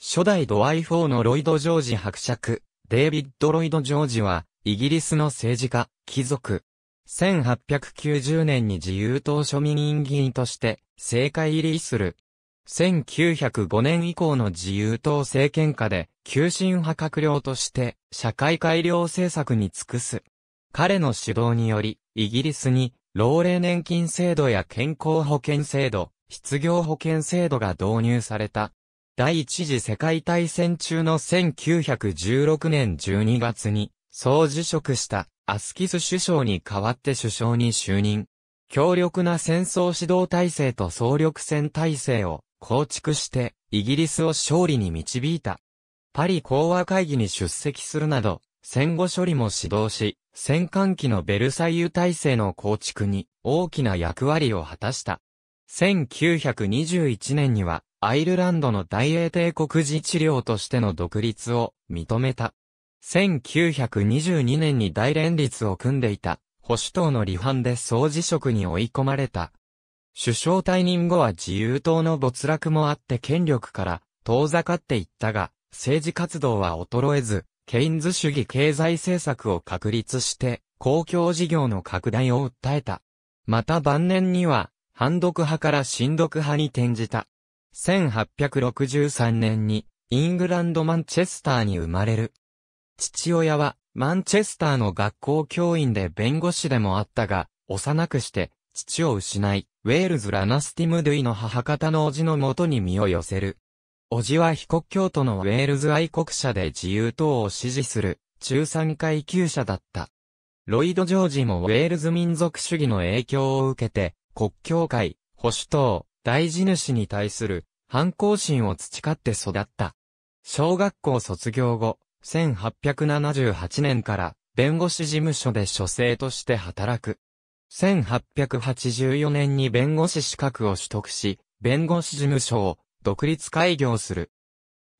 初代ドワォ4のロイド・ジョージ伯爵、デイビッド・ロイド・ジョージは、イギリスの政治家、貴族。1890年に自由党庶民院議員として、政界入りする。1905年以降の自由党政権下で、急進派閣僚として、社会改良政策に尽くす。彼の指導により、イギリスに、老齢年金制度や健康保険制度、失業保険制度が導入された。第一次世界大戦中の1916年12月に、総辞職したアスキス首相に代わって首相に就任。強力な戦争指導体制と総力戦体制を構築して、イギリスを勝利に導いた。パリ講和会議に出席するなど、戦後処理も指導し、戦艦機のベルサイユ体制の構築に大きな役割を果たした。1921年にはアイルランドの大英帝国自治領としての独立を認めた。1922年に大連立を組んでいた保守党の離反で総辞職に追い込まれた。首相退任後は自由党の没落もあって権力から遠ざかっていったが、政治活動は衰えず、ケインズ主義経済政策を確立して、公共事業の拡大を訴えた。また晩年には、反独派から親独派に転じた。1863年にイングランドマンチェスターに生まれる。父親はマンチェスターの学校教員で弁護士でもあったが、幼くして父を失い、ウェールズ・ラナスティム・ドゥイの母方の叔父のもとに身を寄せる。叔父は被告教徒のウェールズ愛国者で自由党を支持する中産階級者だった。ロイド・ジョージもウェールズ民族主義の影響を受けて、国教会、保守党、大事主に対する反抗心を培って育った。小学校卒業後、1878年から弁護士事務所で書生として働く。1884年に弁護士資格を取得し、弁護士事務所を独立開業する。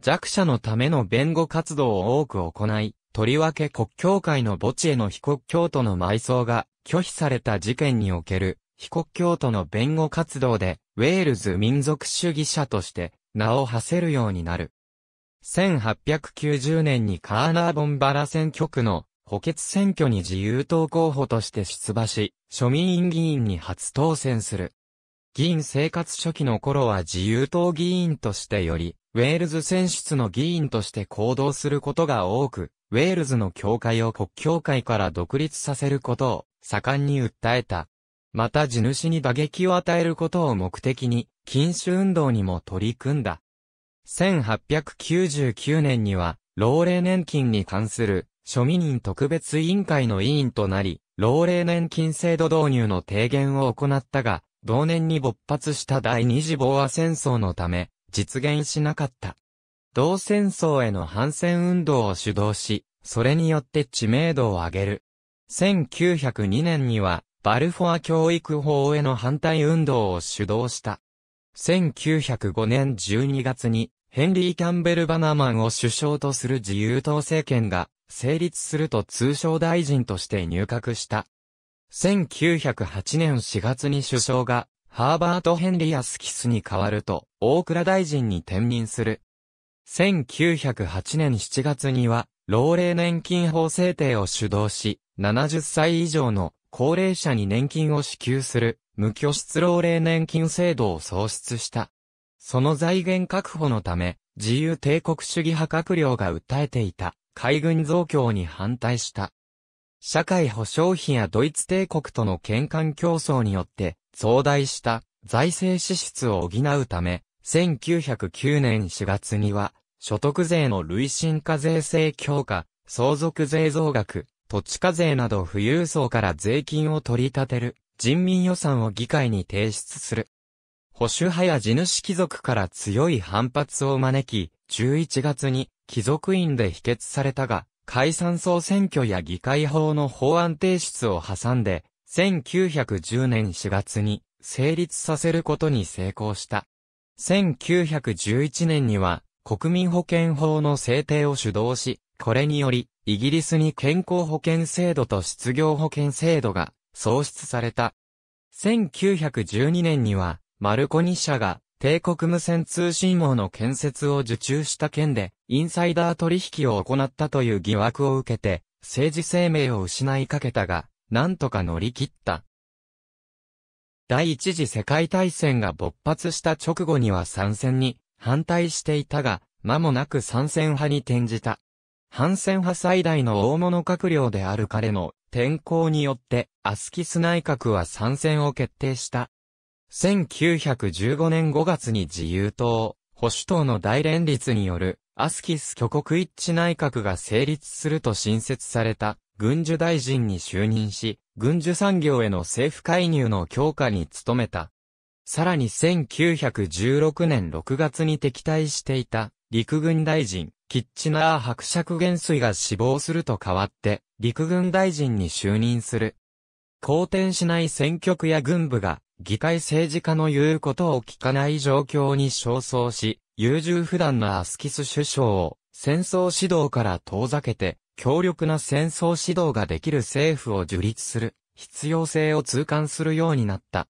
弱者のための弁護活動を多く行い、とりわけ国教会の墓地への被国教徒の埋葬が拒否された事件における被告教徒の弁護活動で、ウェールズ民族主義者として名を馳せるようになる。1890年にカーナーボンバラ選挙区の補欠選挙に自由党候補として出馬し、庶民院議員に初当選する。議員生活初期の頃は自由党議員としてより、ウェールズ選出の議員として行動することが多く、ウェールズの教会を国教会から独立させることを盛んに訴えた。また地主に打撃を与えることを目的に、禁酒運動にも取り組んだ。1899年には、老齢年金に関する、庶民人特別委員会の委員となり、老齢年金制度導入の提言を行ったが、同年に勃発した第二次防和戦争のため、実現しなかった。同戦争への反戦運動を主導し、それによって知名度を上げる。1902年には、バルフォア教育法への反対運動を主導した。1905年12月に、ヘンリー・キャンベル・バナマンを首相とする自由党政権が、成立すると通商大臣として入閣した。1908年4月に首相が、ハーバート・ヘンリー・アス・キスに代わると、大倉大臣に転任する。1908年7月には、老齢年金法制定を主導し、70歳以上の高齢者に年金を支給する無拠出老齢年金制度を創出した。その財源確保のため、自由帝国主義派閣僚が訴えていた海軍増強に反対した。社会保障費やドイツ帝国との喧嘩競争によって増大した財政支出を補うため、1909年4月には所得税の累進課税制強化、相続税増額、土地課税など富裕層から税金を取り立てる、人民予算を議会に提出する。保守派や地主貴族から強い反発を招き、11月に貴族院で否決されたが、解散総選挙や議会法の法案提出を挟んで、1910年4月に成立させることに成功した。1911年には国民保険法の制定を主導し、これによりイギリスに健康保険制度と失業保険制度が創出された。1912年には、マルコニ社が帝国無線通信網の建設を受注した件で、インサイダー取引を行ったという疑惑を受けて、政治生命を失いかけたが、なんとか乗り切った。第一次世界大戦が勃発した直後には参戦に反対していたが、間もなく参戦派に転じた。反戦派最大の大物閣僚である彼の転向によって、アスキス内閣は参戦を決定した。1915年5月に自由党、保守党の大連立による、アスキス挙国一致内閣が成立すると新設された、軍需大臣に就任し、軍需産業への政府介入の強化に努めた。さらに1916年6月に敵対していた陸軍大臣、キッチナー伯爵元帥が死亡すると変わって、陸軍大臣に就任する。好転しない選挙区や軍部が、議会政治家の言うことを聞かない状況に焦燥し、優柔不断なアスキス首相を戦争指導から遠ざけて、強力な戦争指導ができる政府を樹立する必要性を痛感するようになった。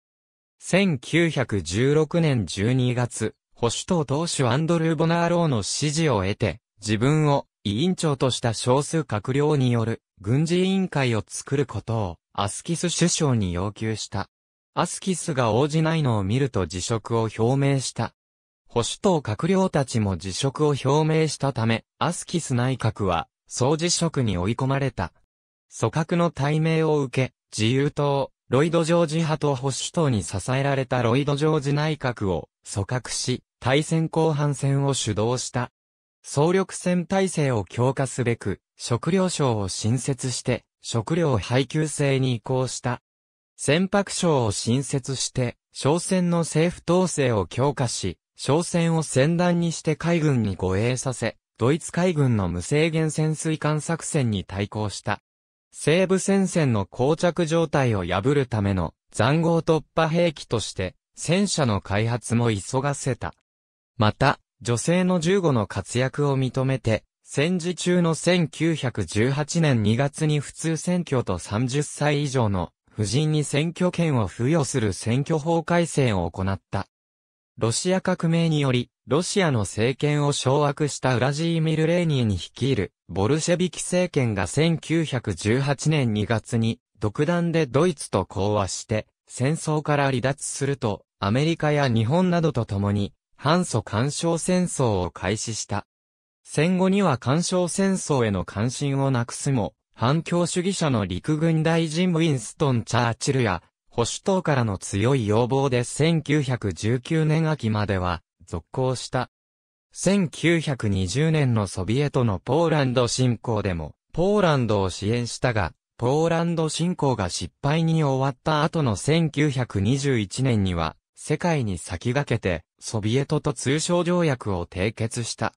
1916年12月、保守党党首アンドルー・ボナーローの支持を得て、自分を委員長とした少数閣僚による軍事委員会を作ることをアスキス首相に要求した。アスキスが応じないのを見ると辞職を表明した。保守党閣僚たちも辞職を表明したため、アスキス内閣は総辞職に追い込まれた。組閣の対名を受け、自由党、ロイド・ジョージ派と保守党に支えられたロイド・ジョージ内閣を組閣し、対戦後半戦を主導した。総力戦体制を強化すべく、食糧省を新設して、食料配給制に移行した。船舶省を新設して、商船の政府統制を強化し、商船を船団にして海軍に護衛させ、ドイツ海軍の無制限潜水艦作戦に対抗した。西部戦線の膠着状態を破るための塹壕突破兵器として、戦車の開発も急がせた。また、女性の15の活躍を認めて、戦時中の1918年2月に普通選挙と30歳以上の婦人に選挙権を付与する選挙法改正を行った。ロシア革命により、ロシアの政権を掌握したウラジーミル・レーニーに率いる、ボルシェビキ政権が1918年2月に、独断でドイツと講和して、戦争から離脱すると、アメリカや日本などと共に、反祖干渉戦争を開始した。戦後には干渉戦争への関心をなくすも、反共主義者の陸軍大臣ウィンストン・チャーチルや、保守党からの強い要望で1919年秋までは、続行した。1920年のソビエトのポーランド侵攻でも、ポーランドを支援したが、ポーランド侵攻が失敗に終わった後の1921年には、世界に先駆けて、ソビエトと通商条約を締結した。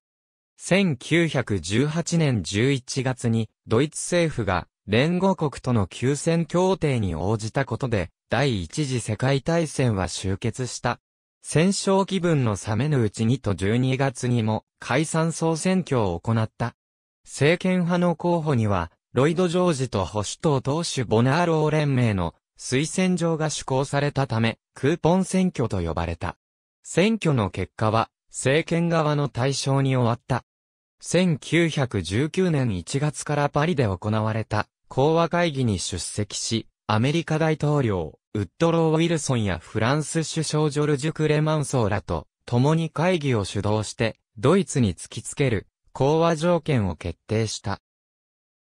1918年11月にドイツ政府が連合国との休戦協定に応じたことで第一次世界大戦は終結した。戦勝気分の冷めぬうちにと12月にも解散総選挙を行った。政権派の候補にはロイド・ジョージと保守党党首ボナーロー連盟の推薦状が施行されたため、クーポン選挙と呼ばれた。選挙の結果は、政権側の対象に終わった。1919年1月からパリで行われた、講和会議に出席し、アメリカ大統領、ウッドロー・ウィルソンやフランス首相ジョルジュ・クレマンソーらと、共に会議を主導して、ドイツに突きつける、講和条件を決定した。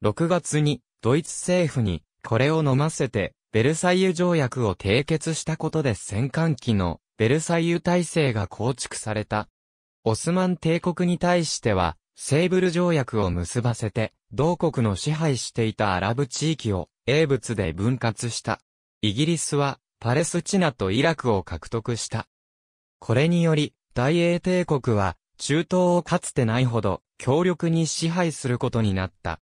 6月に、ドイツ政府に、これを飲ませて、ベルサイユ条約を締結したことで戦艦機のベルサイユ体制が構築された。オスマン帝国に対しては、セーブル条約を結ばせて、同国の支配していたアラブ地域を英仏で分割した。イギリスは、パレスチナとイラクを獲得した。これにより、大英帝国は、中東をかつてないほど、強力に支配することになった。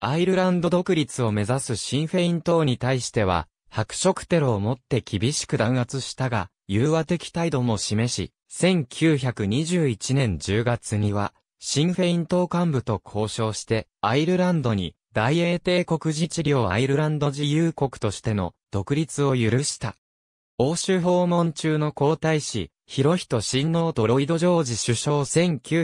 アイルランド独立を目指すシンフェイン党に対しては、白色テロをもって厳しく弾圧したが、融和的態度も示し、1921年10月には、シンフェイン党幹部と交渉して、アイルランドに、大英帝国自治領アイルランド自由国としての独立を許した。欧州訪問中の皇太子、ヒト親王とロイド・ジョージ首相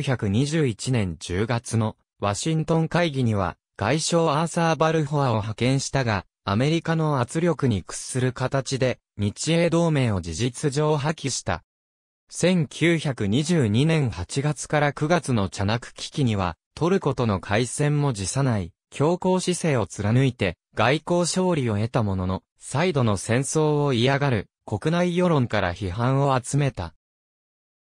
1921年10月のワシントン会議には外相アーサー・バルホアを派遣したが、アメリカの圧力に屈する形で日英同盟を事実上破棄した。1922年8月から9月の茶なく危機には、トルコとの海戦も辞さない、強硬姿勢を貫いて、外交勝利を得たものの、再度の戦争を嫌がる、国内世論から批判を集めた。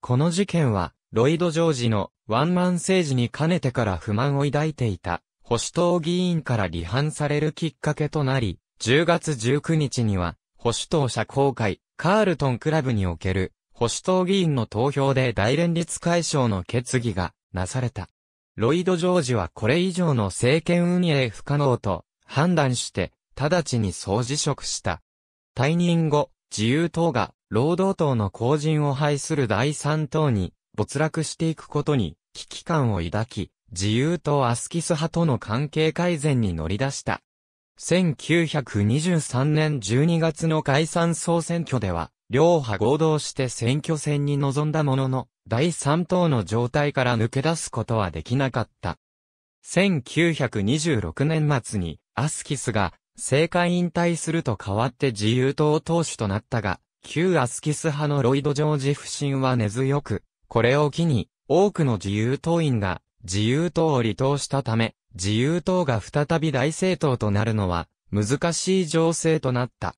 この事件は、ロイド・ジョージのワンマン政治に兼ねてから不満を抱いていた、保守党議員から離反されるきっかけとなり、10月19日には、保守党社交会、カールトンクラブにおける、保守党議員の投票で大連立解消の決議がなされた。ロイド・ジョージはこれ以上の政権運営不可能と判断して、直ちに総辞職した。退任後、自由党が労働党の後陣を排する第三党に没落していくことに危機感を抱き、自由党アスキス派との関係改善に乗り出した。1923年12月の解散総選挙では、両派合同して選挙戦に臨んだものの、第3党の状態から抜け出すことはできなかった。1926年末に、アスキスが、政界引退すると変わって自由党党首となったが、旧アスキス派のロイド・ジョージ不信は根強く、これを機に、多くの自由党員が、自由党を離党したため、自由党が再び大政党となるのは、難しい情勢となった。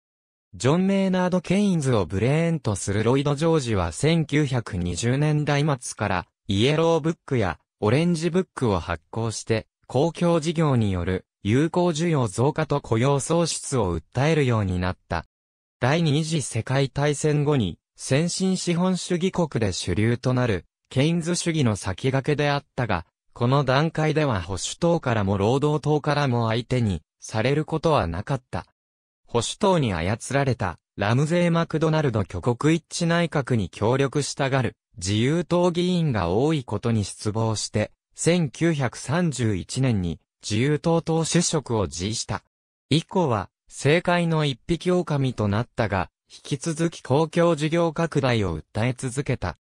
ジョン・メイナード・ケインズをブレーンとするロイド・ジョージは1920年代末からイエローブックやオレンジブックを発行して公共事業による有効需要増加と雇用創出を訴えるようになった。第二次世界大戦後に先進資本主義国で主流となるケインズ主義の先駆けであったがこの段階では保守党からも労働党からも相手にされることはなかった。保守党に操られたラムゼー・マクドナルド挙国一致内閣に協力したがる自由党議員が多いことに失望して、1931年に自由党党首職を辞した。以降は政界の一匹狼となったが、引き続き公共事業拡大を訴え続けた。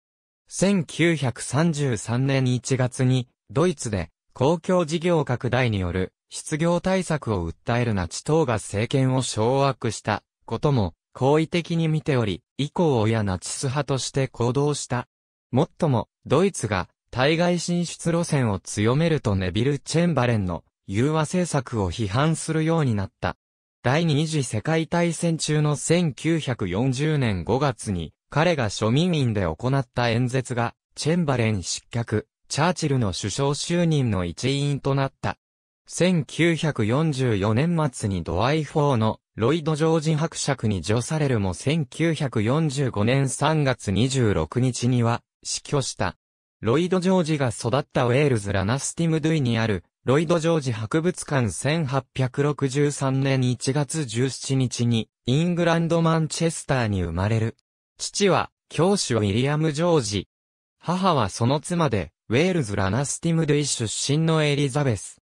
1933年1月にドイツで公共事業拡大による失業対策を訴えるナチ党が政権を掌握したことも好意的に見ており、以降親ナチス派として行動した。もっとも、ドイツが対外進出路線を強めるとネビル・チェンバレンの融和政策を批判するようになった。第二次世界大戦中の1940年5月に彼が庶民院で行った演説がチェンバレン失脚、チャーチルの首相就任の一員となった。1944年末にドワイフォーのロイド・ジョージ伯爵に助されるも1945年3月26日には死去した。ロイド・ジョージが育ったウェールズ・ラナスティム・ドゥイにあるロイド・ジョージ博物館1863年1月17日にイングランド・マンチェスターに生まれる。父は教師ウィリアム・ジョージ。母はその妻でウェールズ・ラナスティム・ドゥイ出身のエリザベス。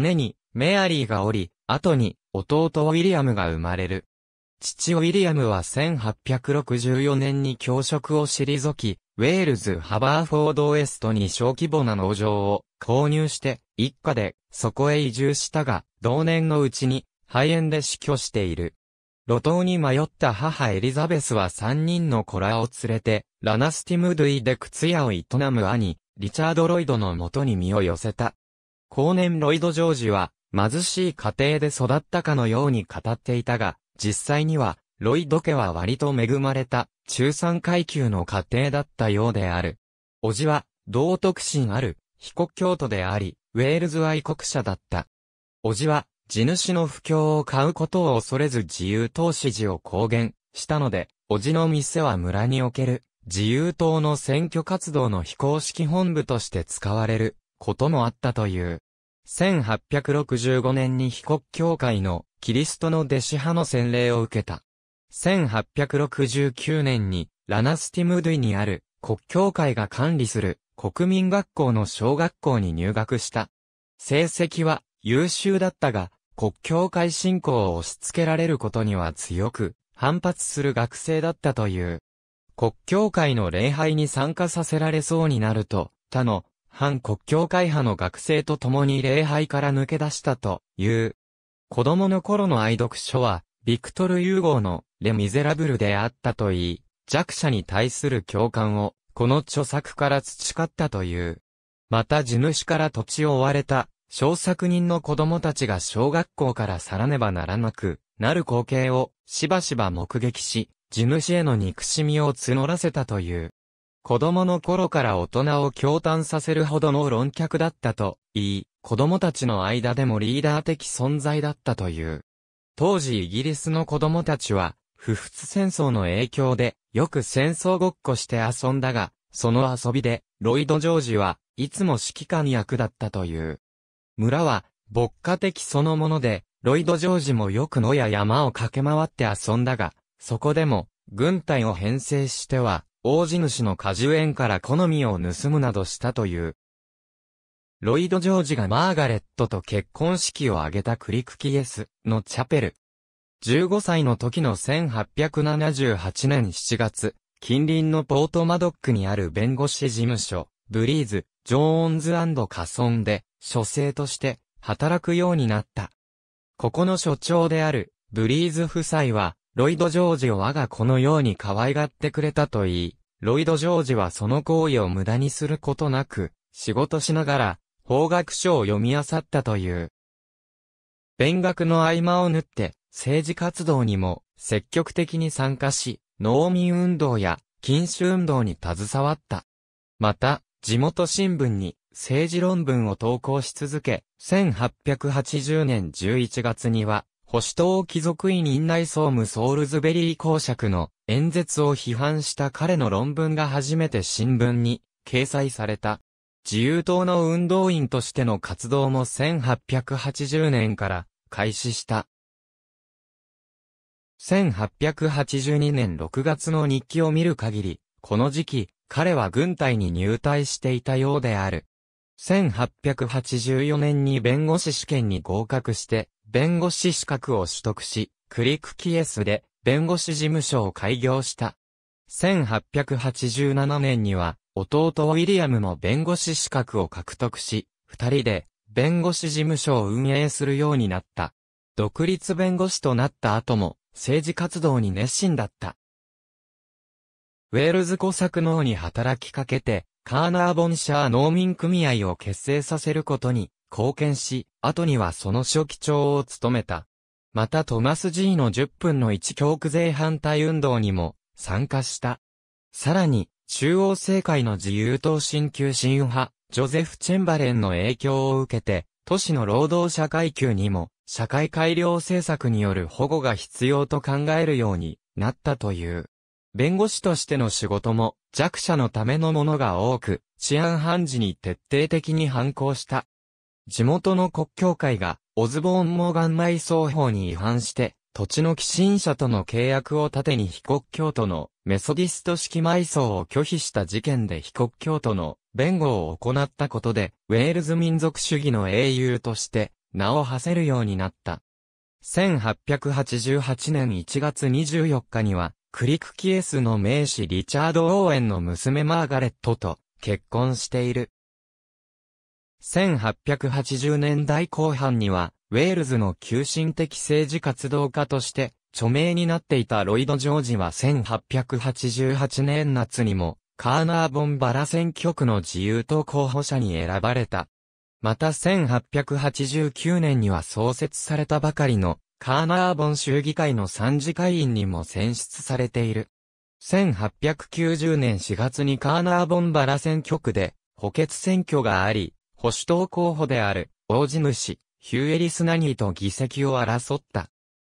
姉に、メアリーがおり、後に、弟ウィリアムが生まれる。父ウィリアムは1864年に教職を退き、ウェールズ・ハバーフォード・ウエストに小規模な農場を購入して、一家でそこへ移住したが、同年のうちに肺炎で死去している。路頭に迷った母エリザベスは3人の子らを連れて、ラナスティムドゥイで靴屋を営む兄、リチャード・ロイドのもとに身を寄せた。後年ロイド・ジョージは、貧しい家庭で育ったかのように語っていたが、実際には、ロイド家は割と恵まれた、中産階級の家庭だったようである。叔父は、道徳心ある、被国教徒であり、ウェールズ愛国者だった。叔父は、地主の不況を買うことを恐れず自由投資時を公言したので、叔父の店は村における自由党の選挙活動の非公式本部として使われることもあったという。1865年に被告教会のキリストの弟子派の洗礼を受けた。1869年にラナスティムドゥイにある国教会が管理する国民学校の小学校に入学した。成績は優秀だったが、国教会信仰を押し付けられることには強く反発する学生だったという。国教会の礼拝に参加させられそうになると、他の反国教会派の学生と共に礼拝から抜け出したという。子供の頃の愛読書は、ビクトル・ユーゴーのレ・ミゼラブルであったといい、弱者に対する共感を、この著作から培ったという。また地主から土地を追われた、小作人の子供たちが小学校から去らねばならなく、なる光景をしばしば目撃し、地主への憎しみを募らせたという。子供の頃から大人を驚嘆させるほどの論客だったと言い、子供たちの間でもリーダー的存在だったという。当時イギリスの子供たちは、不仏戦争の影響で、よく戦争ごっこして遊んだが、その遊びで、ロイド・ジョージはいつも指揮官役だったという。村は、牧歌的そのもので、ロイド・ジョージもよく野や山を駆け回って遊んだが、そこでも、軍隊を編成しては、王子主の果樹園から好みを盗むなどしたという。ロイド・ジョージがマーガレットと結婚式を挙げたクリクキエスのチャペル。15歳の時の1878年7月、近隣のポートマドックにある弁護士事務所、ブリーズ、ジョーンズカソンで、書生として働くようになった。ここの所長である、ブリーズ夫妻は、ロイド・ジョージを我が子のように可愛がってくれたと言い、ロイド・ジョージはその行為を無駄にすることなく、仕事しながら、法学書を読み漁ったという。勉学の合間を縫って、政治活動にも積極的に参加し、農民運動や禁酒運動に携わった。また、地元新聞に政治論文を投稿し続け、1880年11月には保守党貴族院院内総務ソールズベリー公爵の演説を批判した彼の論文が初めて新聞に掲載された。自由党の運動員としての活動も1880年から開始した。1882年6月の日記を見る限り、この時期、彼は軍隊に入隊していたようである。1884年に弁護士試験に合格して、弁護士資格を取得し、クリックキエスで弁護士事務所を開業した。1887年には、弟ウィリアムも弁護士資格を獲得し、二人で弁護士事務所を運営するようになった。独立弁護士となった後も、政治活動に熱心だった。ウェールズ小作農に働きかけて、カーナーボンシャー農民組合を結成させることに貢献し、後にはその書記長を務めた。またトマス・ジーの10分の1教区税反対運動にも参加した。さらに、中央政界の自由党新旧新派、ジョゼフ・チェンバレンの影響を受けて、都市の労働者階級にも、社会改良政策による保護が必要と考えるようになったという。弁護士としての仕事も弱者のためのものが多く、治安判事に徹底的に反抗した。地元の国教会が、オズボーン・モーガン埋葬法に違反して、土地の寄進者との契約を盾に被告教徒のメソディスト式埋葬を拒否した事件で被告教徒の弁護を行ったことで、ウェールズ民族主義の英雄として名を馳せるようになった。1888年1月24日には、クリクキエスの名士リチャード・オーエンの娘マーガレットと結婚している。1880年代後半には、ウェールズの急進的政治活動家として、著名になっていたロイド・ジョージは1888年夏にも、カーナーボンバラ選挙区の自由党候補者に選ばれた。また1889年には創設されたばかりのカーナーボン州議会の参事会員にも選出されている。1890年4月にカーナーボンバラ選挙区で補欠選挙があり、保守党候補である、大地主、ヒューエリス・ナニーと議席を争った。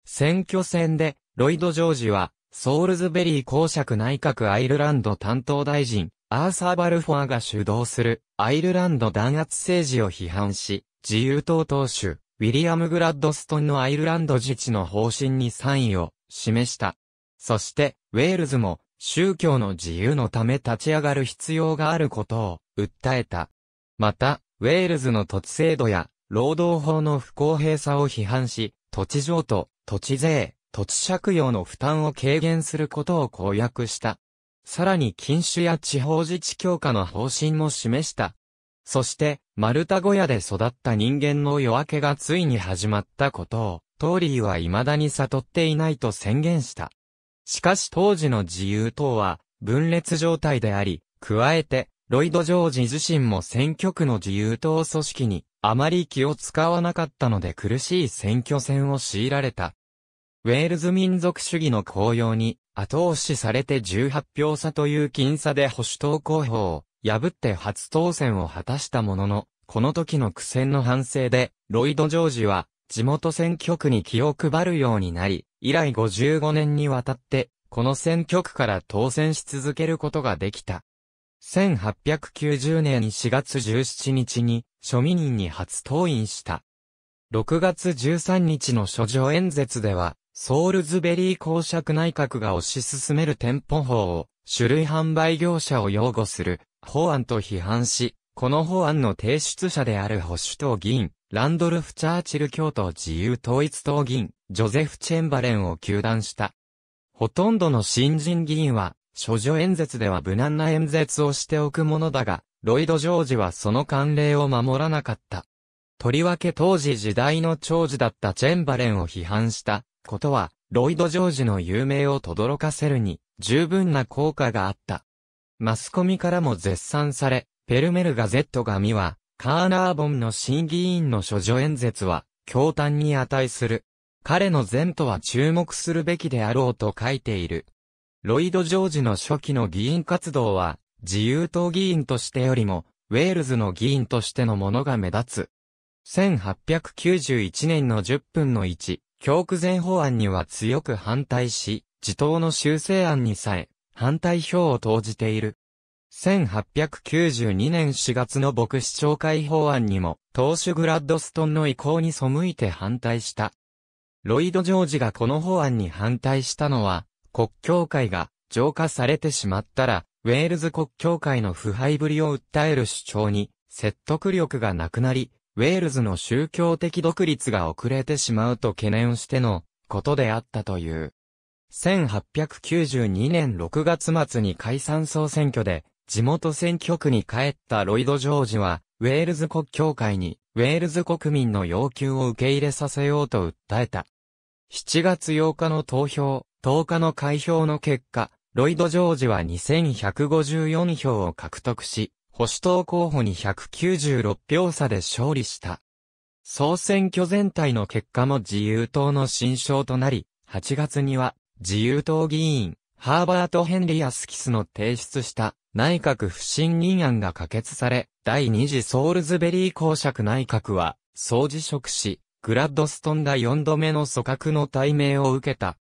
選挙戦で、ロイド・ジョージは、ソールズベリー公爵内閣アイルランド担当大臣、アーサー・バルフォアが主導するアイルランド弾圧政治を批判し、自由党党首、ウィリアム・グラッドストンのアイルランド自治の方針に賛意を示した。そして、ウェールズも宗教の自由のため立ち上がる必要があることを訴えた。また、ウェールズの土地制度や、労働法の不公平さを批判し、土地譲渡、土地税、土地借用の負担を軽減することを公約した。さらに禁酒や地方自治強化の方針も示した。そして、丸太小屋で育った人間の夜明けがついに始まったことを、トーリーは未だに悟っていないと宣言した。しかし当時の自由党は、分裂状態であり、加えて、ロイド・ジョージ自身も選挙区の自由党組織にあまり気を使わなかったので苦しい選挙戦を強いられた。ウェールズ民族主義の高揚に後押しされて18票差という僅差で保守党候補を破って初当選を果たしたものの、この時の苦戦の反省で、ロイド・ジョージは地元選挙区に気を配るようになり、以来55年にわたって、この選挙区から当選し続けることができた。1890年4月17日に庶民院に初登院した。6月13日の諸女演説では、ソールズベリー公爵内閣が推し進める店舗法を、種類販売業者を擁護する法案と批判し、この法案の提出者である保守党議員、ランドルフ・チャーチル教徒自由統一党議員、ジョゼフ・チェンバレンを求断した。ほとんどの新人議員は、諸女演説では無難な演説をしておくものだが、ロイド・ジョージはその慣例を守らなかった。とりわけ当時時代の長寿だったチェンバレンを批判したことは、ロイド・ジョージの有名を轟かせるに、十分な効果があった。マスコミからも絶賛され、ペルメルガゼット紙は、カーナーボンの審議員の諸女演説は、驚嘆に値する。彼の前途は注目するべきであろうと書いている。ロイド・ジョージの初期の議員活動は、自由党議員としてよりも、ウェールズの議員としてのものが目立つ。1891年の10分の1、教区全法案には強く反対し、自党の修正案にさえ、反対票を投じている。1892年4月の牧師長会法案にも、党首グラッドストンの意向に背いて反対した。ロイド・ジョージがこの法案に反対したのは、国教会が浄化されてしまったら、ウェールズ国教会の腐敗ぶりを訴える主張に説得力がなくなり、ウェールズの宗教的独立が遅れてしまうと懸念してのことであったという。1892年6月末に解散総選挙で地元選挙区に帰ったロイド・ジョージは、ウェールズ国教会にウェールズ国民の要求を受け入れさせようと訴えた。7月8日の投票、10日の開票の結果、ロイド・ジョージは2154票を獲得し、保守党候補に196票差で勝利した。総選挙全体の結果も自由党の新勝となり、8月には自由党議員、ハーバート・ヘンリー・アスキスの提出した内閣不信任案が可決され、第二次ソールズベリー公爵内閣は総辞職し、グラッドストンが4度目の組閣の対面を受けた。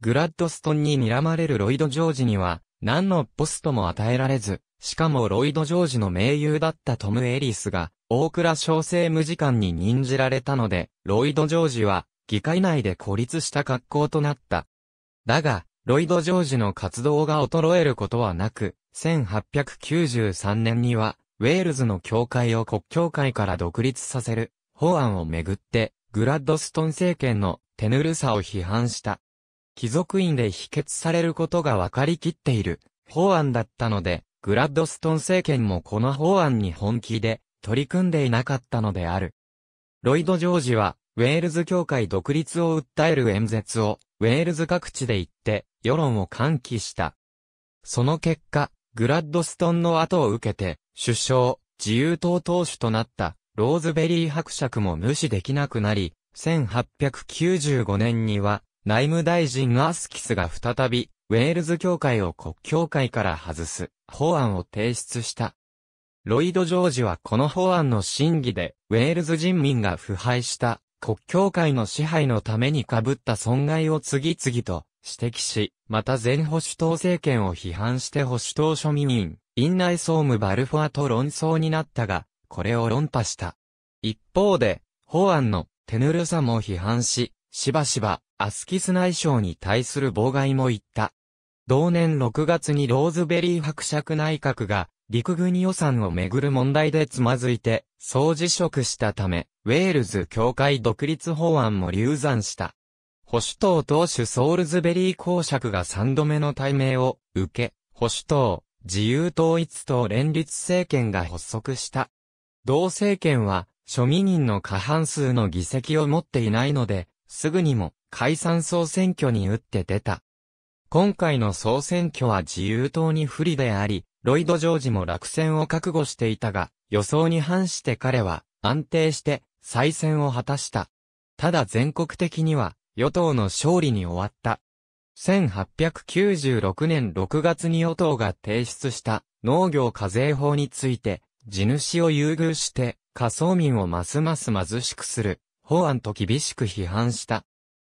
グラッドストンに睨まれるロイド・ジョージには、何のポストも与えられず、しかもロイド・ジョージの盟友だったトム・エリスが、大倉小生無時間に任じられたので、ロイド・ジョージは、議会内で孤立した格好となった。だが、ロイド・ジョージの活動が衰えることはなく、1893年には、ウェールズの教会を国教会から独立させる、法案をめぐって、グラッドストン政権の手ぬるさを批判した。貴族院で否決されることが分かりきっている法案だったので、グラッドストン政権もこの法案に本気で取り組んでいなかったのである。ロイド・ジョージは、ウェールズ協会独立を訴える演説を、ウェールズ各地で言って、世論を喚起した。その結果、グラッドストンの後を受けて、首相、自由党党首となった、ローズベリー伯爵も無視できなくなり、1895年には、内務大臣アスキスが再び、ウェールズ協会を国協会から外す法案を提出した。ロイド・ジョージはこの法案の審議で、ウェールズ人民が腐敗した国協会の支配のために被った損害を次々と指摘し、また全保守党政権を批判して保守党庶民院、院内総務バルフォアと論争になったが、これを論破した。一方で、法案の手ぬるさも批判し、しばしばアスキス内省に対する妨害も言った。同年6月にローズベリー伯爵内閣が陸軍予算をめぐる問題でつまずいて、総辞職したため、ウェールズ協会独立法案も流産した。保守党党首ソールズベリー公爵が3度目の対名を受け、保守党、自由統一党連立政権が発足した。同政権は、庶民人の過半数の議席を持っていないので、すぐにも解散総選挙に打って出た。今回の総選挙は自由党に不利であり、ロイド・ジョージも落選を覚悟していたが、予想に反して彼は安定して再選を果たした。ただ全国的には与党の勝利に終わった。1896年6月に与党が提出した農業課税法について地主を優遇して、仮想民をますます貧しくする、法案と厳しく批判した。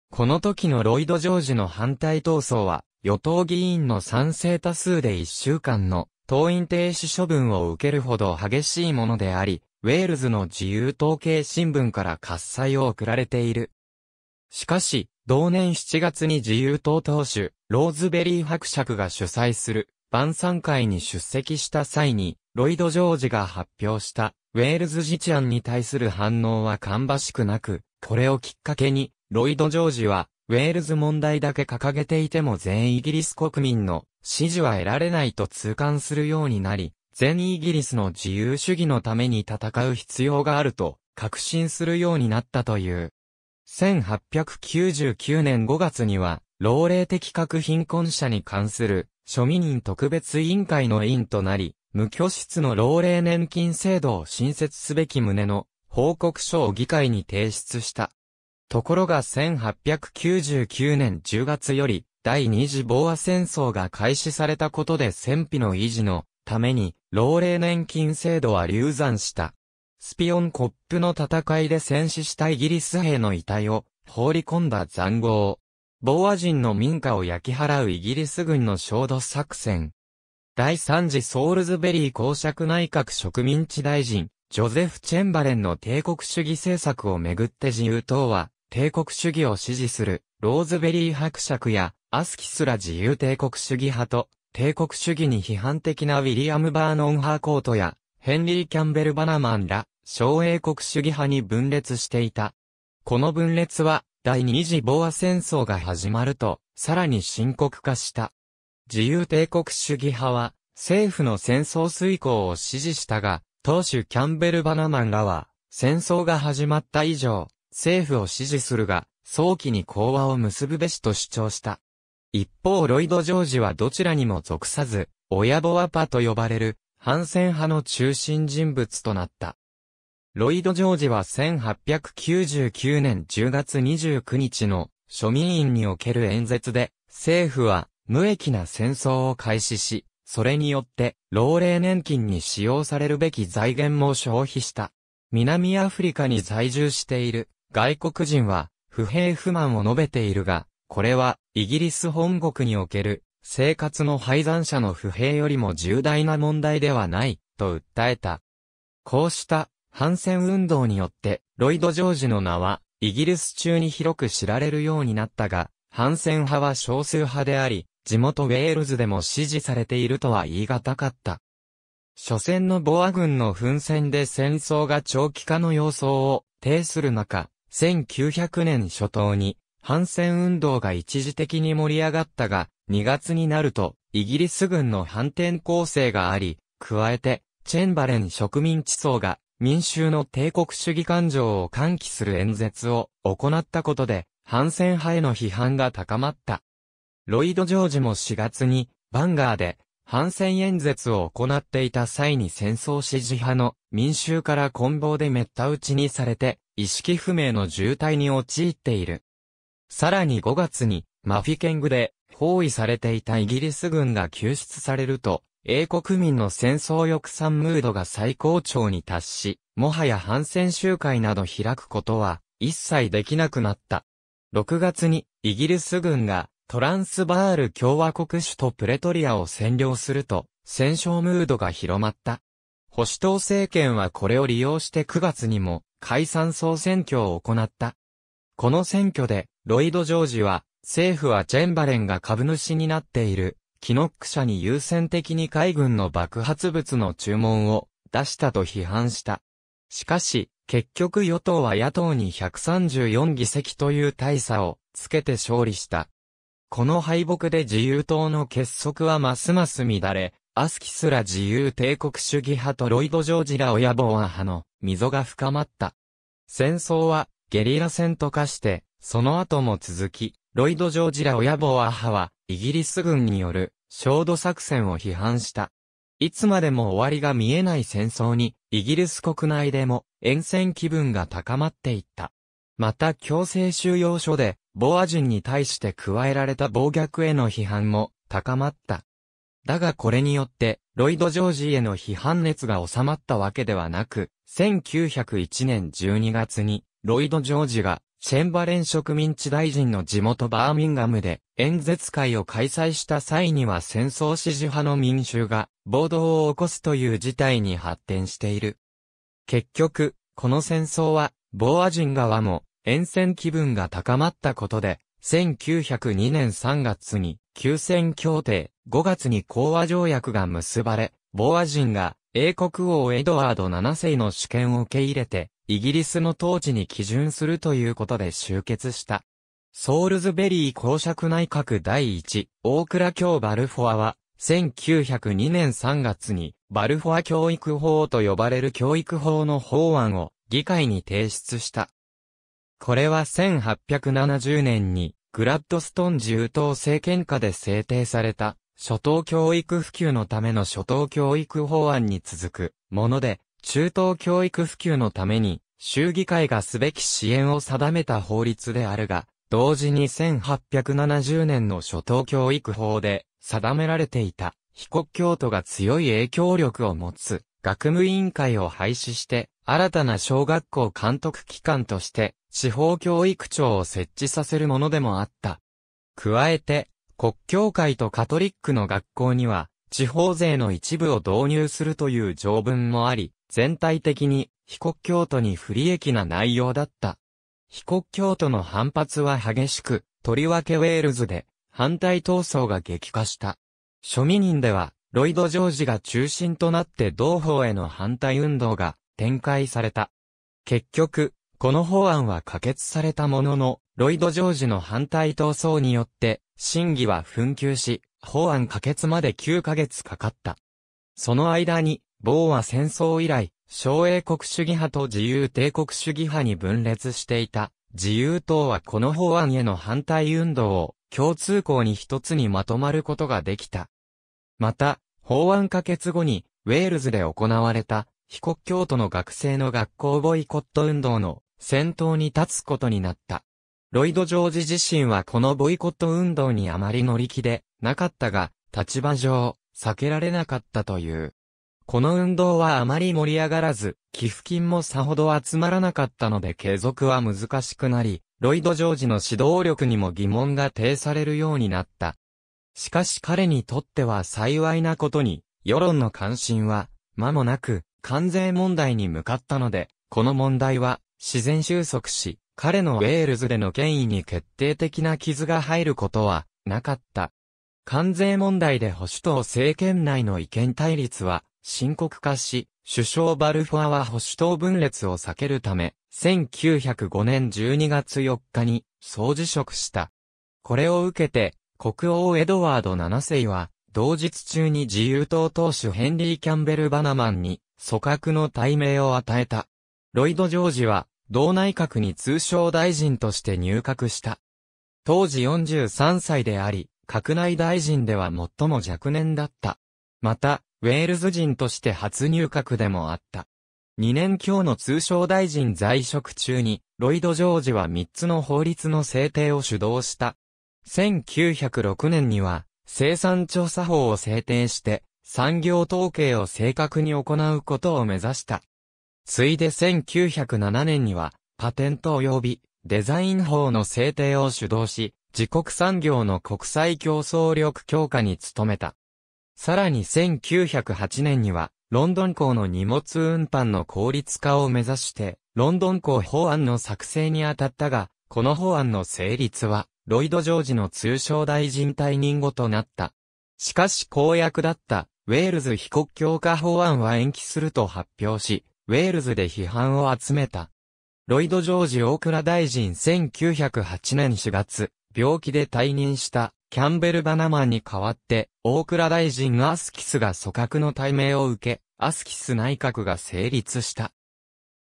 この時のロイド・ジョージの反対闘争は、与党議員の賛成多数で1週間の党員停止処分を受けるほど激しいものであり、ウェールズの自由統計新聞から喝采を送られている。しかし、同年7月に自由党党首、ローズベリー伯爵が主催する晩餐会に出席した際に、ロイド・ジョージが発表した、ウェールズ自治案に対する反応は芳しくなく、これをきっかけに、ロイド・ジョージは、ウェールズ問題だけ掲げていても全イギリス国民の支持は得られないと痛感するようになり、全イギリスの自由主義のために戦う必要があると確信するようになったという。1899年5月には、老齢的核貧困者に関する庶民人特別委員会の委員となり、無拠出の老齢年金制度を新設すべき旨の報告書を議会に提出した。ところが1899年10月より第二次防和戦争が開始されたことで戦費の維持のために老齢年金制度は流産した。スピオンコップの戦いで戦死したイギリス兵の遺体を放り込んだ残豪。ボア人の民家を焼き払うイギリス軍の焦土作戦。第3次ソールズベリー公爵内閣植民地大臣、ジョゼフ・チェンバレンの帝国主義政策をめぐって自由党は、帝国主義を支持する、ローズベリー伯爵や、アスキスラ自由帝国主義派と、帝国主義に批判的なウィリアム・バーノン・ハーコートや、ヘンリー・キャンベル・バナマンら、小英国主義派に分裂していた。この分裂は、第二次ボア戦争が始まると、さらに深刻化した。自由帝国主義派は、政府の戦争遂行を支持したが、当主キャンベル・バナマンらは、戦争が始まった以上、政府を支持するが、早期に講和を結ぶべしと主張した。一方ロイド・ジョージはどちらにも属さず、親ボアパと呼ばれる、反戦派の中心人物となった。ロイド・ジョージは1899年10月29日の庶民院における演説で、政府は無益な戦争を開始し、それによって老齢年金に使用されるべき財源も消費した。南アフリカに在住している外国人は不平不満を述べているが、これはイギリス本国における生活の廃残者の不平よりも重大な問題ではないと訴えた。こうした反戦運動によって、ロイド・ジョージの名は、イギリス中に広く知られるようになったが、反戦派は少数派であり、地元ウェールズでも支持されているとは言い難かった。初戦のボア軍の奮戦で戦争が長期化の様相を呈する中、1900年初頭に反戦運動が一時的に盛り上がったが、2月になるとイギリス軍の反転攻勢があり、加えてチェンバレン植民地層が民衆の帝国主義感情を喚起する演説を行ったことで、反戦派への批判が高まった。ロイド・ジョージも4月に、バンガーで、反戦演説を行っていた際に戦争支持派の民衆から棍棒で滅多打ちにされて、意識不明の渋滞に陥っている。さらに5月に、マフィケングで包囲されていたイギリス軍が救出されると、英国民の戦争抑散ムードが最高潮に達し、もはや反戦集会など開くことは一切できなくなった。6月にイギリス軍がトランスバール共和国首都プレトリアを占領すると戦勝ムードが広まった。保守党政権はこれを利用して9月にも解散総選挙を行った。この選挙でロイド・ジョージは政府はチェンバレンが株主になっているキノック社に優先的に海軍の爆発物の注文を出したと批判した。しかし、結局与党は野党に134議席という大差をつけて勝利した。この敗北で自由党の結束はますます乱れ、アスキスラ自由帝国主義派とロイド・ジョージラ・オヤボア派の溝が深まった。戦争はゲリラ戦と化して、その後も続き、ロイド・ジョージラ・オヤボア派はイギリス軍による、焦土作戦を批判した。いつまでも終わりが見えない戦争に、イギリス国内でも、沿線気分が高まっていった。また強制収容所で、ボア人に対して加えられた暴虐への批判も高まった。だがこれによって、ロイド・ジョージへの批判熱が収まったわけではなく、1901年12月に、ロイド・ジョージがセェンバレン植民地大臣の地元バーミンガムで演説会を開催した際には戦争支持派の民衆が暴動を起こすという事態に発展している。結局、この戦争は、ボーア人側も、沿線気分が高まったことで、1902年3月に、休戦協定、5月に講和条約が結ばれ、ボーア人が、英国王エドワード7世の主権を受け入れて、イギリスの統治に基準するということで集結した。ソールズベリー公爵内閣第一、大倉教バルフォアは、1902年3月に、バルフォア教育法と呼ばれる教育法の法案を議会に提出した。これは1870年に、グラッドストン自由党政権下で制定された、初等教育普及のための初等教育法案に続くもので、中等教育普及のために、州議会がすべき支援を定めた法律であるが、同時に1870年の初等教育法で定められていた、被告教徒が強い影響力を持つ、学務委員会を廃止して、新たな小学校監督機関として、地方教育庁を設置させるものでもあった。加えて、国教会とカトリックの学校には、地方税の一部を導入するという条文もあり、全体的に被告教徒に不利益な内容だった。被告教徒の反発は激しく、とりわけウェールズで反対闘争が激化した。庶民人では、ロイド・ジョージが中心となって同法への反対運動が展開された。結局、この法案は可決されたものの、ロイド・ジョージの反対闘争によって、審議は紛糾し、法案可決まで9ヶ月かかった。その間に、某は戦争以来、小英国主義派と自由帝国主義派に分裂していた。自由党はこの法案への反対運動を共通項に一つにまとまることができた。また、法案可決後に、ウェールズで行われた、被国教徒の学生の学校ボイコット運動の先頭に立つことになった。ロイド・ジョージ自身はこのボイコット運動にあまり乗り気でなかったが、立場上、避けられなかったという。この運動はあまり盛り上がらず、寄付金もさほど集まらなかったので継続は難しくなり、ロイド・ジョージの指導力にも疑問が呈されるようになった。しかし彼にとっては幸いなことに、世論の関心は、間もなく、関税問題に向かったので、この問題は、自然収束し、彼のウェールズでの権威に決定的な傷が入ることは、なかった。関税問題で保守党政権内の意見対立は、深刻化し、首相バルフォアは保守党分裂を避けるため、1905年12月4日に総辞職した。これを受けて、国王エドワード7世は、同日中に自由党党首ヘンリー・キャンベル・バナマンに、組閣の対名を与えた。ロイド・ジョージは、同内閣に通商大臣として入閣した。当時43歳であり、閣内大臣では最も若年だった。また、ウェールズ人として初入閣でもあった。2年強の通商大臣在職中に、ロイド・ジョージは3つの法律の制定を主導した。1906年には、生産調査法を制定して、産業統計を正確に行うことを目指した。ついで1907年には、パテント及びデザイン法の制定を主導し、自国産業の国際競争力強化に努めた。さらに1908年には、ロンドン港の荷物運搬の効率化を目指して、ロンドン港法案の作成にあたったが、この法案の成立は、ロイド・ジョージの通商大臣退任後となった。しかし公約だった、ウェールズ非国強化法案は延期すると発表し、ウェールズで批判を集めた。ロイド・ジョージ・大倉大臣1908年4月、病気で退任した。キャンベル・バナマンに代わって、大倉大臣アスキスが組閣の対名を受け、アスキス内閣が成立した。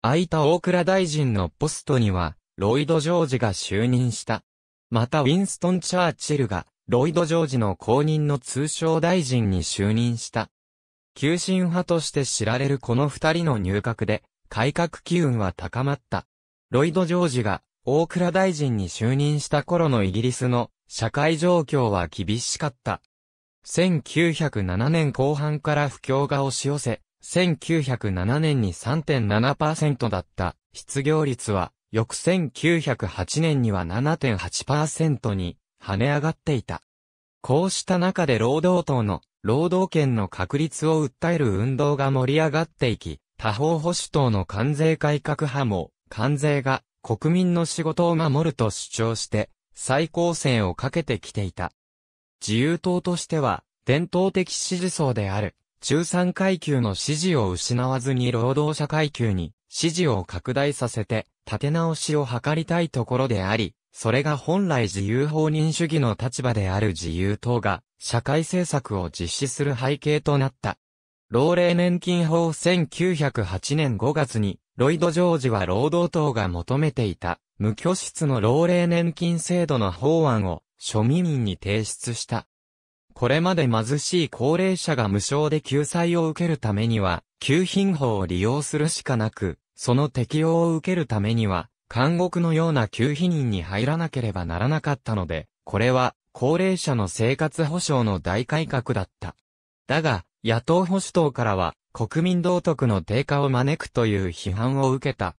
空いた大倉大臣のポストには、ロイド・ジョージが就任した。またウィンストン・チャーチルが、ロイド・ジョージの後任の通商大臣に就任した。急進派として知られるこの二人の入閣で、改革機運は高まった。ロイド・ジョージが大倉大臣に就任した頃のイギリスの社会状況は厳しかった。1907年後半から不況が押し寄せ、1907年に3.7%だった失業率は、翌1908年には7.8%に跳ね上がっていた。こうした中で労働党の労働権の確立を訴える運動が盛り上がっていき、他方保守党の関税改革派も関税が国民の仕事を守ると主張して、最高線をかけてきていた。自由党としては、伝統的支持層である、中産階級の支持を失わずに労働者階級に支持を拡大させて、立て直しを図りたいところであり、それが本来自由法人主義の立場である自由党が、社会政策を実施する背景となった。老齢年金法1908年5月に、ロイド・ジョージは労働党が求めていた、無拠出の老齢年金制度の法案を庶民に提出した。これまで貧しい高齢者が無償で救済を受けるためには、給品法を利用するしかなく、その適用を受けるためには、監獄のような給品人に入らなければならなかったので、これは高齢者の生活保障の大改革だった。だが、野党保守党からは、国民道徳の低下を招くという批判を受けた。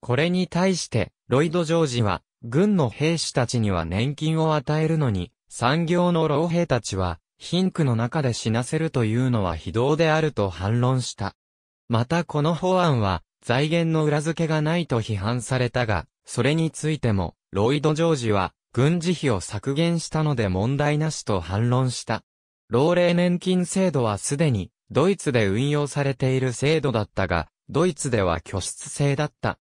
これに対して、ロイド・ジョージは、軍の兵士たちには年金を与えるのに、産業の老兵たちは、貧苦の中で死なせるというのは非道であると反論した。またこの法案は、財源の裏付けがないと批判されたが、それについても、ロイド・ジョージは、軍事費を削減したので問題なしと反論した。老齢年金制度はすでに、ドイツで運用されている制度だったが、ドイツでは拠出制だった。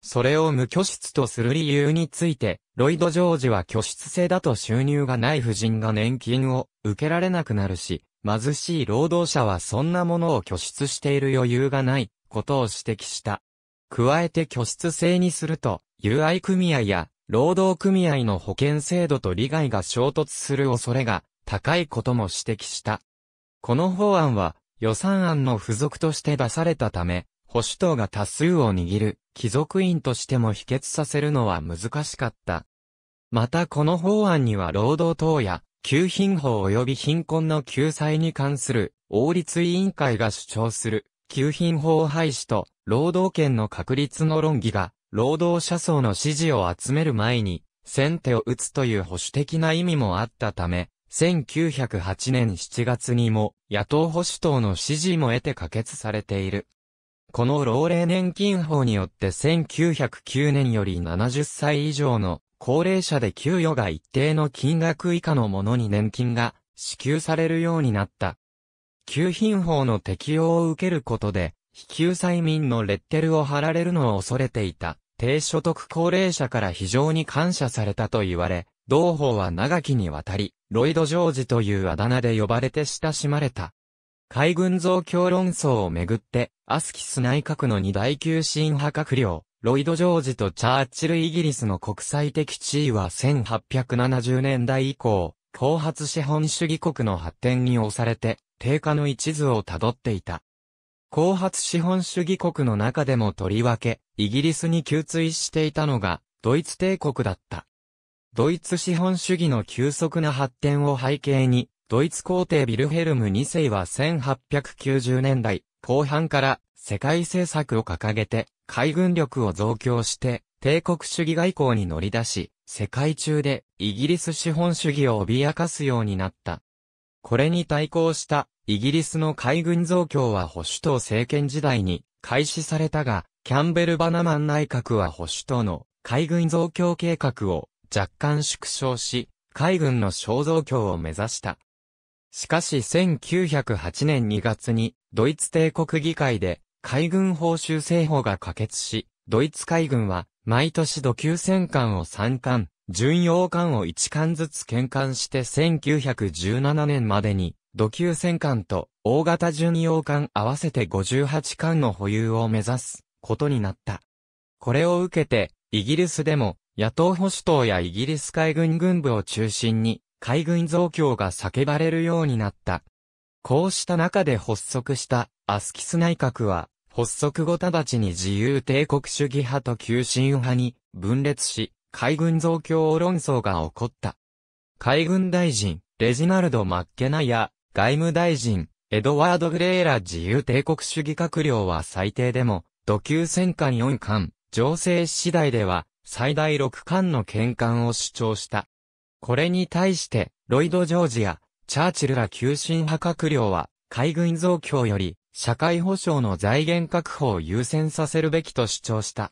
それを無拠出とする理由について、ロイド・ジョージは拠出制だと収入がない婦人が年金を受けられなくなるし、貧しい労働者はそんなものを拠出している余裕がないことを指摘した。加えて拠出制にすると、友愛組合や労働組合の保険制度と利害が衝突する恐れが高いことも指摘した。この法案は予算案の付属として出されたため、保守党が多数を握る、貴族院としても否決させるのは難しかった。またこの法案には労働党や、給品法及び貧困の救済に関する、王立委員会が主張する、給品法廃止と、労働権の確立の論議が、労働者層の支持を集める前に、先手を打つという保守的な意味もあったため、1908年7月にも野党保守党の支持も得て可決されている。この老齢年金法によって1909年より70歳以上の高齢者で給与が一定の金額以下のものに年金が支給されるようになった。給品法の適用を受けることで、非給済民のレッテルを貼られるのを恐れていた、低所得高齢者から非常に感謝されたと言われ、同法は長きにわたり、ロイド・ジョージというあだ名で呼ばれて親しまれた。海軍増強論争をめぐって、アスキス内閣の二大急進派閣僚、ロイド・ジョージとチャーチルイギリスの国際的地位は1870年代以降、後発資本主義国の発展に押されて、低下の一途をたどっていた。後発資本主義国の中でもとりわけ、イギリスに吸追していたのが、ドイツ帝国だった。ドイツ資本主義の急速な発展を背景に、ドイツ皇帝ビルヘルム2世は1890年代後半から世界政策を掲げて海軍力を増強して帝国主義外交に乗り出し、世界中でイギリス資本主義を脅かすようになった。これに対抗したイギリスの海軍増強は保守党政権時代に開始されたが、キャンベル・バナマン内閣は保守党の海軍増強計画を若干縮小し、海軍の肖像郷を目指した。しかし1908年2月に、ドイツ帝国議会で、海軍報酬制法が可決し、ドイツ海軍は、毎年土級戦艦を3艦、巡洋艦を1艦ずつ転艦して1917年までに、土級戦艦と大型巡洋艦合わせて58艦の保有を目指すことになった。これを受けて、イギリスでも野党保守党やイギリス海軍軍部を中心に、海軍増強が叫ばれるようになった。こうした中で発足したアスキス内閣は、発足後直ちに自由帝国主義派と急進派に分裂し、海軍増強論争が起こった。海軍大臣、レジナルド・マッケナや、外務大臣、エドワード・グレーラ自由帝国主義閣僚は最低でも、土級戦艦4艦、情勢次第では、最大6巻の見艦を主張した。これに対して、ロイド・ジョージや、チャーチルら急進派閣僚は、海軍増強より、社会保障の財源確保を優先させるべきと主張した。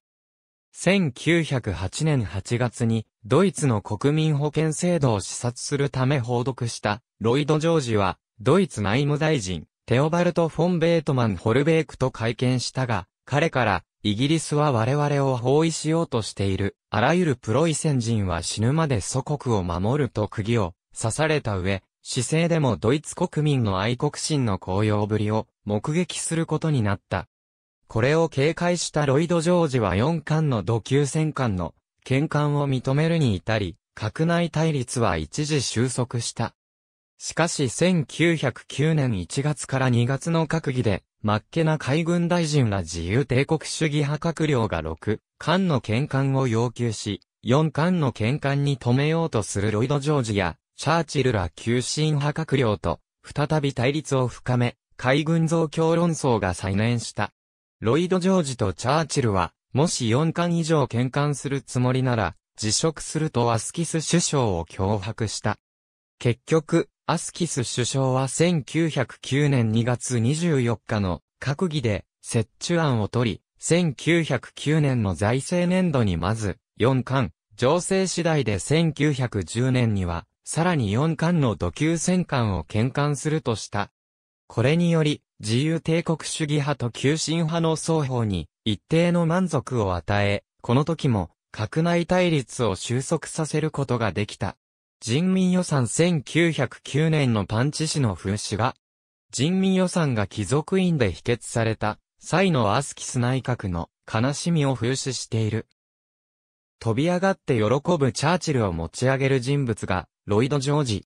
1908年8月に、ドイツの国民保険制度を視察するため報読した、ロイド・ジョージは、ドイツ内務大臣、テオバルト・フォン・ベートマン・ホルベークと会見したが、彼から、イギリスは我々を包囲しようとしている。あらゆるプロイセン人は死ぬまで祖国を守ると釘を刺された上、姿勢でもドイツ国民の愛国心の高揚ぶりを目撃することになった。これを警戒したロイド・ジョージは4巻の土級戦艦の、喧艦を認めるに至り、閣内対立は一時収束した。しかし1909年1月から2月の閣議で、マッケナ海軍大臣ら自由帝国主義派閣僚が6艦の喧嘩を要求し、4艦の喧嘩に止めようとするロイド・ジョージや、チャーチルら急進派閣僚と、再び対立を深め、海軍増強論争が再燃した。ロイド・ジョージとチャーチルは、もし4艦以上喧嘩するつもりなら、辞職するとアスキス首相を脅迫した。結局、アスキス首相は1909年2月24日の閣議で設置案を取り、1909年の財政年度にまず4巻、情勢次第で1910年にはさらに4巻の土球戦艦を転換するとした。これにより、自由帝国主義派と急進派の双方に一定の満足を与え、この時も、閣内対立を収束させることができた。人民予算1909年のパンチ氏の風刺が、人民予算が貴族院で否決された、際のアスキス内閣の悲しみを風刺している。飛び上がって喜ぶチャーチルを持ち上げる人物が、ロイド・ジョージ。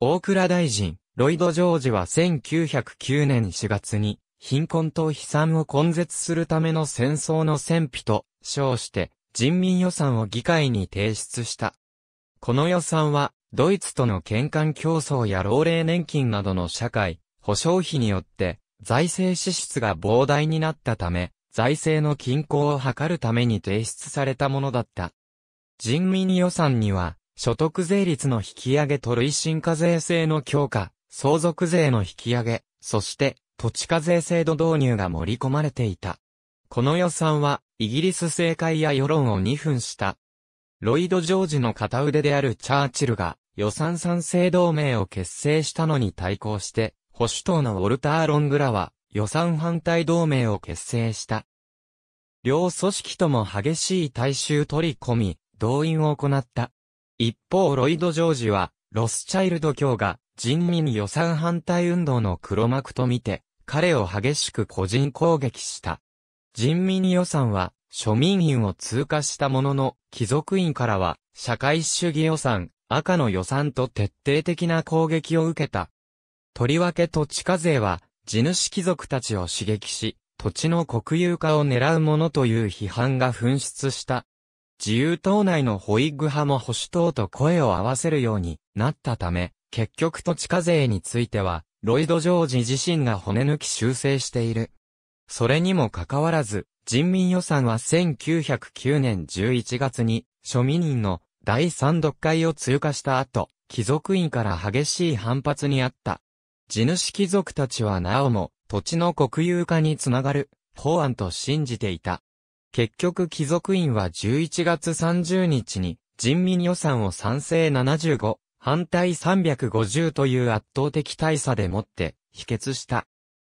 大倉大臣、ロイド・ジョージは1909年4月に、貧困と悲惨を根絶するための戦争の戦費と称して、人民予算を議会に提出した。この予算は、ドイツとの県間競争や老齢年金などの社会、保障費によって、財政支出が膨大になったため、財政の均衡を図るために提出されたものだった。人民予算には、所得税率の引き上げと累進課税制の強化、相続税の引き上げ、そして、土地課税制度導入が盛り込まれていた。この予算は、イギリス政界や世論を2分した、ロイド・ジョージの片腕であるチャーチルが予算賛成同盟を結成したのに対抗して、保守党のウォルター・ロングらは予算反対同盟を結成した。両組織とも激しい大衆取り込み、動員を行った。一方ロイド・ジョージは、ロスチャイルド教が人民予算反対運動の黒幕とみて、彼を激しく個人攻撃した。人民予算は庶民院を通過したものの、貴族院からは、社会主義予算、赤の予算と徹底的な攻撃を受けた。とりわけ土地課税は、地主貴族たちを刺激し、土地の国有化を狙うものという批判が噴出した。自由党内のホイッグ派も保守党と声を合わせるようになったため、結局土地課税については、ロイド・ジョージ自身が骨抜き修正している。それにもかかわらず、人民予算は1909年11月に、庶民人の第三読会を通過した後、貴族院から激しい反発にあった。地主貴族たちはなおも、土地の国有化につながる、法案と信じていた。結局貴族院は11月30日に、人民予算を賛成75、反対350という圧倒的大差でもって、否決した。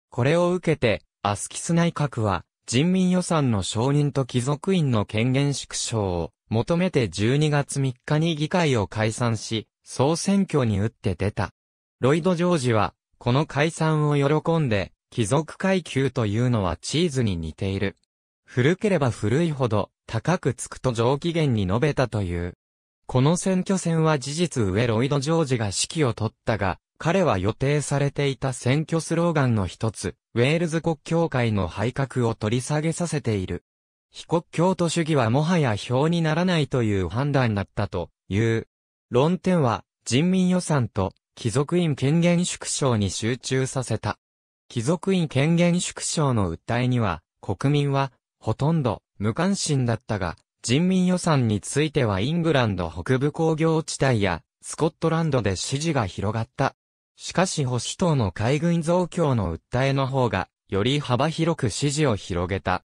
これを受けて、アスキス内閣は、人民予算の承認と貴族院の権限縮小を求めて12月3日に議会を解散し、総選挙に打って出た。ロイド・ジョージは、この解散を喜んで、貴族階級というのはチーズに似ている。古ければ古いほど、高くつくと上機嫌に述べたという。この選挙戦は事実上ロイド・ジョージが指揮を取ったが、彼は予定されていた選挙スローガンの一つ、ウェールズ国教会の配格を取り下げさせている。非国教徒主義はもはや票にならないという判断だったという。論点は、人民予算と貴族院権限縮小に集中させた。貴族院権限縮小の訴えには、国民は、ほとんど無関心だったが、人民予算についてはイングランド北部工業地帯やスコットランドで支持が広がった。しかし保守党の海軍増強の訴えの方が、より幅広く支持を広げた。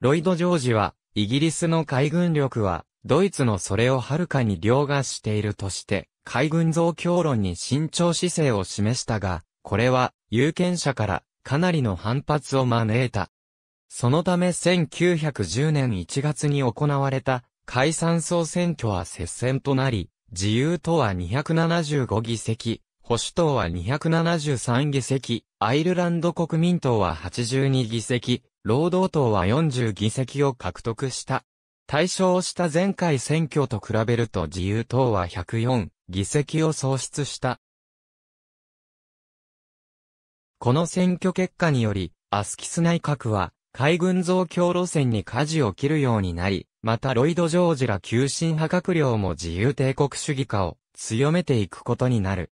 ロイド・ジョージは、イギリスの海軍力は、ドイツのそれをはるかに凌駕しているとして、海軍増強論に慎重姿勢を示したが、これは、有権者からかなりの反発を招いた。そのため1910年1月に行われた解散総選挙は接戦となり、自由党は275議席、保守党は273議席、アイルランド国民党は82議席、労働党は40議席を獲得した。対象した前回選挙と比べると自由党は104議席を創出した。この選挙結果により、アスキス内閣は海軍増強路線に舵を切るようになり、またロイド・ジョージら急進派閣僚も自由帝国主義化を強めていくことになる。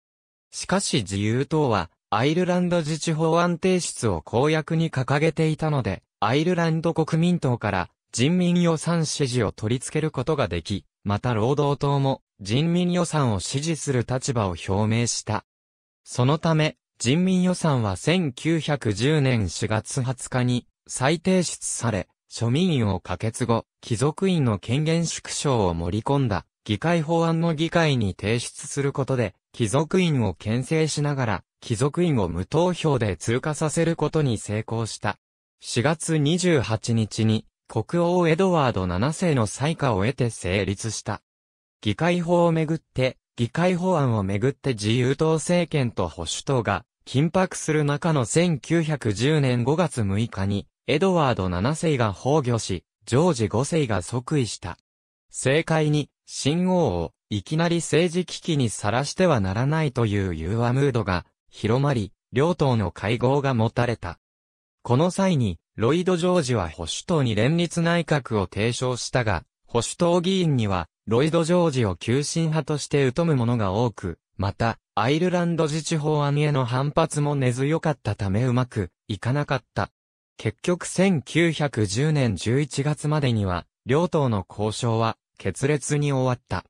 しかし自由党は、アイルランド自治法案提出を公約に掲げていたので、アイルランド国民党から人民予算支持を取り付けることができ、また労働党も人民予算を支持する立場を表明した。そのため、人民予算は1910年4月20日に再提出され、庶民院を可決後、貴族院の権限縮小を盛り込んだ議会法案の議会に提出することで、貴族院を牽制しながら、貴族院を無投票で通過させることに成功した。4月28日に、国王エドワード7世の裁下を得て成立した。議会法をめぐって、議会法案をめぐって自由党政権と保守党が緊迫する中の1910年5月6日に、エドワード7世が崩御し、ジョージ5世が即位した。政界に新王をいきなり政治危機にさらしてはならないという融和ムードが広まり、両党の会合が持たれた。この際に、ロイド・ジョージは保守党に連立内閣を提唱したが、保守党議員には、ロイド・ジョージを急進派として疎む者が多く、また、アイルランド自治法案への反発も根強かったためうまくいかなかった。結局1910年11月までには、両党の交渉は決裂に終わった。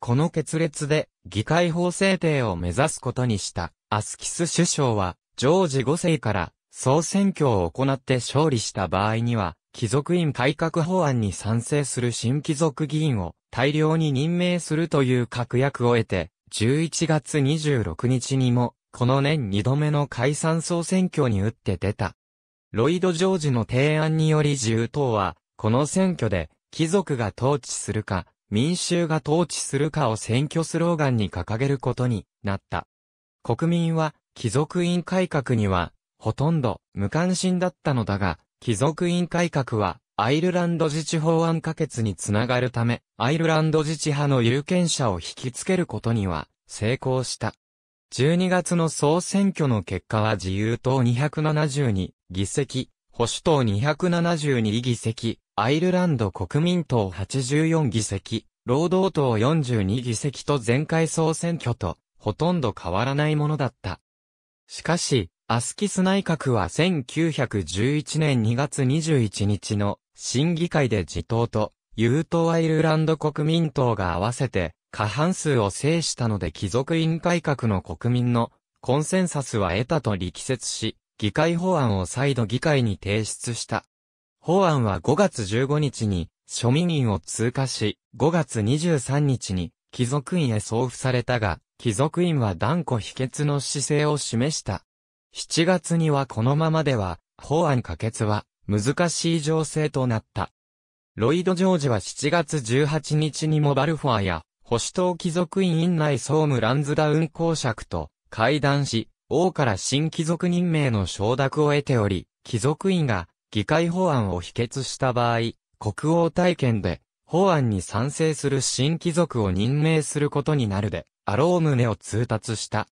この決裂で議会法制定を目指すことにしたアスキス首相はジョージ5世から総選挙を行って勝利した場合には貴族院改革法案に賛成する新貴族議員を大量に任命するという確約を得て11月26日にもこの年2度目の解散総選挙に打って出た。ロイド・ジョージの提案により自由党は、この選挙で貴族が統治するか、民衆が統治するかを選挙スローガンに掲げることになった。国民は、貴族院改革には、ほとんど無関心だったのだが、貴族院改革は、アイルランド自治法案可決につながるため、アイルランド自治派の有権者を引きつけることには、成功した。12月の総選挙の結果は自由党272議席、保守党272議席、アイルランド国民党84議席、労働党42議席と前回総選挙と、ほとんど変わらないものだった。しかし、アスキス内閣は1911年2月21日の審議会で自党と、有党アイルランド国民党が合わせて過半数を制したので貴族院改革の国民のコンセンサスは得たと力説し、議会法案を再度議会に提出した。法案は5月15日に、庶民院を通過し、5月23日に、貴族院へ送付されたが、貴族院は断固否決の姿勢を示した。7月にはこのままでは、法案可決は、難しい情勢となった。ロイド・ジョージは7月18日にもバルフォアや、保守党貴族院院内総務ランズダウン公爵と会談し、王から新貴族任命の承諾を得ており、貴族院が議会法案を否決した場合、国王体験で、法案に賛成する新貴族を任命することになるで、あろう旨を通達した。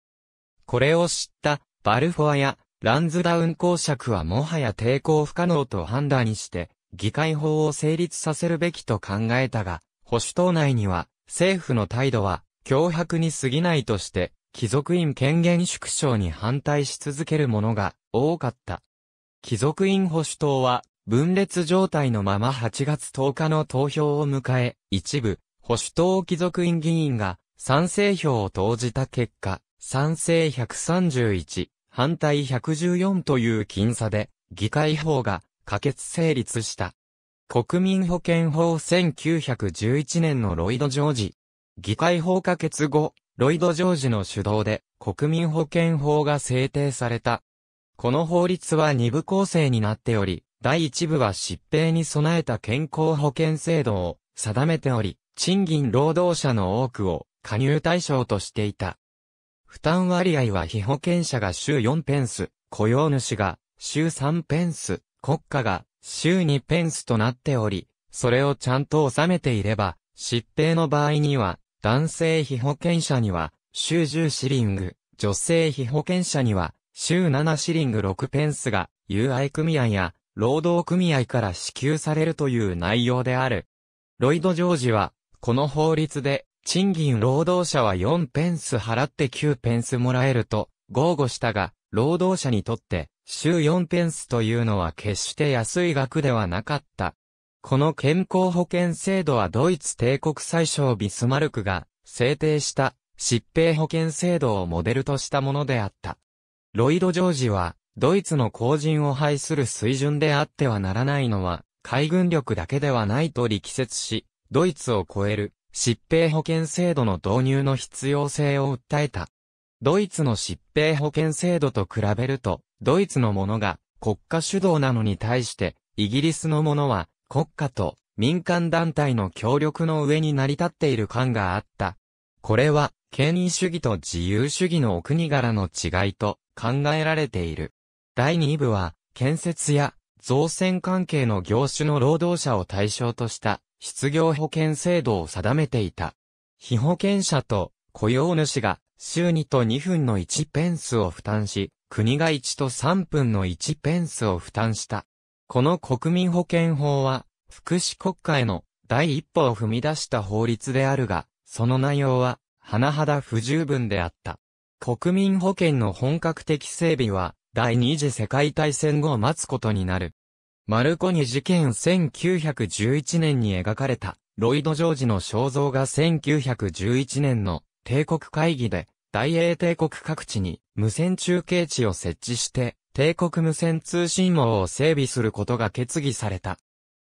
これを知った、バルフォアや、ランズダウン公爵はもはや抵抗不可能と判断して、議会法を成立させるべきと考えたが、保守党内には、政府の態度は、脅迫に過ぎないとして、貴族院権限縮小に反対し続ける者が多かった。貴族院保守党は、分裂状態のまま8月10日の投票を迎え、一部、保守党貴族院議員が、賛成票を投じた結果、賛成131、反対114という僅差で、議会法が可決成立した。国民保険法1911年のロイド・ジョージ。議会法可決後、ロイド・ジョージの主導で国民保険法が制定された。この法律は二部構成になっており、第一部は疾病に備えた健康保険制度を定めており、賃金労働者の多くを加入対象としていた。負担割合は被保険者が週4ペンス、雇用主が週3ペンス、国家が週2ペンスとなっており、それをちゃんと収めていれば、疾病の場合には、男性被保険者には、週10シリング、女性被保険者には、週7シリング6ペンスが、UI 組合や、労働組合から支給されるという内容である。ロイド・ジョージは、この法律で、賃金労働者は4ペンス払って9ペンスもらえると、豪語したが、労働者にとって、週4ペンスというのは決して安い額ではなかった。この健康保険制度はドイツ帝国最小ビスマルクが制定した疾病保険制度をモデルとしたものであった。ロイド・ジョージは、ドイツの後人を排する水準であってはならないのは、海軍力だけではないと力説し、ドイツを超える疾病保険制度の導入の必要性を訴えた。ドイツの疾病保険制度と比べると、ドイツのものが国家主導なのに対して、イギリスのものは国家と民間団体の協力の上に成り立っている感があった。これは、権威主義と自由主義のお国柄の違いと、考えられている。第2部は、建設や造船関係の業種の労働者を対象とした失業保険制度を定めていた。被保険者と雇用主が週2と2分の1ペンスを負担し、国が1と3分の1ペンスを負担した。この国民保険法は、福祉国家への第一歩を踏み出した法律であるが、その内容は、甚だ不十分であった。国民保険の本格的整備は、第二次世界大戦後を待つことになる。マルコニ事件1911年に描かれた、ロイド・ジョージの肖像が1911年の帝国会議で、大英帝国各地に無線中継地を設置して、帝国無線通信網を整備することが決議された。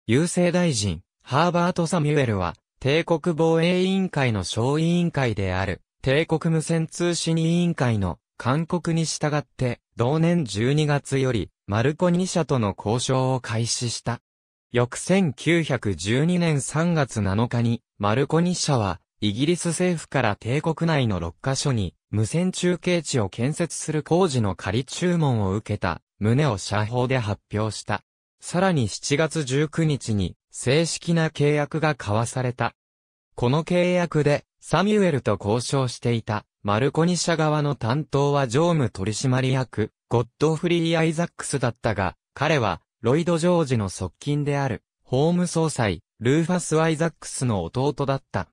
郵政大臣、ハーバート・サミュエルは、帝国防衛委員会の小委員会である、帝国無線通信委員会の勧告に従って、同年12月より、マルコ2社との交渉を開始した。翌1912年3月7日に、マルコ2社は、イギリス政府から帝国内の6カ所に、無線中継地を建設する工事の仮注文を受けた、旨を社報で発表した。さらに7月19日に、正式な契約が交わされた。この契約で、サミュエルと交渉していた、マルコニ社側の担当は常務取締役、ゴッドフリー・アイザックスだったが、彼は、ロイド・ジョージの側近である、法務総裁、ルーファス・アイザックスの弟だった。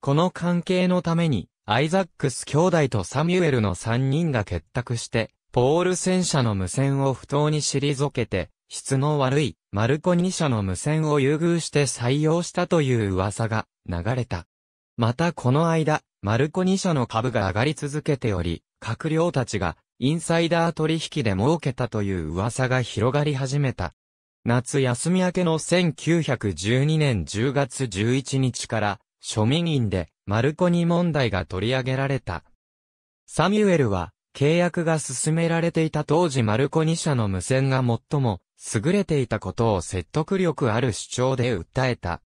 この関係のために、アイザックス兄弟とサミュエルの3人が結託して、ポール戦車の無線を不当に退けて、質の悪い、マルコニ社の無線を優遇して採用したという噂が流れた。またこの間、マルコ2社の株が上がり続けており、閣僚たちがインサイダー取引で儲けたという噂が広がり始めた。夏休み明けの1912年10月11日から庶民院でマルコニ問題が取り上げられた。サミュエルは契約が進められていた当時マルコニ社の無線が最も優れていたことを説得力ある主張で訴えた。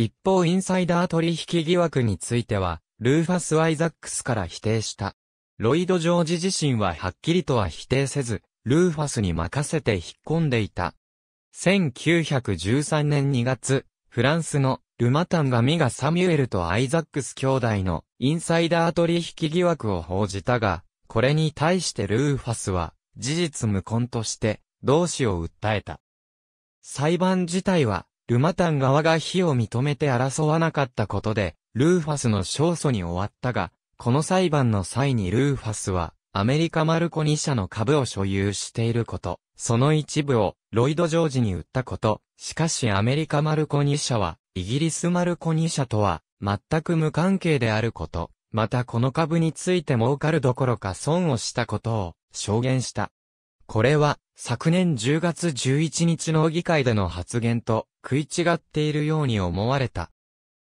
一方インサイダー取引疑惑については、ルーファス・ワイザックスから否定した。ロイド・ジョージ自身ははっきりとは否定せず、ルーファスに任せて引っ込んでいた。1913年2月、フランスのルマタンがミがサミュエルとアイザックス兄弟のインサイダー取引疑惑を報じたが、これに対してルーファスは事実無根として同志を訴えた。裁判自体はルマタン側が非を認めて争わなかったことで、ルーファスの勝訴に終わったが、この裁判の際にルーファスは、アメリカマルコ2社の株を所有していること、その一部をロイド・ジョージに売ったこと、しかしアメリカマルコ2社は、イギリスマルコ2社とは、全く無関係であること、またこの株について儲かるどころか損をしたことを証言した。これは、昨年10月11日の議会での発言と食い違っているように思われた。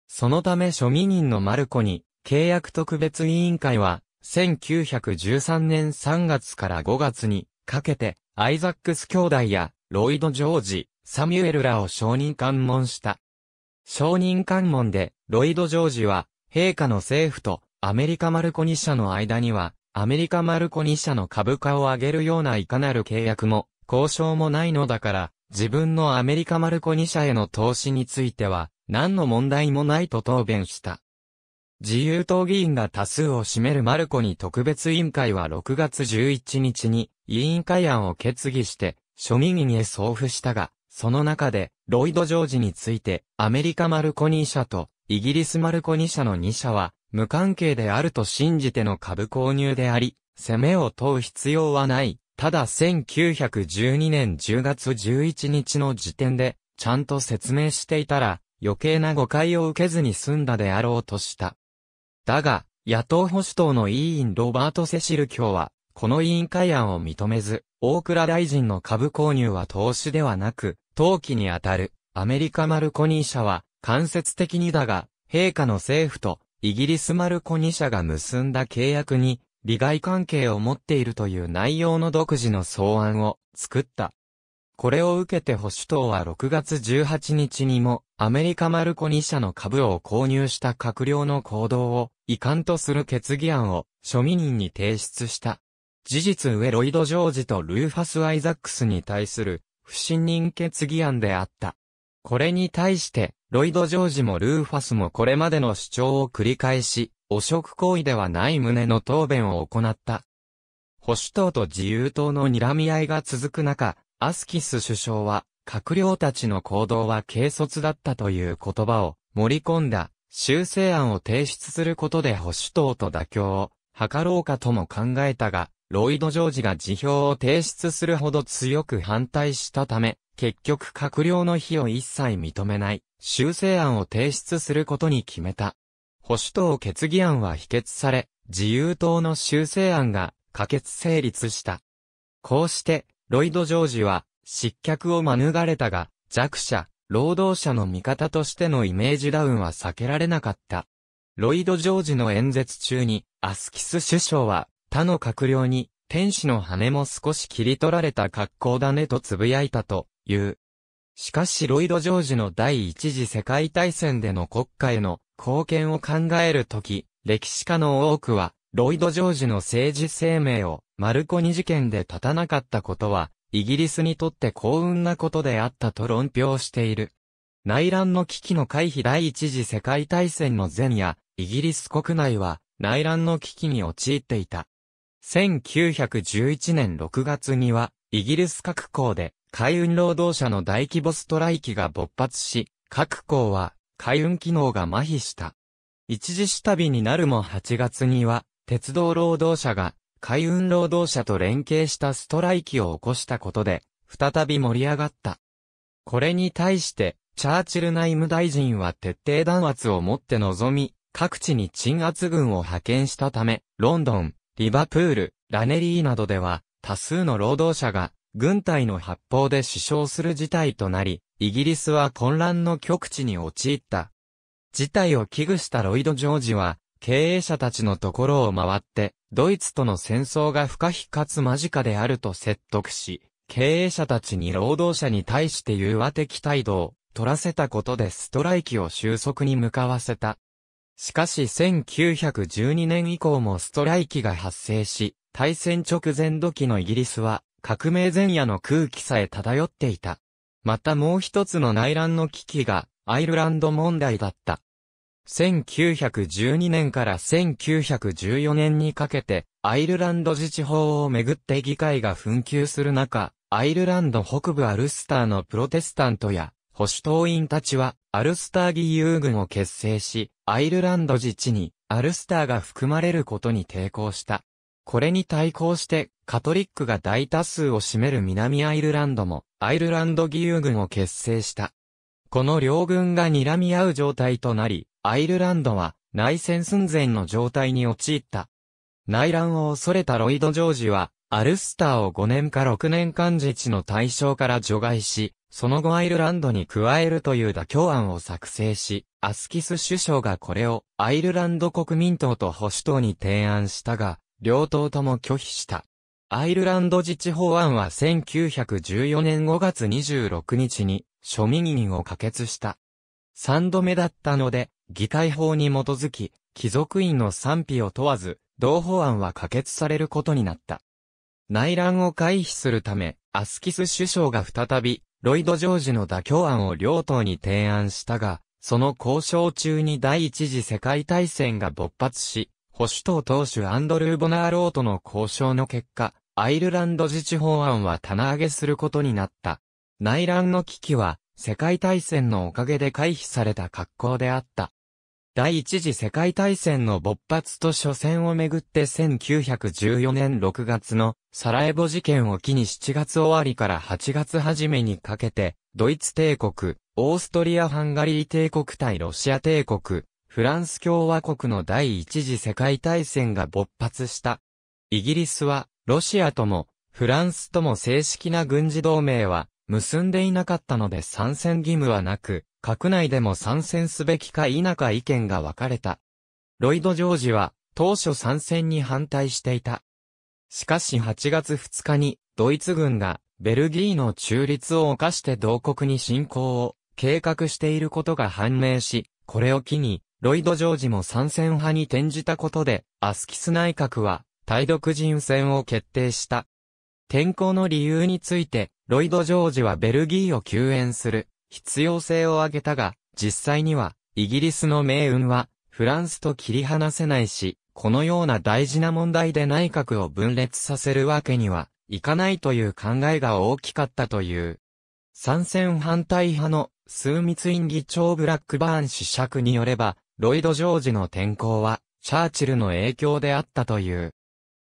そのため庶民人のマルコに、契約特別委員会は、1913年3月から5月にかけて、アイザックス兄弟やロイド・ジョージ、サミュエルらを承認喚問した。承認喚問で、ロイド・ジョージは、陛下の政府とアメリカマルコニ社の間には、アメリカマルコ2社の株価を上げるようないかなる契約も、交渉もないのだから、自分のアメリカマルコ2社への投資については、何の問題もないと答弁した。自由党議員が多数を占めるマルコに特別委員会は6月11日に委員会案を決議して庶民にへ送付したが、その中でロイド・ジョージについてアメリカマルコ2社とイギリスマルコ2社の2社は無関係であると信じての株購入であり、攻めを問う必要はない。ただ1912年10月11日の時点で、ちゃんと説明していたら、余計な誤解を受けずに済んだであろうとした。だが、野党保守党の委員ロバート・セシル卿は、この委員会案を認めず、大倉大臣の株購入は投資ではなく、投機にあたる、アメリカマルコニー社は、間接的にだが、陛下の政府と、イギリスマルコニ社が結んだ契約に、利害関係を持っているという内容の独自の草案を作った。これを受けて保守党は6月18日にもアメリカマルコニ社の株を購入した閣僚の行動を遺憾とする決議案を庶民人に提出した。事実上ロイド・ジョージとルーファス・アイザックスに対する不信任決議案であった。これに対してロイド・ジョージもルーファスもこれまでの主張を繰り返し、汚職行為ではない旨の答弁を行った。保守党と自由党の睨み合いが続く中、アスキス首相は、閣僚たちの行動は軽率だったという言葉を盛り込んだ修正案を提出することで保守党と妥協を図ろうかとも考えたが、ロイド・ジョージが辞表を提出するほど強く反対したため、結局閣僚の非を一切認めない修正案を提出することに決めた。保守党決議案は否決され、自由党の修正案が可決成立した。こうして、ロイド・ジョージは、失脚を免れたが、弱者、労働者の味方としてのイメージダウンは避けられなかった。ロイド・ジョージの演説中に、アスキス首相は、他の閣僚に、天使の羽も少し切り取られた格好だねと呟いたという。しかしロイド・ジョージの第一次世界大戦での国家への貢献を考えるとき、歴史家の多くは、ロイド・ジョージの政治生命をマルコニ事件で立たなかったことは、イギリスにとって幸運なことであったと論評している。内乱の危機の回避第一次世界大戦の前夜、イギリス国内は内乱の危機に陥っていた。1911年6月には、イギリス各校で海運労働者の大規模ストライキが勃発し、各校は海運機能が麻痺した。一時下火になるも8月には、鉄道労働者が海運労働者と連携したストライキを起こしたことで、再び盛り上がった。これに対して、チャーチル内務大臣は徹底弾圧をもって臨み、各地に鎮圧軍を派遣したため、ロンドン、リバプール、ラネリーなどでは、多数の労働者が軍隊の発砲で死傷する事態となり、イギリスは混乱の極地に陥った。事態を危惧したロイド・ジョージは、経営者たちのところを回って、ドイツとの戦争が不可避かつ間近であると説得し、経営者たちに労働者に対して融和的態度を取らせたことでストライキを収束に向かわせた。しかし1912年以降もストライキが発生し、対戦直前時のイギリスは革命前夜の空気さえ漂っていた。またもう一つの内乱の危機が、アイルランド問題だった。1912年から1914年にかけて、アイルランド自治法をめぐって議会が紛糾する中、アイルランド北部アルスターのプロテスタントや、保守党員たちは、アルスター義勇軍を結成し、アイルランド自治に、アルスターが含まれることに抵抗した。これに対抗して、カトリックが大多数を占める南アイルランドも、アイルランド義勇軍を結成した。この両軍が睨み合う状態となり、アイルランドは内戦寸前の状態に陥った。内乱を恐れたロイド・ジョージは、アルスターを5年か6年間自治の対象から除外し、その後アイルランドに加えるという妥協案を作成し、アスキス首相がこれをアイルランド国民党と保守党に提案したが、両党とも拒否した。アイルランド自治法案は1914年5月26日に庶民員を可決した。3度目だったので、議会法に基づき、貴族院の賛否を問わず、同法案は可決されることになった。内乱を回避するため、アスキス首相が再び、ロイド・ジョージの妥協案を両党に提案したが、その交渉中に第一次世界大戦が勃発し、保守党党首アンドルー・ボナーローとの交渉の結果、アイルランド自治法案は棚上げすることになった。内乱の危機は、世界大戦のおかげで回避された格好であった。第一次世界大戦の勃発と初戦をめぐって1914年6月のサラエボ事件を機に7月終わりから8月初めにかけて、ドイツ帝国、オーストリア・ハンガリー帝国対ロシア帝国、フランス共和国の第一次世界大戦が勃発した。イギリスは、ロシアとも、フランスとも正式な軍事同盟は、結んでいなかったので参戦義務はなく、閣内でも参戦すべきか否か意見が分かれた。ロイド・ジョージは、当初参戦に反対していた。しかし8月2日に、ドイツ軍が、ベルギーの中立を犯して同国に侵攻を計画していることが判明し、これを機に、ロイド・ジョージも参戦派に転じたことで、アスキス内閣は、対独人選を決定した。転校の理由について、ロイド・ジョージはベルギーを救援する、必要性を挙げたが、実際には、イギリスの命運は、フランスと切り離せないし、このような大事な問題で内閣を分裂させるわけには、いかないという考えが大きかったという。参戦反対派の、枢密院議長ブラックバーン子爵によれば、ロイド・ジョージの転校は、チャーチルの影響であったという。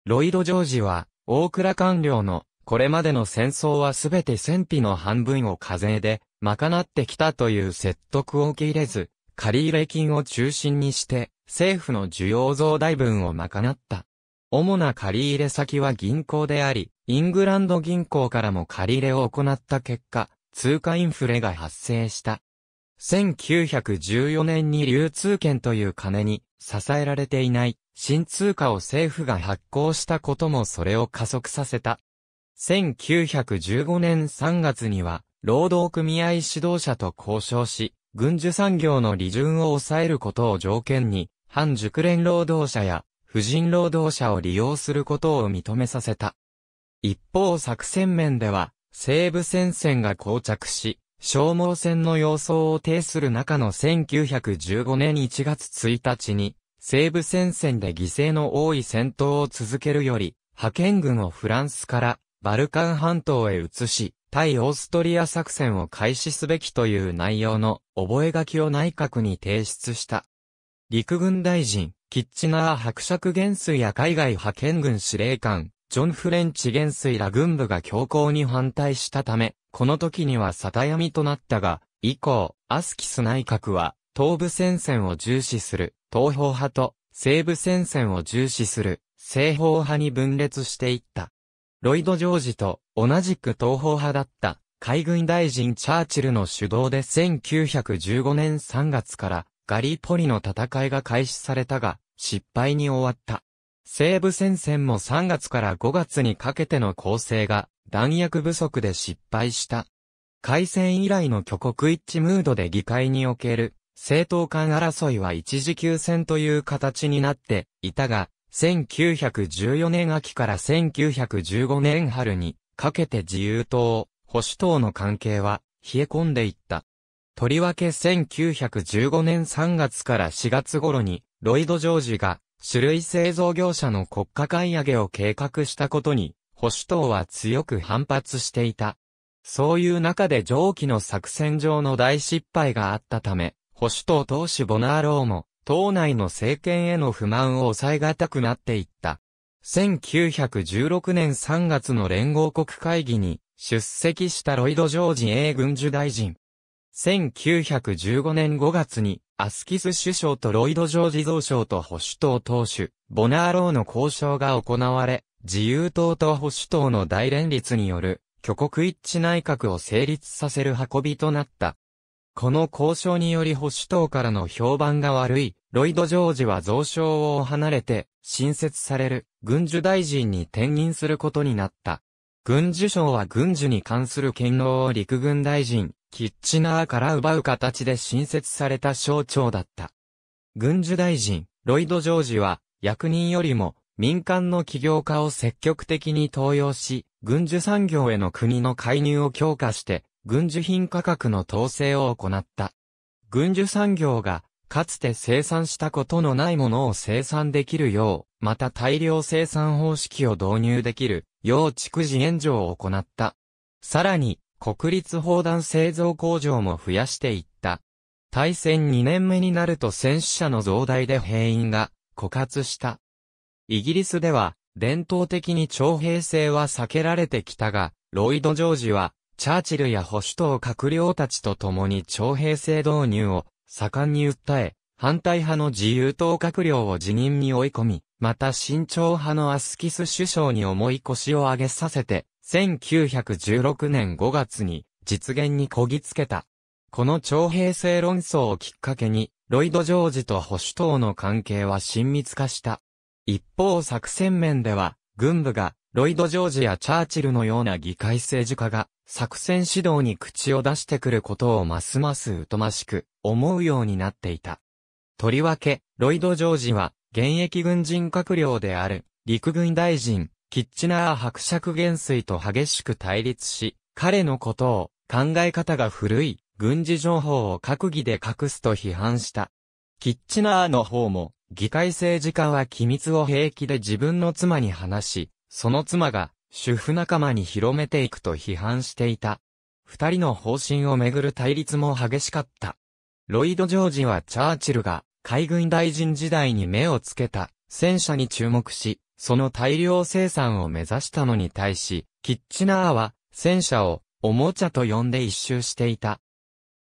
ロイド・ジョージは、大倉官僚の、これまでの戦争はすべて戦費の半分を課税で、賄ってきたという説得を受け入れず、借入金を中心にして、政府の需要増大分を賄った。主な借入先は銀行であり、イングランド銀行からも借入れを行った結果、通貨インフレが発生した。1914年に流通券という金に支えられていない新通貨を政府が発行したこともそれを加速させた。1915年3月には労働組合指導者と交渉し、軍需産業の利潤を抑えることを条件に、反熟練労働者や婦人労働者を利用することを認めさせた。一方作戦面では、西部戦線が膠着し、消耗戦の様相を呈する中の1915年1月1日に、西部戦線で犠牲の多い戦闘を続けるより、派遣軍をフランスからバルカン半島へ移し、対オーストリア作戦を開始すべきという内容の覚書を内閣に提出した。陸軍大臣、キッチナー伯爵元帥や海外派遣軍司令官、ジョン・フレンチ元帥ら軍部が強硬に反対したため、この時には里闇となったが、以降、アスキス内閣は、東部戦線を重視する、東方派と、西部戦線を重視する、西方派に分裂していった。ロイド・ジョージと同じく東方派だった海軍大臣チャーチルの主導で1915年3月からガリーポリの戦いが開始されたが失敗に終わった。西部戦線も3月から5月にかけての構成が弾薬不足で失敗した。開戦以来の挙国一致ムードで議会における政党間争いは一時休戦という形になっていたが、1914年秋から1915年春にかけて自由党、保守党の関係は冷え込んでいった。とりわけ1915年3月から4月頃にロイド・ジョージが種類製造業者の国家買い上げを計画したことに、保守党は強く反発していた。そういう中で上記の作戦上の大失敗があったため、保守党党首ボナーローも、党内の政権への不満を抑えがたくなっていった。1916年3月の連合国会議に出席したロイド・ジョージ英軍需大臣、1915年5月に、アスキス首相とロイド・ジョージ蔵省と保守党党首、ボナーローの交渉が行われ、自由党と保守党の大連立による、挙国一致内閣を成立させる運びとなった。この交渉により保守党からの評判が悪い、ロイド・ジョージは蔵省を離れて、新設される、軍需大臣に転任することになった。軍需省は軍需に関する権能を陸軍大臣、キッチナーから奪う形で新設された省庁だった。軍需大臣、ロイド・ジョージは、役人よりも民間の起業家を積極的に登用し、軍需産業への国の介入を強化して、軍需品価格の統制を行った。軍需産業が、かつて生産したことのないものを生産できるよう、また大量生産方式を導入できる、よう逐次援助を行った。さらに、国立砲弾製造工場も増やしていった。対戦2年目になると戦死者の増大で兵員が枯渇した。イギリスでは伝統的に徴兵制は避けられてきたが、ロイド・ジョージはチャーチルや保守党閣僚たちと共に徴兵制導入を盛んに訴え、反対派の自由党閣僚を辞任に追い込み、また慎重派のアスキス首相に重い腰を上げさせて、1916年5月に実現にこぎつけた。この徴兵制論争をきっかけに、ロイド・ジョージと保守党の関係は親密化した。一方作戦面では、軍部が、ロイド・ジョージやチャーチルのような議会政治家が、作戦指導に口を出してくることをますます疎ましく、思うようになっていた。とりわけ、ロイド・ジョージは、現役軍人閣僚である、陸軍大臣、キッチナー伯爵元帥と激しく対立し、彼のことを考え方が古い軍事情報を閣議で隠すと批判した。キッチナーの方も議会政治家は機密を平気で自分の妻に話し、その妻が主婦仲間に広めていくと批判していた。二人の方針をめぐる対立も激しかった。ロイド・ジョージはチャーチルが海軍大臣時代に目をつけた戦車に注目し、その大量生産を目指したのに対し、キッチナーは戦車をおもちゃと呼んで一周していた。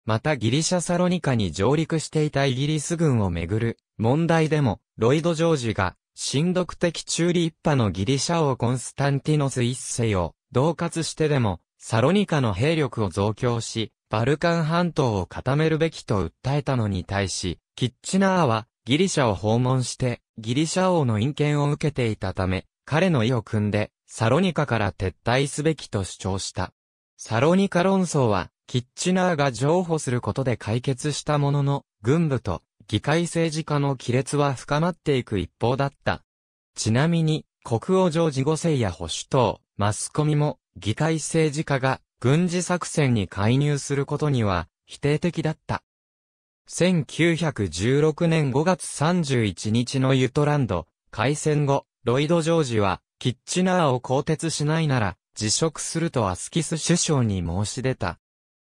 またギリシャサロニカに上陸していたイギリス軍をめぐる問題でも、ロイド・ジョージが、親読的中立派のギリシャ王コンスタンティノス一世を、同活してでも、サロニカの兵力を増強し、バルカン半島を固めるべきと訴えたのに対し、キッチナーは、ギリシャを訪問して、ギリシャ王の陰権を受けていたため、彼の意を組んで、サロニカから撤退すべきと主張した。サロニカ論争は、キッチナーが譲歩することで解決したものの、軍部と議会政治家の亀裂は深まっていく一方だった。ちなみに、国王上自護生や保守党、マスコミも、議会政治家が軍事作戦に介入することには否定的だった。1916年5月31日のユトランド、開戦後、ロイド・ジョージは、キッチナーを更迭しないなら、辞職するとアスキス首相に申し出た。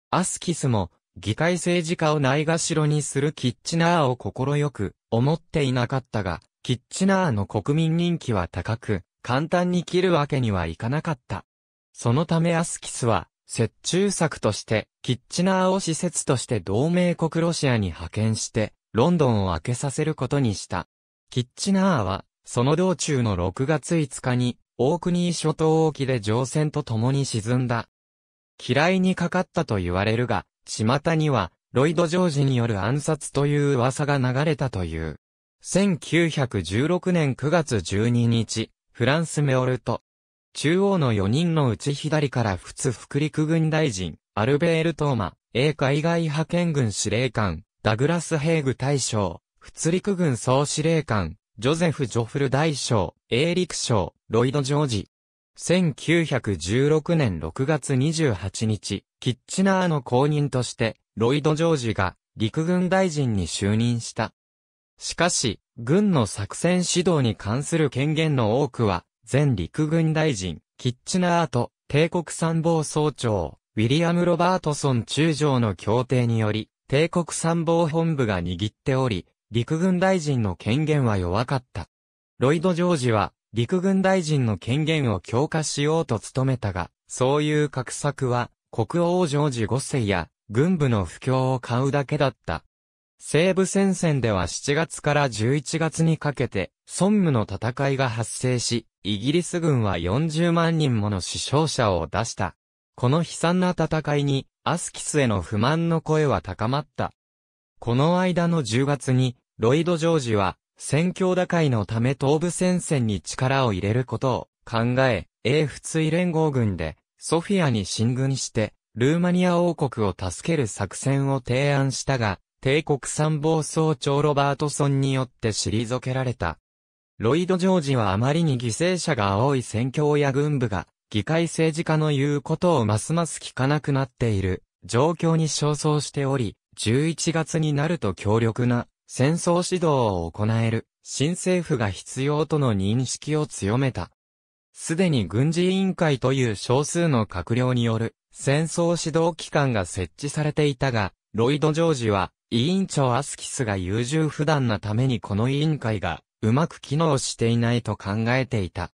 アスキスも、議会政治家をないがしろにするキッチナーを快く思っていなかったが、キッチナーの国民人気は高く、簡単に切るわけにはいかなかった。そのためアスキスは、接中策として、キッチナーを施設として同盟国ロシアに派遣して、ロンドンを開けさせることにした。キッチナーは、その道中の6月5日に、オークニー諸島沖で乗船と共に沈んだ。嫌いにかかったと言われるが、巷には、ロイド・ジョージによる暗殺という噂が流れたという。1916年9月12日、フランス・メオルト、中央の4人のうち左から仏副陸軍大臣、アルベール・トーマ、英海外派遣軍司令官、ダグラス・ヘーグ大将、仏陸軍総司令官、ジョゼフ・ジョフル大将、英陸将、ロイド・ジョージ。1916年6月28日、キッチナーの公認として、ロイド・ジョージが陸軍大臣に就任した。しかし、軍の作戦指導に関する権限の多くは、前陸軍大臣、キッチナーと帝国参謀総長、ウィリアム・ロバートソン中将の協定により、帝国参謀本部が握っており、陸軍大臣の権限は弱かった。ロイド・ジョージは、陸軍大臣の権限を強化しようと努めたが、そういう画策は、国王ジョージ5世や、軍部の不況を買うだけだった。西部戦線では7月から11月にかけて、ソンムの戦いが発生し、イギリス軍は40万人もの死傷者を出した。この悲惨な戦いに、アスキスへの不満の声は高まった。この間の10月に、ロイド・ジョージは、戦況打開のため東部戦線に力を入れることを考え、英仏イ連合軍で、ソフィアに進軍して、ルーマニア王国を助ける作戦を提案したが、帝国参謀総長ロバートソンによって退けられた。ロイド・ジョージはあまりに犠牲者が多い戦況や軍部が、議会政治家の言うことをますます聞かなくなっている状況に焦燥しており、11月になると強力な戦争指導を行える新政府が必要との認識を強めた。すでに軍事委員会という少数の閣僚による戦争指導機関が設置されていたが、ロイド・ジョージは委員長アスキスが優柔不断なためにこの委員会がうまく機能していないと考えていた。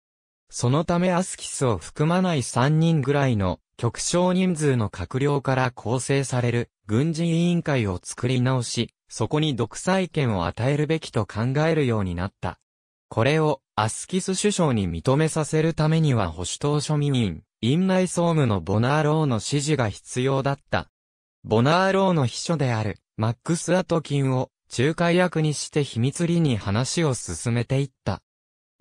そのためアスキスを含まない3人ぐらいの極小人数の閣僚から構成される軍事委員会を作り直し、そこに独裁権を与えるべきと考えるようになった。これをアスキス首相に認めさせるためには保守党庶民員、院内総務のボナーローの指示が必要だった。ボナーローの秘書であるマックス・アトキンを仲介役にして秘密裏に話を進めていった。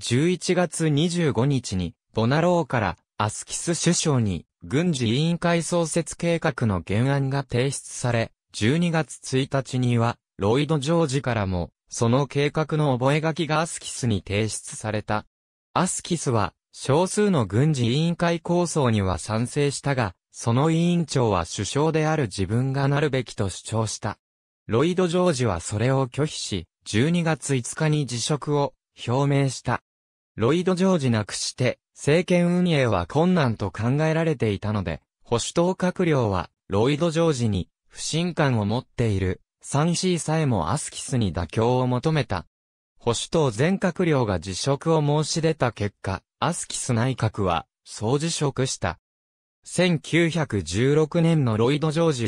11月25日に、ボナローからアスキス首相に軍事委員会創設計画の原案が提出され、12月1日には、ロイド・ジョージからも、その計画の覚書がアスキスに提出された。アスキスは、少数の軍事委員会構想には賛成したが、その委員長は首相である自分がなるべきと主張した。ロイド・ジョージはそれを拒否し、12月5日に辞職を表明した。ロイド・ジョージなくして、政権運営は困難と考えられていたので、保守党閣僚は、ロイド・ジョージに不信感を持っている、シ c さえもアスキスに妥協を求めた。保守党全閣僚が辞職を申し出た結果、アスキス内閣は、総辞職した。1916年のロイド・ジョージ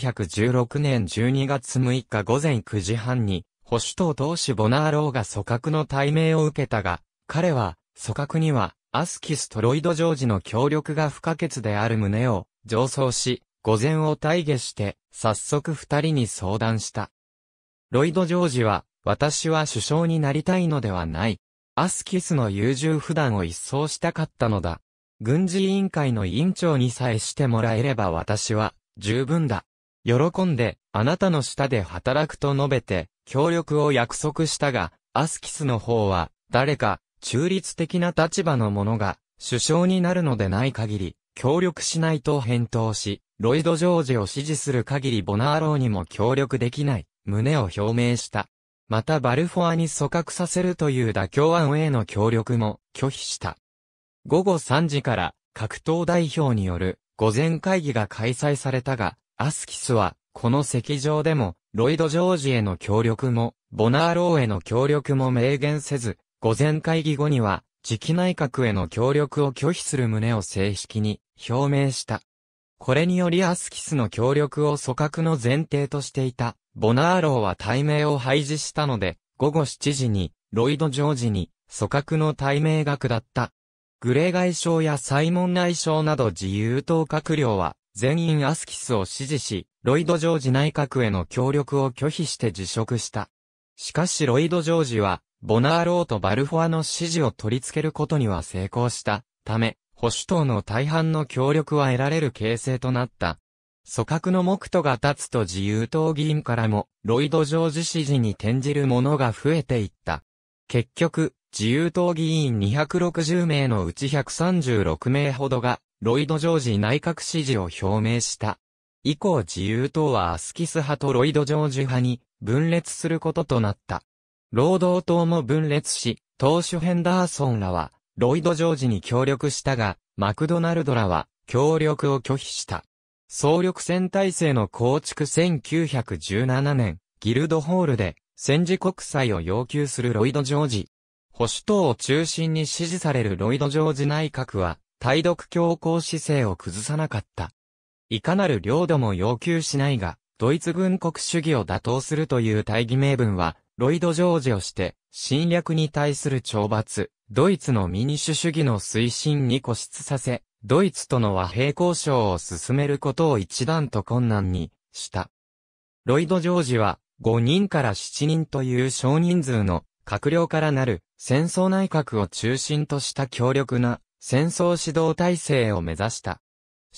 1916年12月6日午前9時半に、保守党党首ボナーローが組閣の対名を受けたが、彼は、組閣には、アスキスとロイド・ジョージの協力が不可欠である旨を、上奏し、午前を退下して、早速二人に相談した。ロイド・ジョージは、私は首相になりたいのではない。アスキスの優柔不断を一掃したかったのだ。軍事委員会の委員長にさえしてもらえれば私は、十分だ。喜んで、あなたの下で働くと述べて、協力を約束したが、アスキスの方は、誰か、中立的な立場の者が、首相になるのでない限り、協力しないと返答し、ロイド・ジョージを支持する限りボナーローにも協力できない、旨を表明した。またバルフォアに組閣させるという妥協案への協力も拒否した。午後3時から、各党代表による、午前会議が開催されたが、アスキスは、この席上でも、ロイド・ジョージへの協力も、ボナーローへの協力も明言せず、午前会議後には、次期内閣への協力を拒否する旨を正式に表明した。これによりアスキスの協力を組閣の前提としていた、ボナーローは対面を廃止したので、午後7時に、ロイド・ジョージに、組閣の対面額だったグレー外相やサイモン内相など自由党閣僚は、全員アスキスを支持し、ロイド・ジョージ内閣への協力を拒否して辞職した。しかしロイド・ジョージは、ボナーローとバルフォアの支持を取り付けることには成功した、ため、保守党の大半の協力は得られる形勢となった。組閣の目途が立つと自由党議員からも、ロイド・ジョージ支持に転じる者が増えていった。結局、自由党議員260名のうち136名ほどが、ロイド・ジョージ内閣支持を表明した。以降自由党はアスキス派とロイド・ジョージ派に分裂することとなった。労働党も分裂し、党首ヘンダーソンらは、ロイド・ジョージに協力したが、マクドナルドらは、協力を拒否した。総力戦体制の構築1917年、ギルドホールで、戦時国債を要求するロイド・ジョージ、保守党を中心に支持されるロイド・ジョージ内閣は、対独強硬姿勢を崩さなかった。いかなる領土も要求しないが、ドイツ軍国主義を打倒するという大義名分は、ロイド・ジョージをして、侵略に対する懲罰、ドイツの民主主義の推進に固執させ、ドイツとの和平交渉を進めることを一段と困難にした。ロイド・ジョージは、5人から7人という少人数の閣僚からなる戦争内閣を中心とした強力な戦争指導体制を目指した。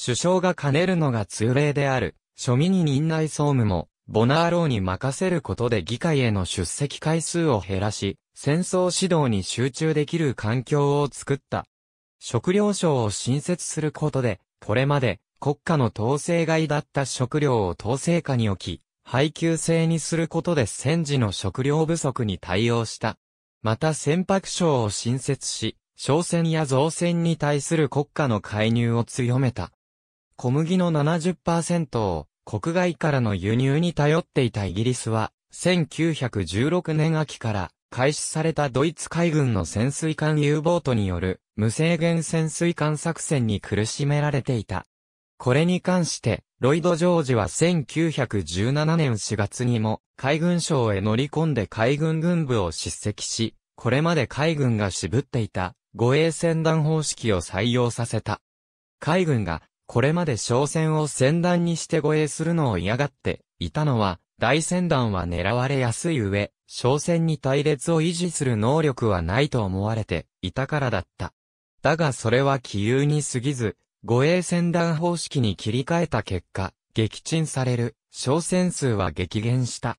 首相が兼ねるのが通例である、庶民に任内総務も、ボナーローに任せることで議会への出席回数を減らし、戦争指導に集中できる環境を作った。食料省を新設することで、これまで国家の統制外だった食料を統制下に置き、配給制にすることで戦時の食料不足に対応した。また船舶省を新設し、商船や造船に対する国家の介入を強めた。小麦の70%を国外からの輸入に頼っていたイギリスは、1916年秋から開始されたドイツ海軍の潜水艦 U ボートによる無制限潜水艦作戦に苦しめられていた。これに関して、ロイド・ジョージは1917年4月にも海軍省へ乗り込んで海軍軍部を叱責し、これまで海軍が渋っていた護衛船団方式を採用させた。海軍がこれまで商船を船団にして護衛するのを嫌がっていたのは、大船団は狙われやすい上、商船に隊列を維持する能力はないと思われていたからだった。だがそれは気有に過ぎず、護衛戦団方式に切り替えた結果、撃沈される、商船数は激減した。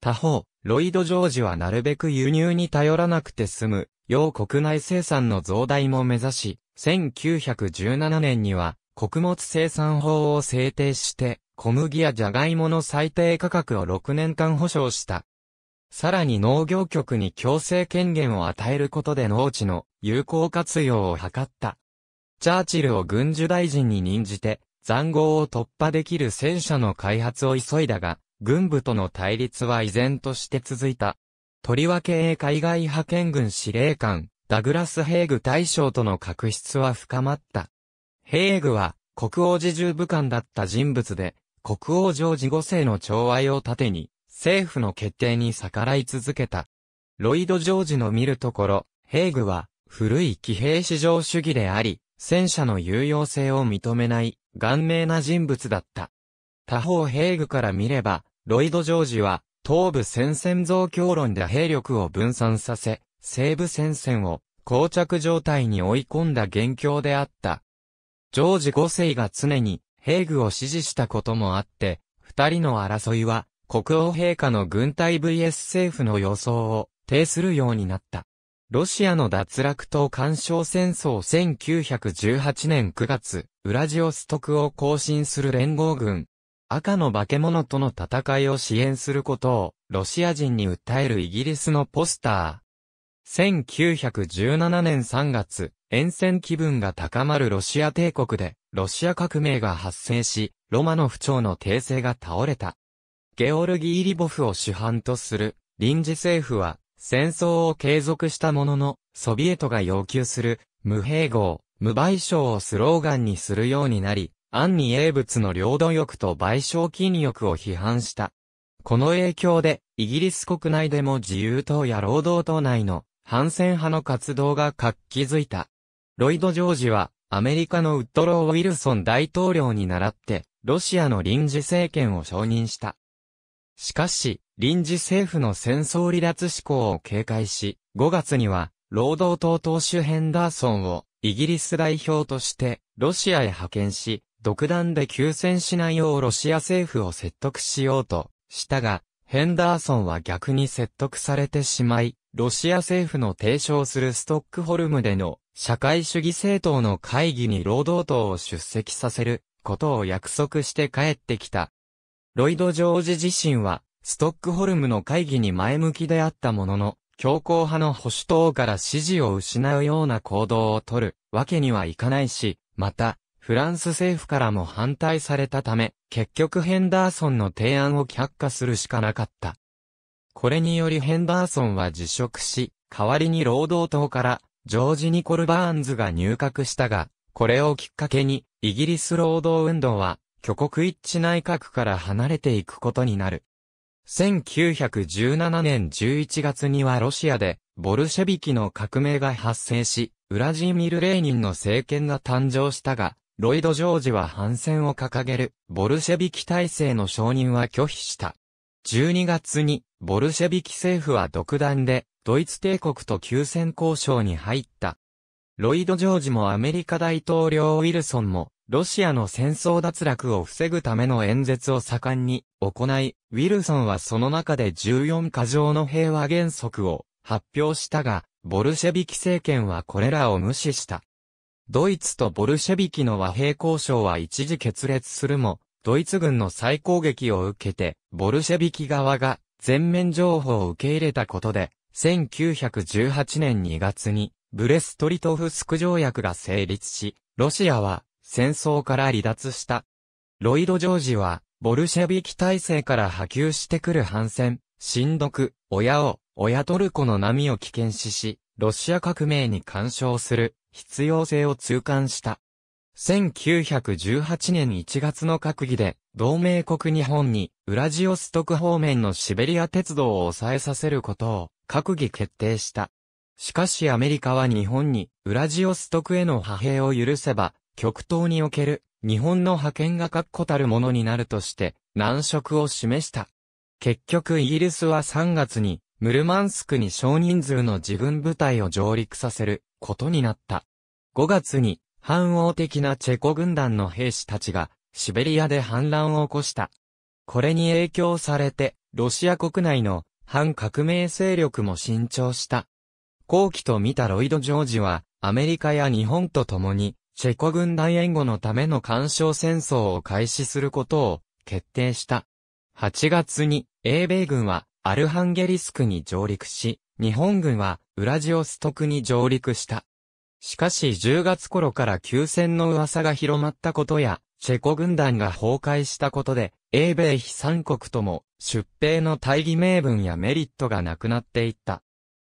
他方、ロイド・ジョージはなるべく輸入に頼らなくて済む、要国内生産の増大も目指し、1917年には、穀物生産法を制定して、小麦やジャガイモの最低価格を6年間保証した。さらに農業局に強制権限を与えることで農地の有効活用を図った。チャーチルを軍需大臣に任じて、残壕を突破できる戦車の開発を急いだが、軍部との対立は依然として続いた。とりわけ海外派遣軍司令官、ダグラス・ヘイグ大将との確執は深まった。ヘイグは、国王自重武官だった人物で、国王ジョージ5世の寵愛を盾に、政府の決定に逆らい続けた。ロイド・ジョージの見るところ、ヘイグは、古い騎兵至上主義であり、戦車の有用性を認めない、顔面な人物だった。他方兵具から見れば、ロイド・ジョージは、東部戦線増強論で兵力を分散させ、西部戦線を、膠着状態に追い込んだ元凶であった。ジョージ5世が常に、兵具を支持したこともあって、二人の争いは、国王陛下の軍隊 VS 政府の予想を呈するようになった。ロシアの脱落と干渉戦争1918年9月、ウラジオストクを更新する連合軍、赤の化け物との戦いを支援することを、ロシア人に訴えるイギリスのポスター。1917年3月、沿線気分が高まるロシア帝国で、ロシア革命が発生し、ロマノフ朝の帝政が倒れた。ゲオルギー・リボフを主犯とする、臨時政府は、戦争を継続したものの、ソビエトが要求する、無併合、無賠償をスローガンにするようになり、暗に英物の領土欲と賠償金欲を批判した。この影響で、イギリス国内でも自由党や労働党内の反戦派の活動が活気づいた。ロイド・ジョージは、アメリカのウッドロー・ウィルソン大統領に倣って、ロシアの臨時政権を承認した。しかし、臨時政府の戦争離脱志向を警戒し、5月には、労働党党首ヘンダーソンを、イギリス代表として、ロシアへ派遣し、独断で休戦しないようロシア政府を説得しようとしたが、ヘンダーソンは逆に説得されてしまい、ロシア政府の提唱するストックホルムでの社会主義政党の会議に労働党を出席させることを約束して帰ってきた。ロイド・ジョージ自身はストックホルムの会議に前向きであったものの、強硬派の保守党から支持を失うような行動をとるわけにはいかないし、また、フランス政府からも反対されたため、結局ヘンダーソンの提案を却下するしかなかった。これによりヘンダーソンは辞職し、代わりに労働党からジョージ・ニコル・バーンズが入閣したが、これをきっかけに、イギリス労働運動は、挙国一致内閣から離れていくことになる。1917年11月にはロシアで、ボルシェビキの革命が発生し、ウラジーミル・レーニンの政権が誕生したが、ロイド・ジョージは反戦を掲げる、ボルシェビキ体制の承認は拒否した。12月に、ボルシェビキ政府は独断で、ドイツ帝国と休戦交渉に入った。ロイド・ジョージもアメリカ大統領ウィルソンも、ロシアの戦争脱落を防ぐための演説を盛んに行い、ウィルソンはその中で14か条の平和原則を発表したが、ボルシェビキ政権はこれらを無視した。ドイツとボルシェビキの和平交渉は一時決裂するも、ドイツ軍の再攻撃を受けて、ボルシェビキ側が全面情報を受け入れたことで、1918年2月にブレストリトフスク条約が成立し、ロシアは戦争から離脱した。ロイド・ジョージは、ボルシェビキ体制から波及してくる反戦、親独、親を、親トルコの波を危険視し、ロシア革命に干渉する必要性を痛感した。1918年1月の閣議で、同盟国日本に、ウラジオストク方面のシベリア鉄道を抑えさせることを、閣議決定した。しかしアメリカは日本に、ウラジオストクへの派兵を許せば、極東における日本の覇権が確固たるものになるとして難色を示した。結局イギリスは3月にムルマンスクに少人数の自軍部隊を上陸させることになった。5月に反王的なチェコ軍団の兵士たちがシベリアで反乱を起こした。これに影響されてロシア国内の反革命勢力も伸長した。後期と見たロイド・ジョージはアメリカや日本と共にチェコ軍団援護のための干渉戦争を開始することを決定した。8月に、英米軍はアルハンゲリスクに上陸し、日本軍はウラジオストクに上陸した。しかし10月頃から休戦の噂が広まったことや、チェコ軍団が崩壊したことで、英米非三国とも出兵の大義名分やメリットがなくなっていった。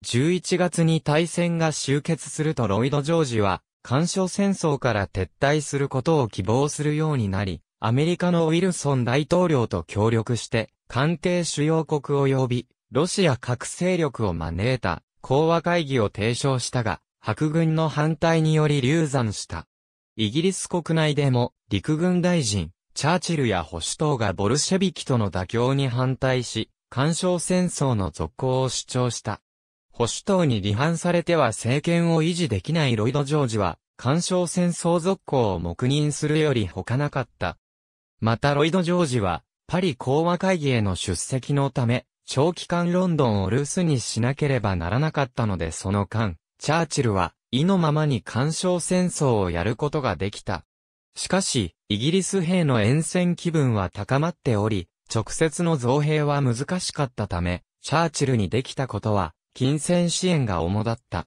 11月に大戦が終結するとロイド・ジョージは、干渉戦争から撤退することを希望するようになり、アメリカのウィルソン大統領と協力して、関係主要国及び、ロシア核勢力を招いた、講和会議を提唱したが、白軍の反対により流産した。イギリス国内でも、陸軍大臣、チャーチルや保守党がボルシェビキとの妥協に反対し、干渉戦争の続行を主張した。保守党に離反されては政権を維持できないロイド・ジョージは、干渉戦争続行を黙認するより他なかった。またロイド・ジョージは、パリ講和会議への出席のため、長期間ロンドンを留守にしなければならなかったのでその間、チャーチルは、意のままに干渉戦争をやることができた。しかし、イギリス兵の沿線気分は高まっており、直接の造兵は難しかったため、チャーチルにできたことは、金銭支援が主だった。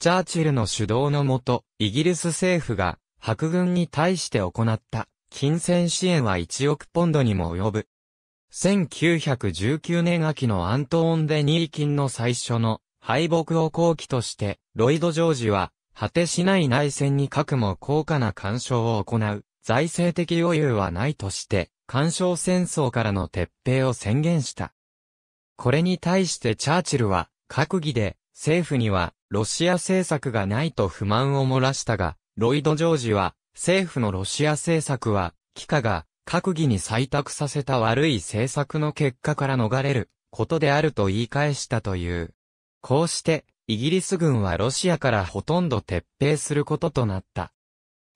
チャーチルの主導のもと、イギリス政府が白軍に対して行った金銭支援は1億ポンドにも及ぶ。1919年秋のアントーン・デ・ニーキンの最初の敗北を後期として、ロイド・ジョージは、果てしない内戦に核も高価な干渉を行う、財政的余裕はないとして、干渉戦争からの撤兵を宣言した。これに対してチャーチルは、閣議で、政府には、ロシア政策がないと不満を漏らしたが、ロイド・ジョージは、政府のロシア政策は、機下が、閣議に採択させた悪い政策の結果から逃れることであると言い返したという。こうして、イギリス軍はロシアからほとんど撤兵することとなった。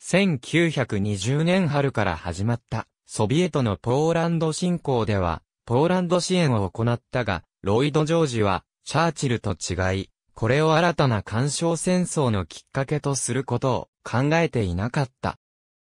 1920年春から始まったソビエトのポーランド侵攻では、ポーランド支援を行ったが、ロイド・ジョージは、チャーチルと違い、これを新たな干渉戦争のきっかけとすることを考えていなかった。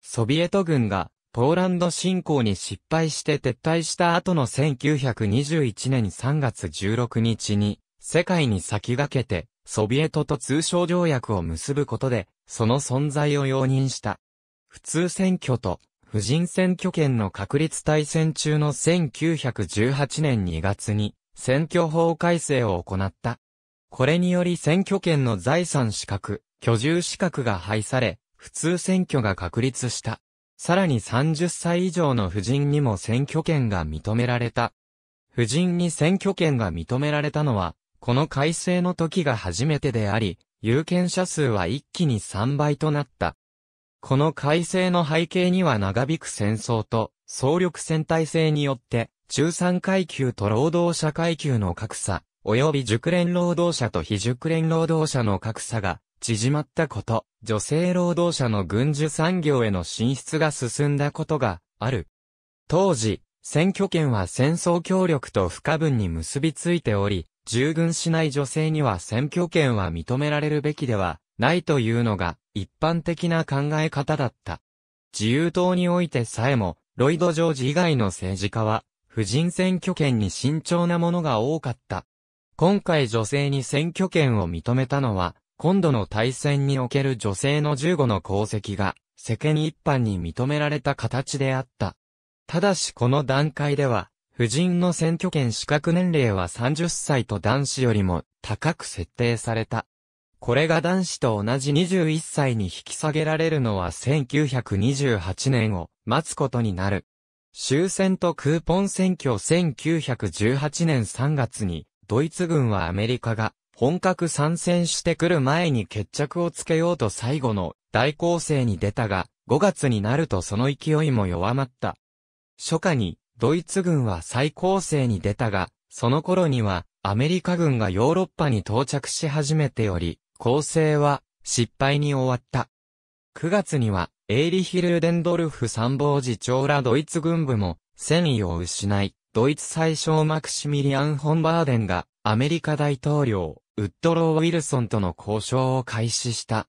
ソビエト軍がポーランド侵攻に失敗して撤退した後の1921年3月16日に、世界に先駆けて、ソビエトと通商条約を結ぶことで、その存在を容認した。普通選挙と、婦人選挙権の確立大戦中の1918年2月に、選挙法改正を行った。これにより選挙権の財産資格、居住資格が廃され、普通選挙が確立した。さらに30歳以上の婦人にも選挙権が認められた。婦人に選挙権が認められたのは、この改正の時が初めてであり、有権者数は一気に3倍となった。この改正の背景には長引く戦争と、総力戦体制によって、中産階級と労働者階級の格差、及び熟練労働者と非熟練労働者の格差が縮まったこと、女性労働者の軍需産業への進出が進んだことがある。当時、選挙権は戦争協力と不可分に結びついており、従軍しない女性には選挙権は認められるべきではないというのが一般的な考え方だった。自由党においてさえも、ロイド・ジョージ以外の政治家は、婦人選挙権に慎重なものが多かった。今回女性に選挙権を認めたのは、今度の対戦における女性の15の功績が世間一般に認められた形であった。ただしこの段階では、婦人の選挙権資格年齢は30歳と男子よりも高く設定された。これが男子と同じ21歳に引き下げられるのは1928年を待つことになる。終戦とクーポン選挙1918年3月に、ドイツ軍はアメリカが本格参戦してくる前に決着をつけようと最後の大攻勢に出たが、5月になるとその勢いも弱まった。初夏にドイツ軍は再攻勢に出たが、その頃にはアメリカ軍がヨーロッパに到着し始めており、攻勢は失敗に終わった。9月には、エイリヒルデンドルフ参謀次長らドイツ軍部も、戦意を失い、ドイツ最小マクシミリアン・ホンバーデンが、アメリカ大統領、ウッドロー・ウィルソンとの交渉を開始した。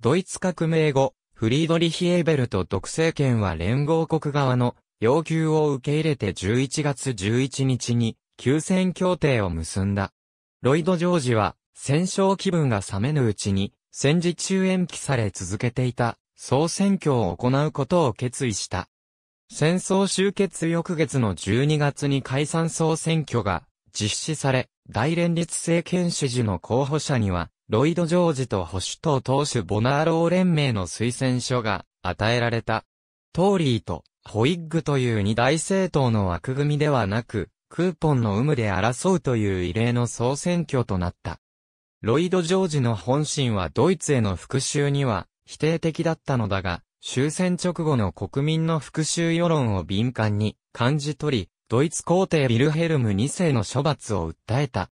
ドイツ革命後、フリードリヒ・エーベルと独政権は連合国側の要求を受け入れて11月11日に休戦協定を結んだ。ロイド・ジョージは戦勝気分が冷めぬうちに戦時中延期され続けていた総選挙を行うことを決意した。戦争終結翌月の12月に解散総選挙が実施され、大連立政権支持の候補者には、ロイド・ジョージと保守党党首ボナーロー連盟の推薦書が与えられた。トーリーとホイッグという二大政党の枠組みではなく、クーポンの有無で争うという異例の総選挙となった。ロイド・ジョージの本心はドイツへの復讐には否定的だったのだが、終戦直後の国民の復讐世論を敏感に感じ取り、ドイツ皇帝ビルヘルム2世の処罰を訴えた。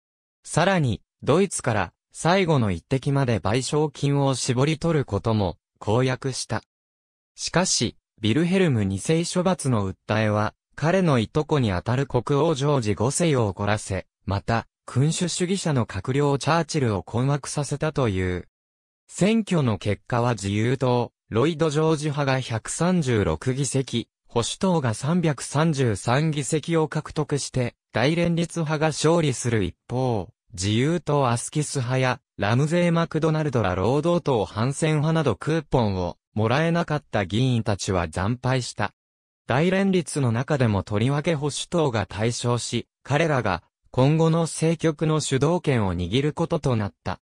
さらに、ドイツから最後の一滴まで賠償金を絞り取ることも公約した。しかし、ビルヘルム2世処罰の訴えは、彼のいとこにあたる国王ジョージ5世を怒らせ、また、君主主義者の閣僚チャーチルを困惑させたという。選挙の結果は自由党、ロイド・ジョージ派が136議席、保守党が333議席を獲得して、大連立派が勝利する一方、自由党アスキス派や、ラムゼー・マクドナルドら労働党反戦派などクーポンをもらえなかった議員たちは惨敗した。大連立の中でもとりわけ保守党が対象し、彼らが今後の政局の主導権を握ることとなった。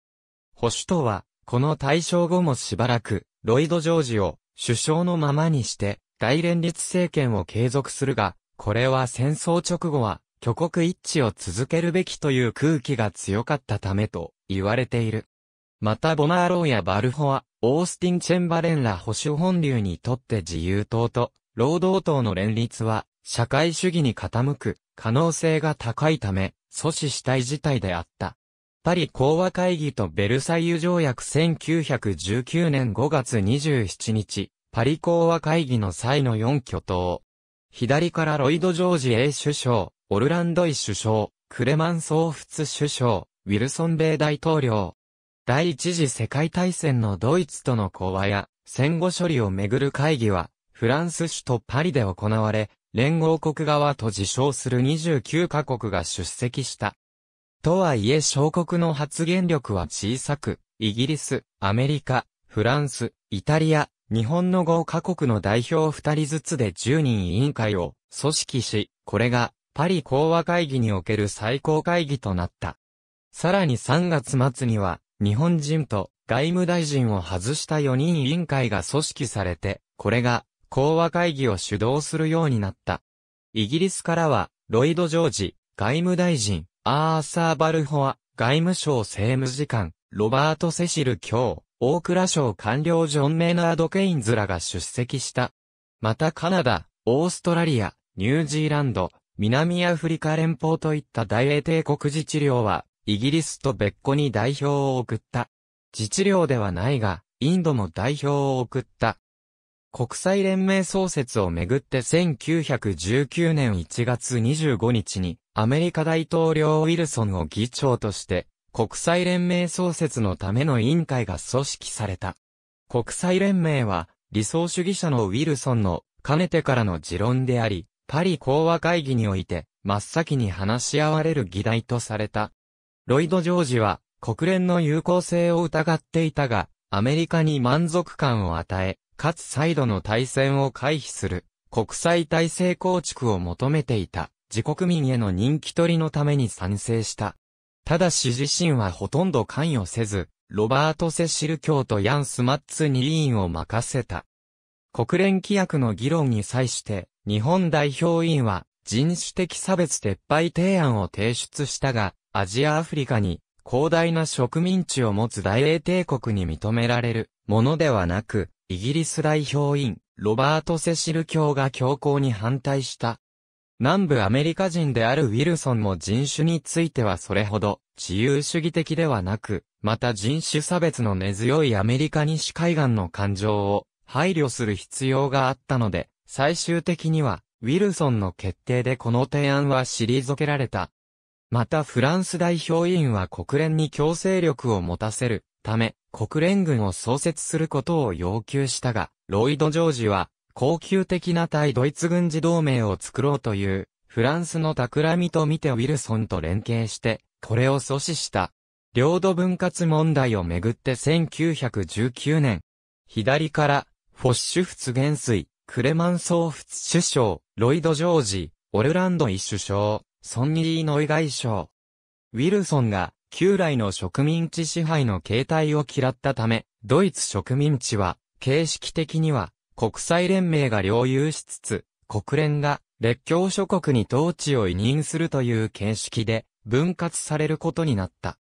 保守党は、この大正後もしばらく、ロイド・ジョージを首相のままにして、大連立政権を継続するが、これは戦争直後は、挙国一致を続けるべきという空気が強かったためと言われている。またボナーローやバルフォア、オースティン・チェンバレンら保守本流にとって自由党と労働党の連立は社会主義に傾く可能性が高いため、阻止したい事態であった。パリ講和会議とベルサイユ条約1919年5月27日、パリ講和会議の際の4挙党。左からロイド・ジョージ A 首相、オルランドイ首相、クレマンソーフツ首相、ウィルソン米大統領。第一次世界大戦のドイツとの講和や、戦後処理をめぐる会議は、フランス首都パリで行われ、連合国側と自称する29カ国が出席した。とはいえ小国の発言力は小さく、イギリス、アメリカ、フランス、イタリア、日本の5カ国の代表2人ずつで10人委員会を組織し、これがパリ講和会議における最高会議となった。さらに3月末には、日本人と外務大臣を外した4人委員会が組織されて、これが講和会議を主導するようになった。イギリスからは、ロイド・ジョージ、外務大臣、アーサー・バルホア、外務省政務次官、ロバート・セシル卿、大倉省官僚ジョン・メーナード・ケインズらが出席した。またカナダ、オーストラリア、ニュージーランド、南アフリカ連邦といった大英帝国自治領は、イギリスと別個に代表を送った。自治領ではないが、インドも代表を送った。国際連盟創設をめぐって1919年1月25日にアメリカ大統領ウィルソンを議長として国際連盟創設のための委員会が組織された。国際連盟は理想主義者のウィルソンのかねてからの持論であり、パリ講和会議において真っ先に話し合われる議題とされた。ロイド・ジョージは国連の有効性を疑っていたが、アメリカに満足感を与え、かつ再度の対戦を回避する、国際体制構築を求めていた、自国民への人気取りのために賛成した。ただし自身はほとんど関与せず、ロバート・セシル教とヤン・スマッツ・ニリーンを任せた。国連規約の議論に際して、日本代表委員は人種的差別撤廃提案を提出したが、アジア・アフリカに広大な植民地を持つ大英帝国に認められるものではなく、イギリス代表員、ロバート・セシル卿が強硬に反対した。南部アメリカ人であるウィルソンも人種についてはそれほど自由主義的ではなく、また人種差別の根強いアメリカ西海岸の感情を配慮する必要があったので、最終的にはウィルソンの決定でこの提案は退けられた。またフランス代表委員は国連に強制力を持たせるため、国連軍を創設することを要求したが、ロイド・ジョージは、恒久的な対ドイツ軍事同盟を作ろうという、フランスの企みと見てウィルソンと連携して、これを阻止した。領土分割問題をめぐって1919年、左から、フォッシュ仏元帥、クレマンソー仏首相、ロイド・ジョージ、オルランドイ首相、ソンニー・ノイ外相。ウィルソンが旧来の植民地支配の形態を嫌ったため、ドイツ植民地は、形式的には、国際連盟が領有しつつ、国連が列強諸国に統治を委任するという形式で分割されることになった。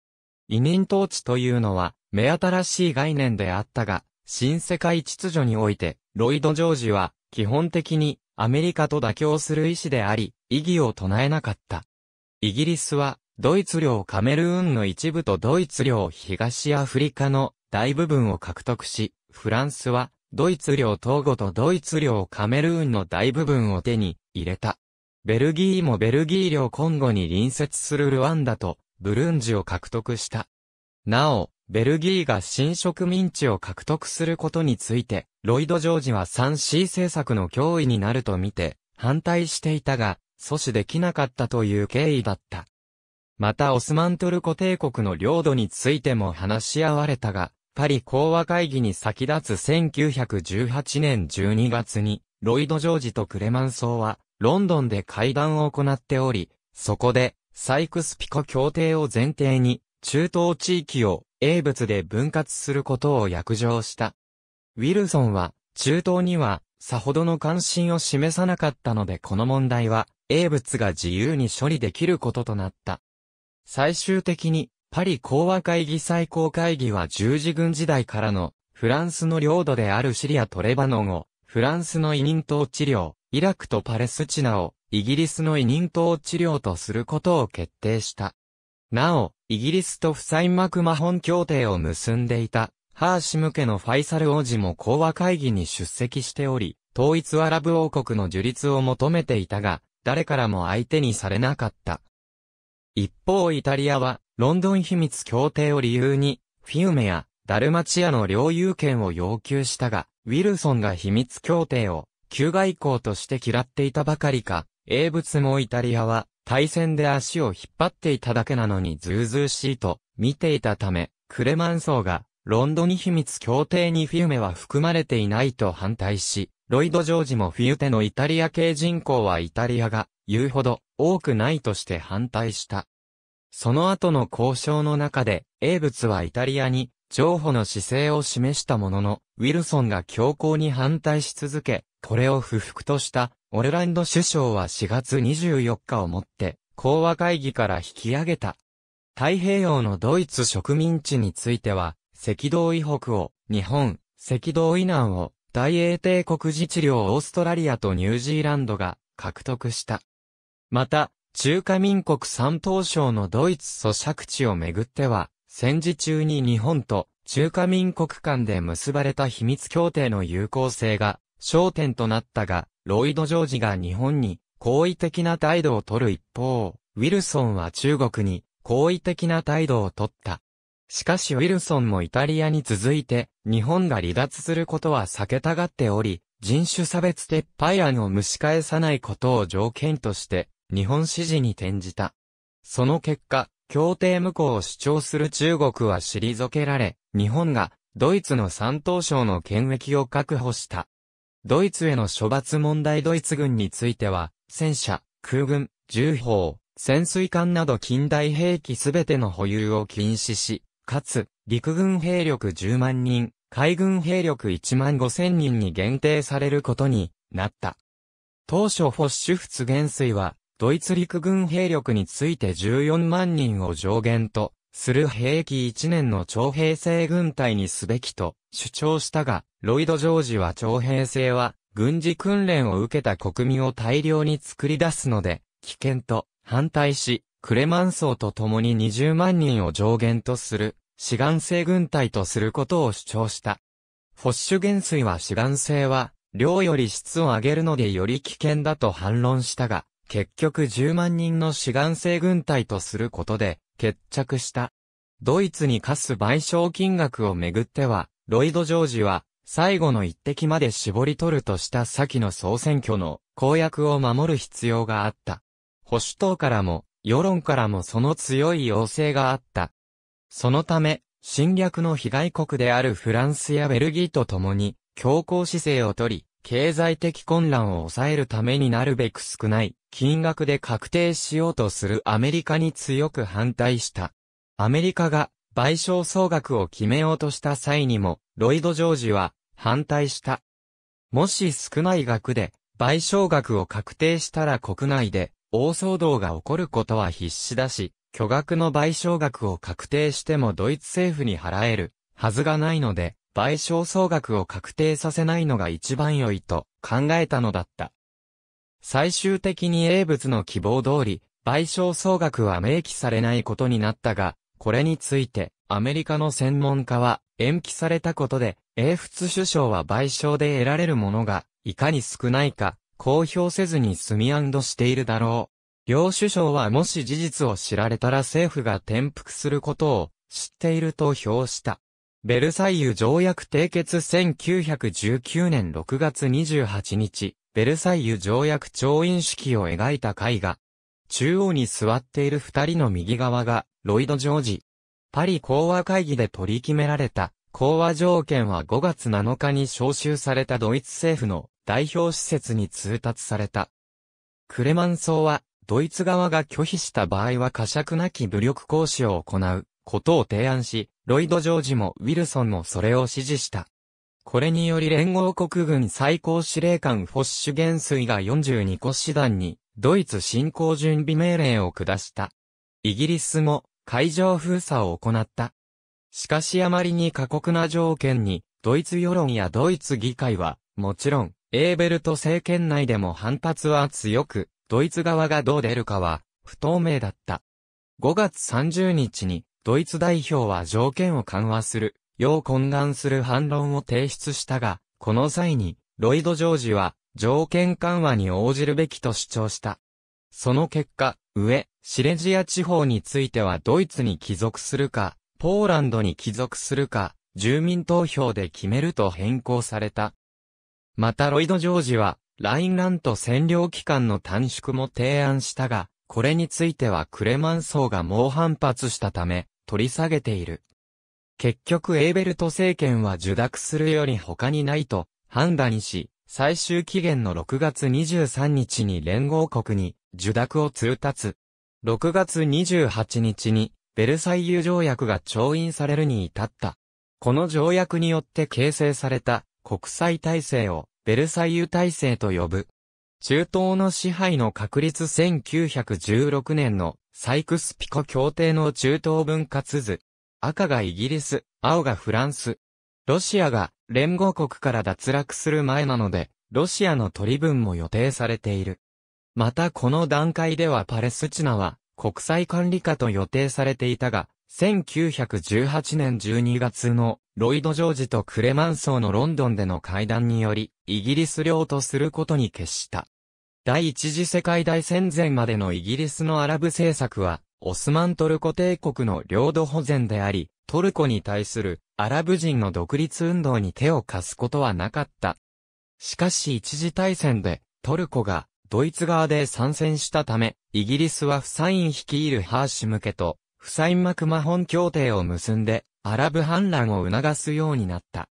委任統治というのは目新しい概念であったが、新世界秩序において、ロイド・ジョージは基本的にアメリカと妥協する意思であり、異議を唱えなかった。イギリスはドイツ領カメルーンの一部とドイツ領東アフリカの大部分を獲得し、フランスはドイツ領東ーゴとドイツ領カメルーンの大部分を手に入れた。ベルギーもベルギー領コンゴに隣接するルワンダとブルンジを獲得した。なお、ベルギーが新植民地を獲得することについて、ロイド・ジョージは 3C 政策の脅威になるとみて、反対していたが、阻止できなかったという経緯だった。またオスマントルコ帝国の領土についても話し合われたが、パリ講和会議に先立つ1918年12月に、ロイド・ジョージとクレマンソーは、ロンドンで会談を行っており、そこで、サイクスピコ協定を前提に、中東地域を英物で分割することを約定した。ウィルソンは、中東には、さほどの関心を示さなかったのでこの問題は、英物が自由に処理できることとなった。最終的に、パリ講和会議最高会議は十字軍時代からの、フランスの領土であるシリアとレバノンを、フランスの委任統治領、イラクとパレスチナを、イギリスの委任統治領とすることを決定した。なお、イギリスとフサイン・マクマホン協定を結んでいた、ハーシム家のファイサル王子も講和会議に出席しており、統一アラブ王国の樹立を求めていたが、誰からも相手にされなかった。一方イタリアは、ロンドン秘密協定を理由に、フィウメやダルマチアの領有権を要求したが、ウィルソンが秘密協定を、旧外交として嫌っていたばかりか、英仏もイタリアは、対戦で足を引っ張っていただけなのにずうずうしいと、見ていたため、クレマンソーが、ロンドン秘密協定にフィウメは含まれていないと反対し、ロイド・ジョージもフィウテのイタリア系人口はイタリアが、言うほど、多くないとして反対した。その後の交渉の中で、英仏はイタリアに、譲歩の姿勢を示したものの、ウィルソンが強硬に反対し続け、これを不服とした、オルランド首相は4月24日をもって、講和会議から引き上げた。太平洋のドイツ植民地については、赤道以北を、日本、赤道以南を、大英帝国自治領オーストラリアとニュージーランドが獲得した。また、中華民国三島省のドイツ租借地をめぐっては、戦時中に日本と中華民国間で結ばれた秘密協定の有効性が焦点となったが、ロイド・ジョージが日本に好意的な態度を取る一方、ウィルソンは中国に好意的な態度を取った。しかしウィルソンもイタリアに続いて、日本が離脱することは避けたがっており、人種差別撤廃案を蒸し返さないことを条件として、日本支持に転じた。その結果、協定無効を主張する中国は退けられ、日本がドイツの三島省の権益を確保した。ドイツへの処罰問題ドイツ軍については、戦車、空軍、銃砲、潜水艦など近代兵器すべての保有を禁止し、かつ、陸軍兵力10万人、海軍兵力1万5千人に限定されることになった。当初フォッシュフツ元帥は、ドイツ陸軍兵力について14万人を上限と、する兵役1年の徴兵制軍隊にすべきと主張したが、ロイド・ジョージは徴兵制は、軍事訓練を受けた国民を大量に作り出すので、危険と反対し、クレマンソーと共に20万人を上限とする、志願制軍隊とすることを主張した。フォッシュ元帥は志願制は、量より質を上げるのでより危険だと反論したが、結局10万人の志願制軍隊とすることで、決着した。ドイツに課す賠償金額をめぐっては、ロイド・ジョージは、最後の一滴まで絞り取るとした先の総選挙の公約を守る必要があった。保守党からも、世論からもその強い要請があった。そのため、侵略の被害国であるフランスやベルギーと共に、強硬姿勢をとり、経済的混乱を抑えるためになるべく少ない金額で確定しようとするアメリカに強く反対した。アメリカが賠償総額を決めようとした際にも、ロイド・ジョージは反対した。もし少ない額で賠償額を確定したら国内で大騒動が起こることは必至だし、巨額の賠償額を確定してもドイツ政府に払えるはずがないので、賠償総額を確定させないのが一番良いと考えたのだった。最終的に英仏の希望通り、賠償総額は明記されないことになったが、これについて、アメリカの専門家は、延期されたことで、英仏首相は賠償で得られるものが、いかに少ないか、公表せずに済みンドしているだろう。両首相はもし事実を知られたら政府が転覆することを知っていると評した。ベルサイユ条約締結1919年6月28日、ベルサイユ条約調印式を描いた絵画。中央に座っている二人の右側が、ロイド・ジョージ。パリ講和会議で取り決められた、講和条件は5月7日に招集されたドイツ政府の代表施設に通達された。クレマンソーは、ドイツ側が拒否した場合は過酌なき武力行使を行うことを提案し、ロイド・ジョージもウィルソンもそれを支持した。これにより連合国軍最高司令官フォッシュ元帥が42個師団に、ドイツ侵攻準備命令を下した。イギリスも、海上封鎖を行った。しかしあまりに過酷な条件に、ドイツ世論やドイツ議会は、もちろん、エーベルト政権内でも反発は強く、ドイツ側がどう出るかは、不透明だった。5月30日に、ドイツ代表は条件を緩和する、よう懇願する反論を提出したが、この際に、ロイド・ジョージは、条件緩和に応じるべきと主張した。その結果、上、シレジア地方についてはドイツに帰属するか、ポーランドに帰属するか、住民投票で決めると変更された。またロイド・ジョージは、ラインラント占領期間の短縮も提案したが、これについてはクレマンソーが猛反発したため、取り下げている。結局エーベルト政権は受諾するより他にないと判断し、最終期限の6月23日に連合国に受諾を通達。6月28日にベルサイユ条約が調印されるに至った。この条約によって形成された国際体制をベルサイユ体制と呼ぶ。中東の支配の確立1916年のサイクスピコ協定の中東分割図。赤がイギリス、青がフランス。ロシアが連合国から脱落する前なので、ロシアの取り分も予定されている。またこの段階ではパレスチナは国際管理下と予定されていたが、1918年12月のロイド・ジョージとクレマンソーのロンドンでの会談により、イギリス領とすることに決した。第一次世界大戦前までのイギリスのアラブ政策は、オスマントルコ帝国の領土保全であり、トルコに対するアラブ人の独立運動に手を貸すことはなかった。しかし一次大戦でトルコがドイツ側で参戦したため、イギリスはフサイン率いるハーシム家とフサインマクマホン協定を結んでアラブ反乱を促すようになった。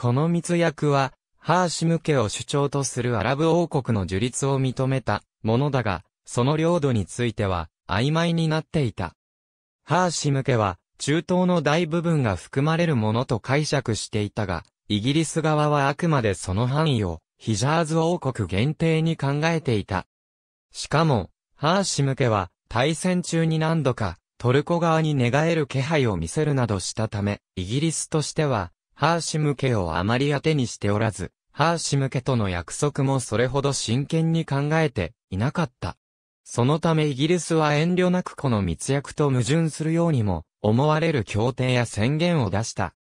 この密約はハーシム家を主張とするアラブ王国の樹立を認めたものだが、その領土については曖昧になっていた。ハーシム家は中東の大部分が含まれるものと解釈していたが、イギリス側はあくまでその範囲をヒジャーズ王国限定に考えていた。しかも、ハーシム家は大戦中に何度かトルコ側に寝返る気配を見せるなどしたため、イギリスとしてはハーシム家をあまり当てにしておらず、ハーシム家との約束もそれほど真剣に考えていなかった。そのためイギリスは遠慮なくこの密約と矛盾するようにも思われる協定や宣言を出した。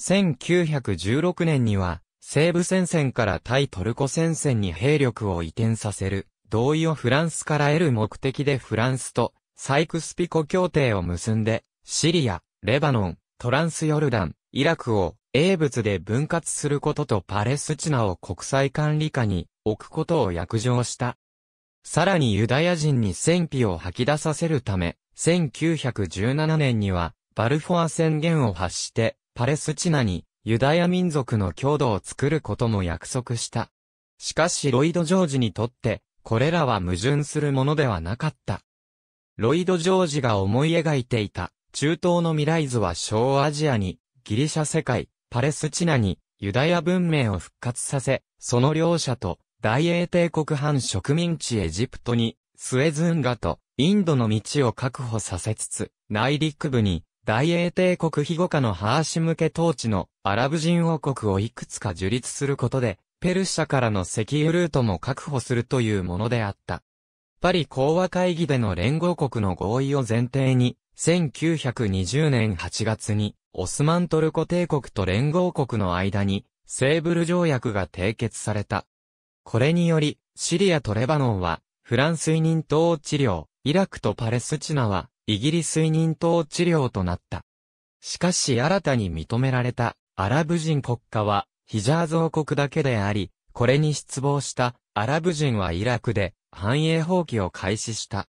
1916年には西部戦線から対トルコ戦線に兵力を移転させる同意をフランスから得る目的でフランスとサイクスピコ協定を結んでシリア、レバノン、トランスヨルダン、イラクを英仏で分割することとパレスチナを国際管理下に置くことを約定した。さらにユダヤ人に戦費を吐き出させるため、1917年にはバルフォア宣言を発して、パレスチナにユダヤ民族の郷土を作ることも約束した。しかしロイド・ジョージにとって、これらは矛盾するものではなかった。ロイド・ジョージが思い描いていた、中東の未来図は小アジアに、ギリシャ世界、パレスチナにユダヤ文明を復活させ、その両者と大英帝国反植民地エジプトにスエズ運河とインドの道を確保させつつ、内陸部に大英帝国庇護下のハーシム系統治のアラブ人王国をいくつか樹立することで、ペルシャからの石油ルートも確保するというものであった。パリ講和会議での連合国の合意を前提に、1920年8月にオスマントルコ帝国と連合国の間に、セーブル条約が締結された。これにより、シリアとレバノンは、フランス委任統治領、イラクとパレスチナは、イギリス委任統治領となった。しかし新たに認められた、アラブ人国家は、ヒジャーズ王国だけであり、これに失望した、アラブ人はイラクで、繁栄放棄を開始した。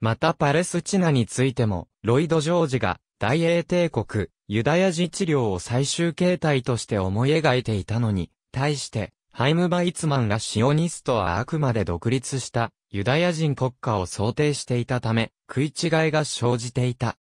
またパレスチナについても、ロイド・ジョージが、大英帝国、ユダヤ自治領を最終形態として思い描いていたのに、対して、ハイム・バイツマンがシオニストはあくまで独立したユダヤ人国家を想定していたため、食い違いが生じていた。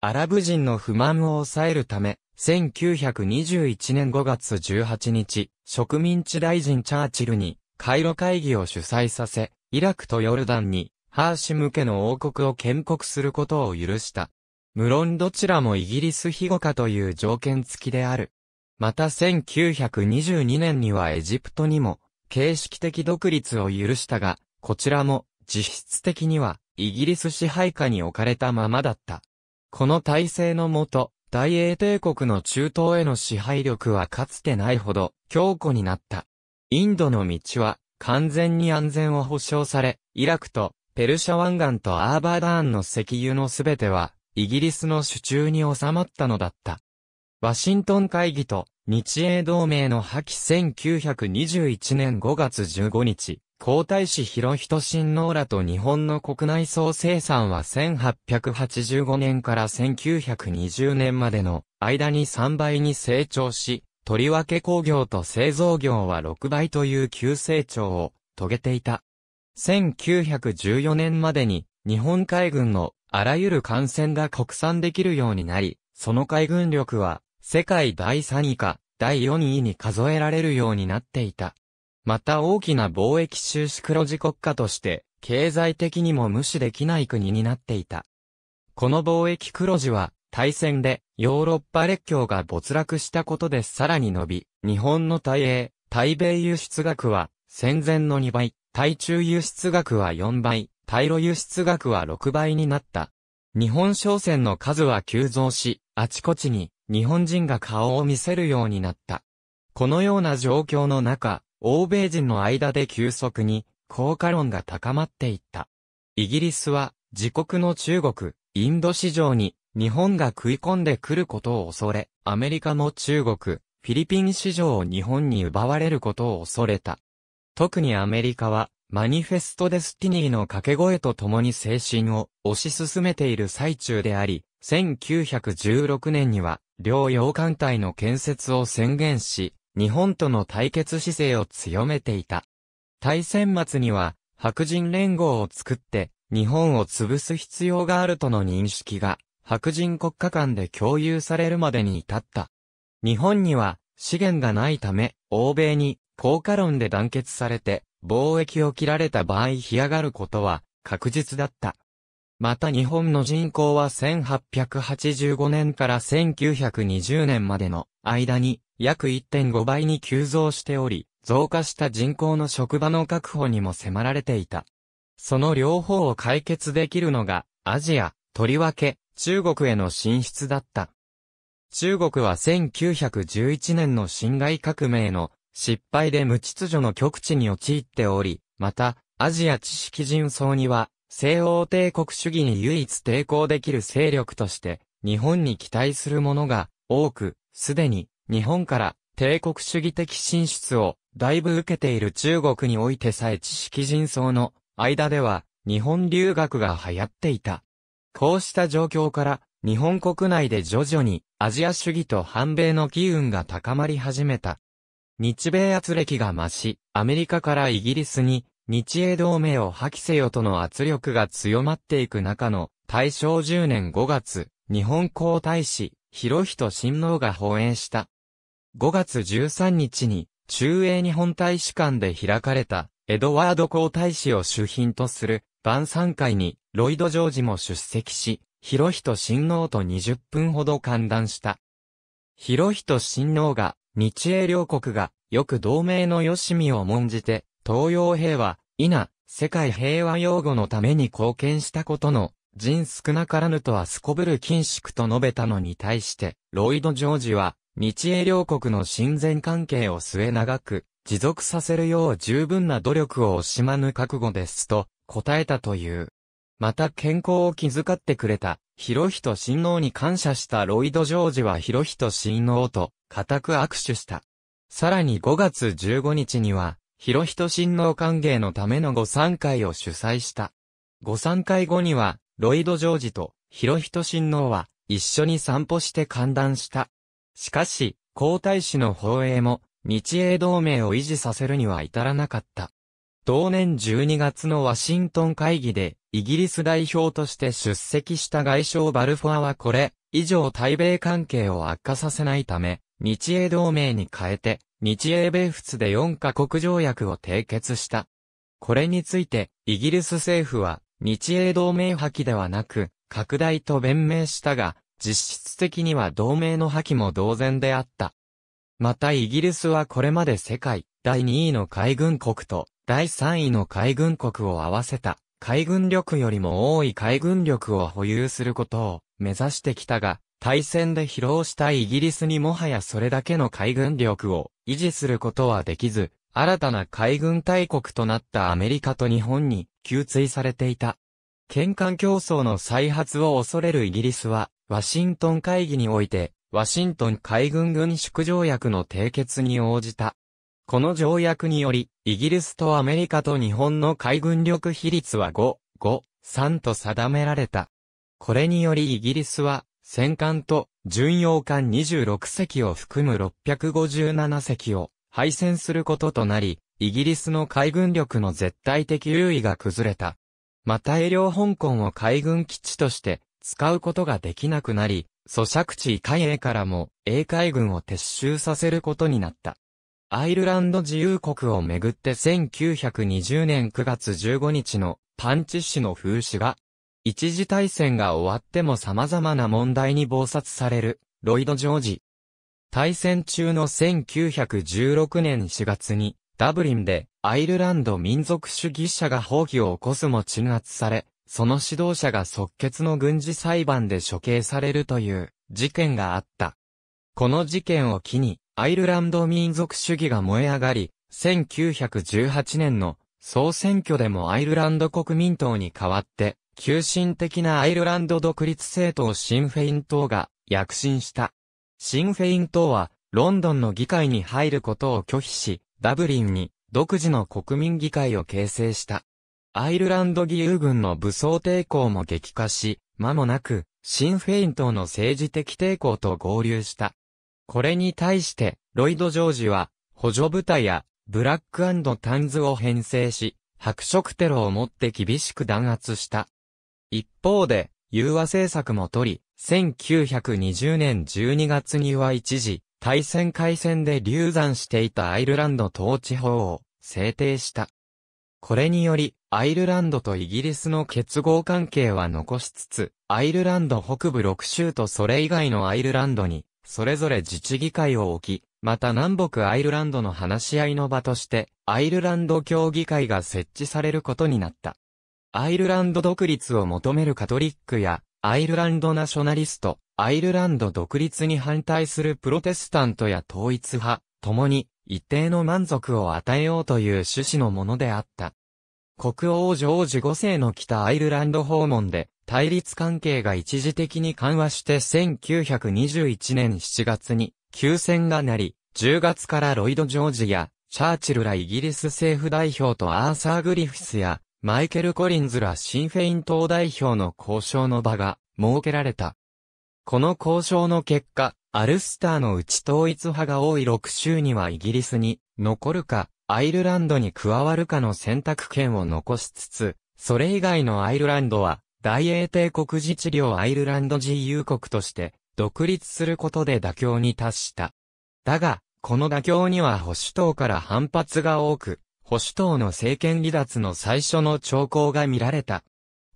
アラブ人の不満を抑えるため、1921年5月18日、植民地大臣チャーチルに、カイロ会議を主催させ、イラクとヨルダンに、ハーシム家の王国を建国することを許した。無論どちらもイギリス庇護下という条件付きである。また1922年にはエジプトにも形式的独立を許したが、こちらも実質的にはイギリス支配下に置かれたままだった。この体制のもと、大英帝国の中東への支配力はかつてないほど強固になった。インドの道は完全に安全を保障され、イラクとペルシャ湾岸とアーバーダーンの石油のすべては、イギリスの手中に収まったのだった。ワシントン会議と日英同盟の破棄1921年5月15日、皇太子広人親王らと日本の国内総生産は1885年から1920年までの間に3倍に成長し、とりわけ工業と製造業は6倍という急成長を遂げていた。1914年までに日本海軍のあらゆる艦船が国産できるようになり、その海軍力は世界第3位か第4位に数えられるようになっていた。また大きな貿易収支黒字国家として経済的にも無視できない国になっていた。この貿易黒字は大戦でヨーロッパ列強が没落したことでさらに伸び、日本の大英、対米輸出額は戦前の2倍、対中輸出額は4倍、対露輸出額は6倍になった。日本商船の数は急増し、あちこちに日本人が顔を見せるようになった。このような状況の中、欧米人の間で急速に効果論が高まっていった。イギリスは自国の中国、インド市場に日本が食い込んでくることを恐れ、アメリカも中国、フィリピン市場を日本に奪われることを恐れた。特にアメリカは、マニフェスト・デスティニーの掛け声と共に精神を推し進めている最中であり、1916年には、両洋艦隊の建設を宣言し、日本との対決姿勢を強めていた。大戦末には、白人連合を作って、日本を潰す必要があるとの認識が、白人国家間で共有されるまでに至った。日本には、資源がないため、欧米に効果論で団結されて、貿易を切られた場合干上がることは確実だった。また日本の人口は1885年から1920年までの間に約1.5倍に急増しており、増加した人口の職場の確保にも迫られていた。その両方を解決できるのがアジア、とりわけ中国への進出だった。中国は1911年の辛亥革命の失敗で無秩序の極地に陥っており、また、アジア知識人層には、西欧帝国主義に唯一抵抗できる勢力として、日本に期待するものが多く、すでに日本から帝国主義的進出をだいぶ受けている中国においてさえ知識人層の間では日本留学が流行っていた。こうした状況から日本国内で徐々にアジア主義と反米の機運が高まり始めた。日米圧力が増し、アメリカからイギリスに日英同盟を破棄せよとの圧力が強まっていく中の大正10年5月、日本皇太子、広人親王が放映した。5月13日に中英日本大使館で開かれたエドワード皇太子を主賓とする晩餐会にロイド・ジョージも出席し、博仁親王と20分ほど歓談した。博仁親王が、日英両国が、よく同盟のよしみを重んじて、東洋平和、否、世界平和擁護のために貢献したことの、人少なからぬとはすこぶる緊縮と述べたのに対して、ロイド・ジョージは、日英両国の親善関係を末長く、持続させるよう十分な努力を惜しまぬ覚悟ですと、答えたという。また健康を気遣ってくれた、広仁親王に感謝したロイド・ジョージは広仁親王と、固く握手した。さらに5月15日には、広仁親王歓迎のための御参会を主催した。御参会後には、ロイド・ジョージと、広仁親王は、一緒に散歩して歓談した。しかし、皇太子の放映も、日英同盟を維持させるには至らなかった。同年12月のワシントン会議で、イギリス代表として出席した外相バルフォアはこれ、以上対米関係を悪化させないため、日英同盟に変えて、日英米仏で4カ国条約を締結した。これについて、イギリス政府は、日英同盟破棄ではなく、拡大と弁明したが、実質的には同盟の破棄も同然であった。またイギリスはこれまで世界第2位の海軍国と第3位の海軍国を合わせた海軍力よりも多い海軍力を保有することを目指してきたが、大戦で疲労したイギリスにもはやそれだけの海軍力を維持することはできず、新たな海軍大国となったアメリカと日本に吸追されていた。県間競争の再発を恐れるイギリスは、ワシントン会議において、ワシントン海軍軍縮条約の締結に応じた。この条約により、イギリスとアメリカと日本の海軍力比率は5、5、3と定められた。これによりイギリスは、戦艦と巡洋艦26隻を含む657隻を敗戦することとなり、イギリスの海軍力の絶対的優位が崩れた。また英領香港を海軍基地として使うことができなくなり、咀嚼地海英からも英海軍を撤収させることになった。アイルランド自由国をめぐって1920年9月15日のパンチ氏の風刺が、一次大戦が終わっても様々な問題に暴殺される、ロイド・ジョージ。大戦中の1916年4月に、ダブリンで、アイルランド民族主義者が放棄を起こすも鎮圧され、その指導者が即決の軍事裁判で処刑されるという事件があった。この事件を機に、アイルランド民族主義が燃え上がり、1918年の総選挙でもアイルランド国民党に代わって、急進的なアイルランド独立政党シンフェイン党が躍進した。シンフェイン党は、ロンドンの議会に入ることを拒否し、ダブリンに独自の国民議会を形成した。アイルランド義勇軍の武装抵抗も激化し、間もなく、シンフェイン党の政治的抵抗と合流した。これに対して、ロイド・ジョージは、補助部隊や、ブラックタンズを編成し、白色テロをもって厳しく弾圧した。一方で、融和政策も取り、1920年12月には一時、対戦開戦で流産していたアイルランド統治法を制定した。これにより、アイルランドとイギリスの結合関係は残しつつ、アイルランド北部6州とそれ以外のアイルランドにそれぞれ自治議会を置き、また南北アイルランドの話し合いの場として、アイルランド協議会が設置されることになった。アイルランド独立を求めるカトリックや、アイルランドナショナリスト、アイルランド独立に反対するプロテスタントや統一派、ともに、一定の満足を与えようという趣旨のものであった。国王ジョージ5世の北アイルランド訪問で、対立関係が一時的に緩和して1921年7月に休戦がなり、10月からロイド・ジョージや、チャーチルらイギリス政府代表とアーサー・グリフィスや、マイケル・コリンズらシンフェイン党代表の交渉の場が設けられた。この交渉の結果、アルスターのうち統一派が多い6州にはイギリスに残るか、アイルランドに加わるかの選択権を残しつつ、それ以外のアイルランドは大英帝国自治領アイルランド自由国として独立することで妥協に達した。だが、この妥協には保守党から反発が多く、保守党の政権離脱の最初の兆候が見られた。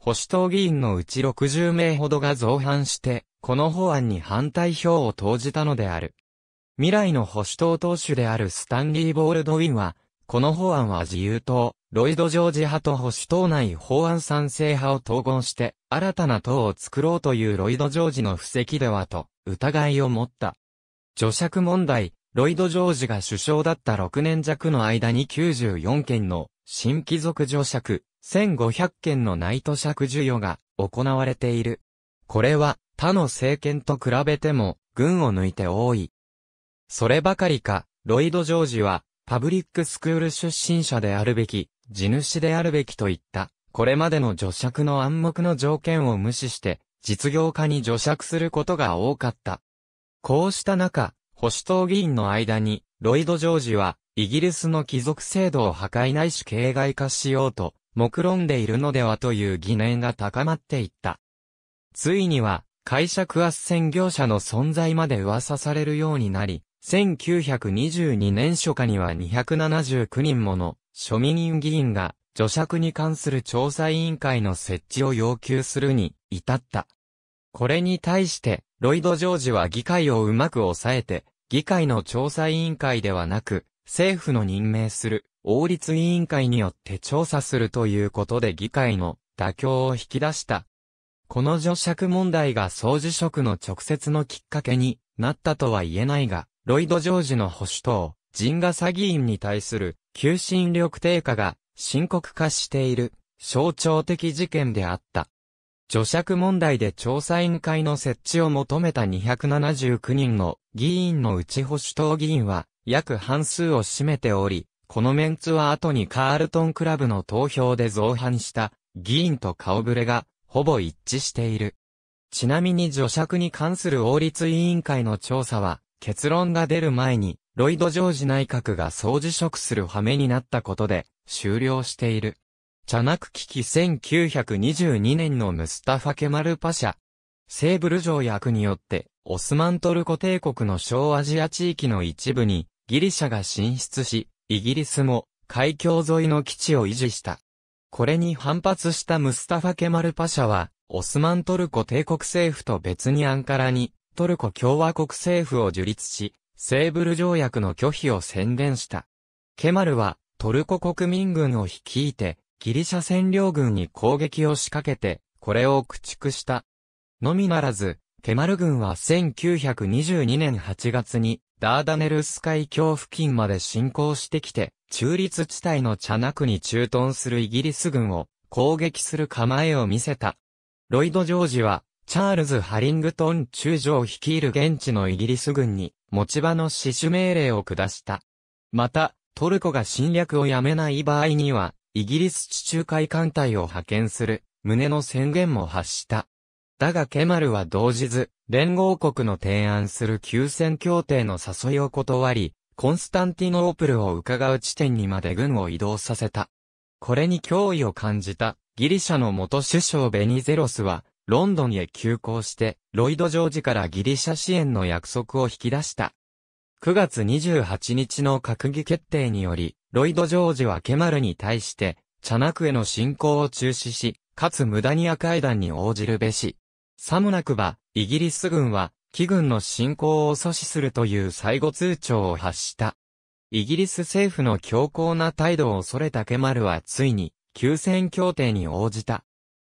保守党議員のうち60名ほどが造反して、この法案に反対票を投じたのである。未来の保守党党首であるスタンリー・ボールドウィンは、この法案は自由党、ロイド・ジョージ派と保守党内法案賛成派を統合して、新たな党を作ろうというロイド・ジョージの布石ではと、疑いを持った。除釈問題、ロイド・ジョージが首相だった6年弱の間に94件の新規族除釈、1500件のナイト釈授与が行われている。これは他の政権と比べても群を抜いて多い。そればかりか、ロイド・ジョージはパブリックスクール出身者であるべき、地主であるべきといった、これまでの助釈の暗黙の条件を無視して、実業家に助釈することが多かった。こうした中、保守党議員の間に、ロイド・ジョージは、イギリスの貴族制度を破壊ないし形骸化しようと、目論んでいるのではという疑念が高まっていった。ついには、解釈斡旋業者の存在まで噂されるようになり、1922年初夏には279人もの庶民議員が除釈に関する調査委員会の設置を要求するに至った。これに対して、ロイド・ジョージは議会をうまく抑えて、議会の調査委員会ではなく、政府の任命する王立委員会によって調査するということで議会の妥協を引き出した。この除釈問題が総辞職の直接のきっかけになったとは言えないが、ロイド・ジョージの保守党、ジンガサ議員に対する求心力低下が深刻化している象徴的事件であった。除釈問題で調査委員会の設置を求めた279人の議員のうち保守党議員は約半数を占めており、このメンツは後にカールトンクラブの投票で造反した議員と顔ぶれがほぼ一致している。ちなみに除釈に関する王立委員会の調査は結論が出る前に、ロイド・ジョージ内閣が総辞職する羽目になったことで、終了している。チャナク危機1922年のムスタファ・ケマル・パシャ。セーブル条約によって、オスマントルコ帝国の小アジア地域の一部に、ギリシャが進出し、イギリスも、海峡沿いの基地を維持した。これに反発したムスタファ・ケマル・パシャは、オスマントルコ帝国政府と別にアンカラに、トルコ共和国政府を樹立し、セーブル条約の拒否を宣言した。ケマルは、トルコ国民軍を率いて、ギリシャ占領軍に攻撃を仕掛けて、これを駆逐した。のみならず、ケマル軍は1922年8月に、ダーダネルス海峡付近まで侵攻してきて、中立地帯のチャナクに駐屯するイギリス軍を攻撃する構えを見せた。ロイド・ジョージは、チャールズ・ハリングトン中将率いる現地のイギリス軍に持ち場の死守命令を下した。また、トルコが侵略をやめない場合には、イギリス地中海艦隊を派遣する、旨の宣言も発した。だがケマルは動じず、連合国の提案する休戦協定の誘いを断り、コンスタンティノープルを伺う地点にまで軍を移動させた。これに脅威を感じたギリシャの元首相ベニゼロスはロンドンへ急行して、ロイド・ジョージからギリシャ支援の約束を引き出した。9月28日の閣議決定により、ロイド・ジョージはケマルに対して、チャナクへの侵攻を中止し、かつ無駄にア会談に応じるべし。さもなくば、イギリス軍は、機軍の侵攻を阻止するという最後通帳を発した。イギリス政府の強硬な態度を恐れたケマルはついに、休戦協定に応じた。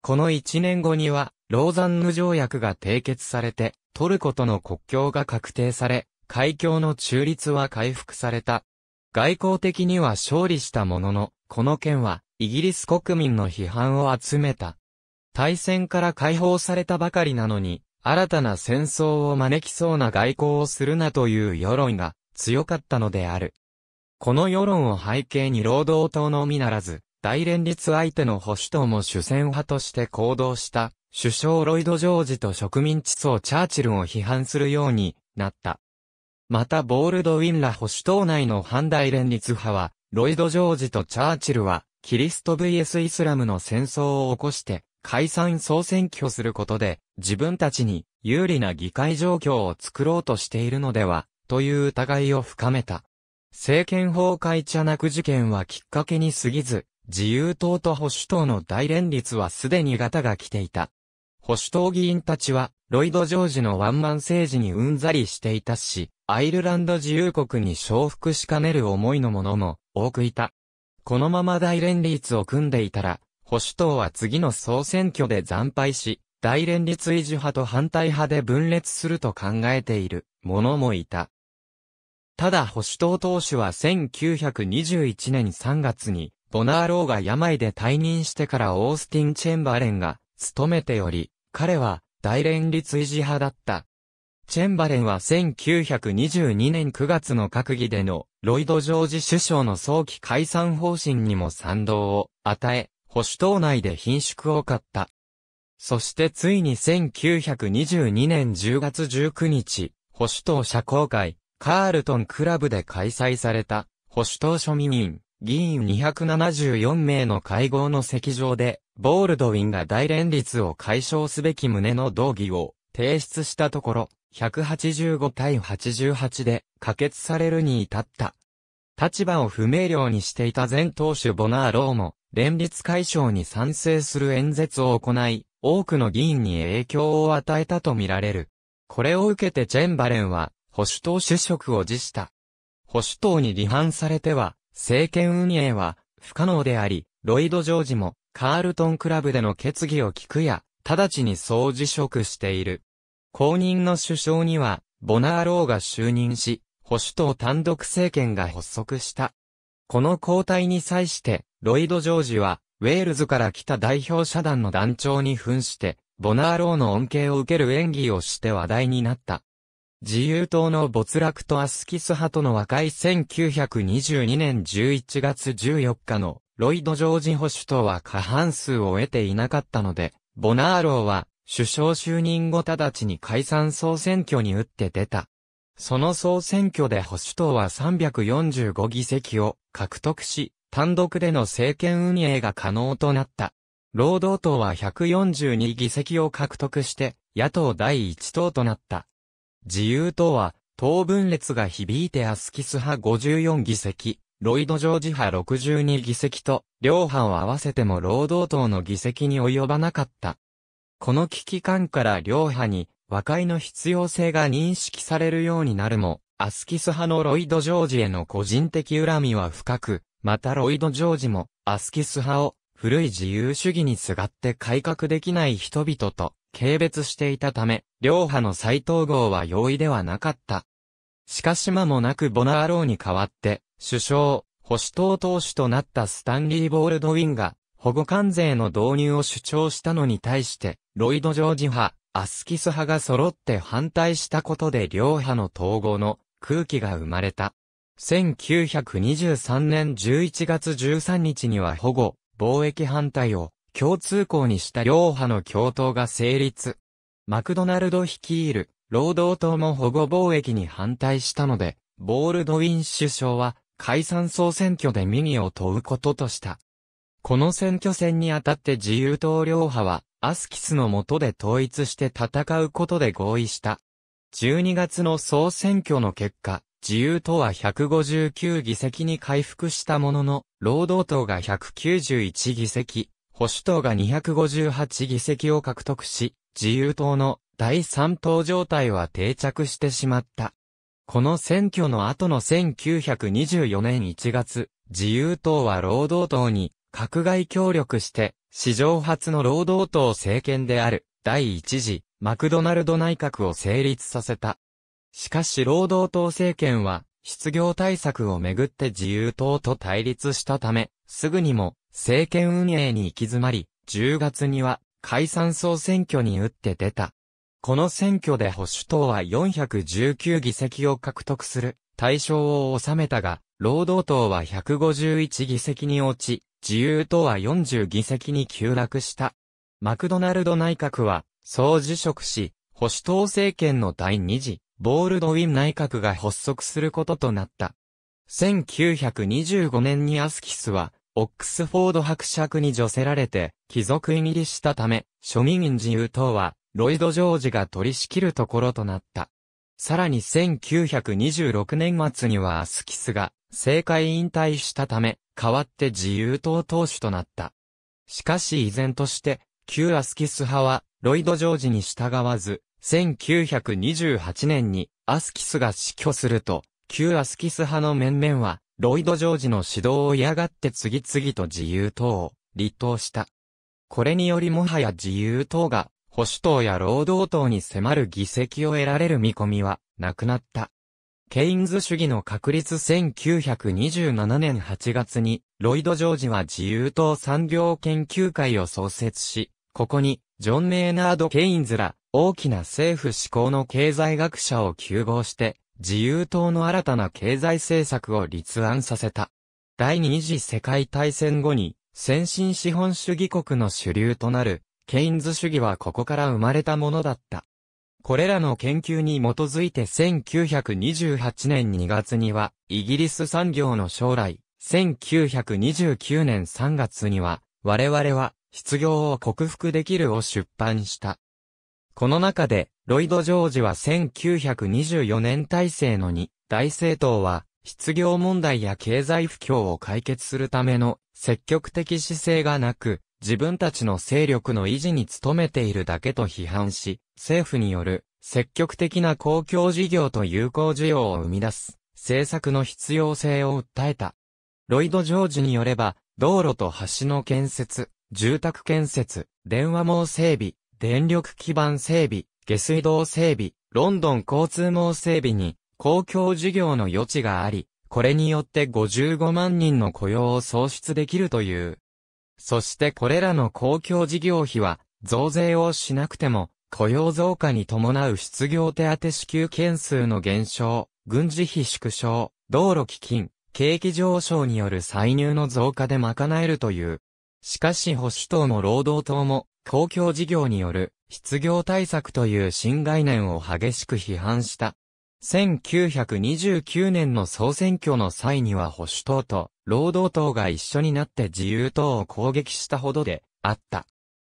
この1年後には、ローザンヌ条約が締結されて、トルコとの国境が確定され、海峡の中立は回復された。外交的には勝利したものの、この件は、イギリス国民の批判を集めた。大戦から解放されたばかりなのに、新たな戦争を招きそうな外交をするなという世論が強かったのである。この世論を背景に労働党のみならず、大連立相手の保守党も主戦派として行動した。首相ロイド・ジョージと植民地層チャーチルを批判するようになった。またボールドウィンら保守党内の反大連立派は、ロイド・ジョージとチャーチルは、キリスト VS イスラムの戦争を起こして、解散総選挙することで、自分たちに有利な議会状況を作ろうとしているのでは、という疑いを深めた。政権崩壊茶なく事件はきっかけに過ぎず、自由党と保守党の大連立はすでにガタが来ていた。保守党議員たちは、ロイド・ジョージのワンマン政治にうんざりしていたし、アイルランド自由国に承服しかねる思いの者も多くいた。このまま大連立を組んでいたら、保守党は次の総選挙で惨敗し、大連立維持派と反対派で分裂すると考えている者もいた。ただ保守党党首は1921年3月に、ボナーローが病で退任してからオースティン・チェンバレンが務めており、彼は大連立維持派だった。チェンバレンは1922年9月の閣議でのロイド・ジョージ首相の早期解散方針にも賛同を与え、保守党内で貧縮を買った。そしてついに1922年10月19日、保守党社交会、カールトンクラブで開催された、保守党庶民議員274名の会合の席上で、ボールドウィンが大連立を解消すべき旨の動議を提出したところ、185対88で可決されるに至った。立場を不明瞭にしていた前党首ボナーローも、連立解消に賛成する演説を行い、多くの議員に影響を与えたとみられる。これを受けてチェンバレンは、保守党主職を辞した。保守党に離反されては、政権運営は不可能であり、ロイド・ジョージもカールトンクラブでの決議を聞くや、直ちに総辞職している。公認の首相には、ボナーローが就任し、保守党単独政権が発足した。この交代に際して、ロイド・ジョージは、ウェールズから来た代表社団の団長に扮して、ボナーローの恩恵を受ける演技をして話題になった。自由党の没落とアスキス派との和解1922年11月14日のロイド・ジョージ保守党は過半数を得ていなかったので、ボナーローは首相就任後直ちに解散総選挙に打って出た。その総選挙で保守党は345議席を獲得し、単独での政権運営が可能となった。労働党は142議席を獲得して、野党第一党となった。自由党は、党分裂が響いてアスキス派54議席、ロイド・ジョージ派62議席と、両派を合わせても労働党の議席に及ばなかった。この危機感から両派に和解の必要性が認識されるようになるも、アスキス派のロイド・ジョージへの個人的恨みは深く、またロイド・ジョージもアスキス派を古い自由主義にすがって改革できない人々と軽蔑していたため、両派の再統合は容易ではなかった。しかし間もなくボナーローに代わって、首相、保守党党首となったスタンリー・ボールドウィンが、保護関税の導入を主張したのに対して、ロイド・ジョージ派、アスキス派が揃って反対したことで両派の統合の空気が生まれた。1923年11月13日には保護、貿易反対を共通項にした両派の共闘が成立。マクドナルド率いる労働党も保護貿易に反対したので、ボールドウィン首相は解散総選挙で民意を問うこととした。この選挙戦にあたって自由党両派は、アスキスの下で統一して戦うことで合意した。12月の総選挙の結果、自由党は159議席に回復したものの、労働党が191議席、保守党が258議席を獲得し、自由党の第3党状態は定着してしまった。この選挙の後の1924年1月、自由党は労働党に、格外協力して、史上初の労働党政権である、第一次、マクドナルド内閣を成立させた。しかし労働党政権は、失業対策をめぐって自由党と対立したため、すぐにも政権運営に行き詰まり、10月には解散総選挙に打って出た。この選挙で保守党は419議席を獲得する対象を収めたが、労働党は151議席に落ち、自由党は40議席に急落した。マクドナルド内閣は、総辞職し、保守党政権の第2次、ボールドウィン内閣が発足することとなった。1925年にアスキスは、オックスフォード伯爵に除せられて、貴族入りしたため、庶民自由党は、ロイド・ジョージが取り仕切るところとなった。さらに1926年末にはアスキスが、政界引退したため、代わって自由党党首となった。しかし依然として、旧アスキス派は、ロイド・ジョージに従わず、1928年にアスキスが死去すると、旧アスキス派の面々は、ロイド・ジョージの指導を嫌がって次々と自由党を立党した。これによりもはや自由党が保守党や労働党に迫る議席を得られる見込みはなくなった。ケインズ主義の確立1927年8月に、ロイド・ジョージは自由党産業研究会を創設し、ここに、ジョン・メイナード・ケインズら、大きな政府志向の経済学者を休合して、自由党の新たな経済政策を立案させた。第二次世界大戦後に、先進資本主義国の主流となる、ケインズ主義はここから生まれたものだった。これらの研究に基づいて1928年2月には、イギリス産業の将来、1929年3月には、我々は失業を克服できるを出版した。この中で、ロイド・ジョージは1924年体制の2、大政党は、失業問題や経済不況を解決するための積極的姿勢がなく、自分たちの勢力の維持に努めているだけと批判し、政府による積極的な公共事業と有効需要を生み出す政策の必要性を訴えた。ロイド・ジョージによれば、道路と橋の建設、住宅建設、電話網整備、電力基盤整備、下水道整備、ロンドン交通網整備に公共事業の余地があり、これによって55万人の雇用を創出できるという。そしてこれらの公共事業費は増税をしなくても雇用増加に伴う失業手当支給件数の減少、軍事費縮小、道路基金、景気上昇による歳入の増加で賄えるという。しかし保守党も労働党も、公共事業による失業対策という新概念を激しく批判した。1929年の総選挙の際には保守党と労働党が一緒になって自由党を攻撃したほどであった。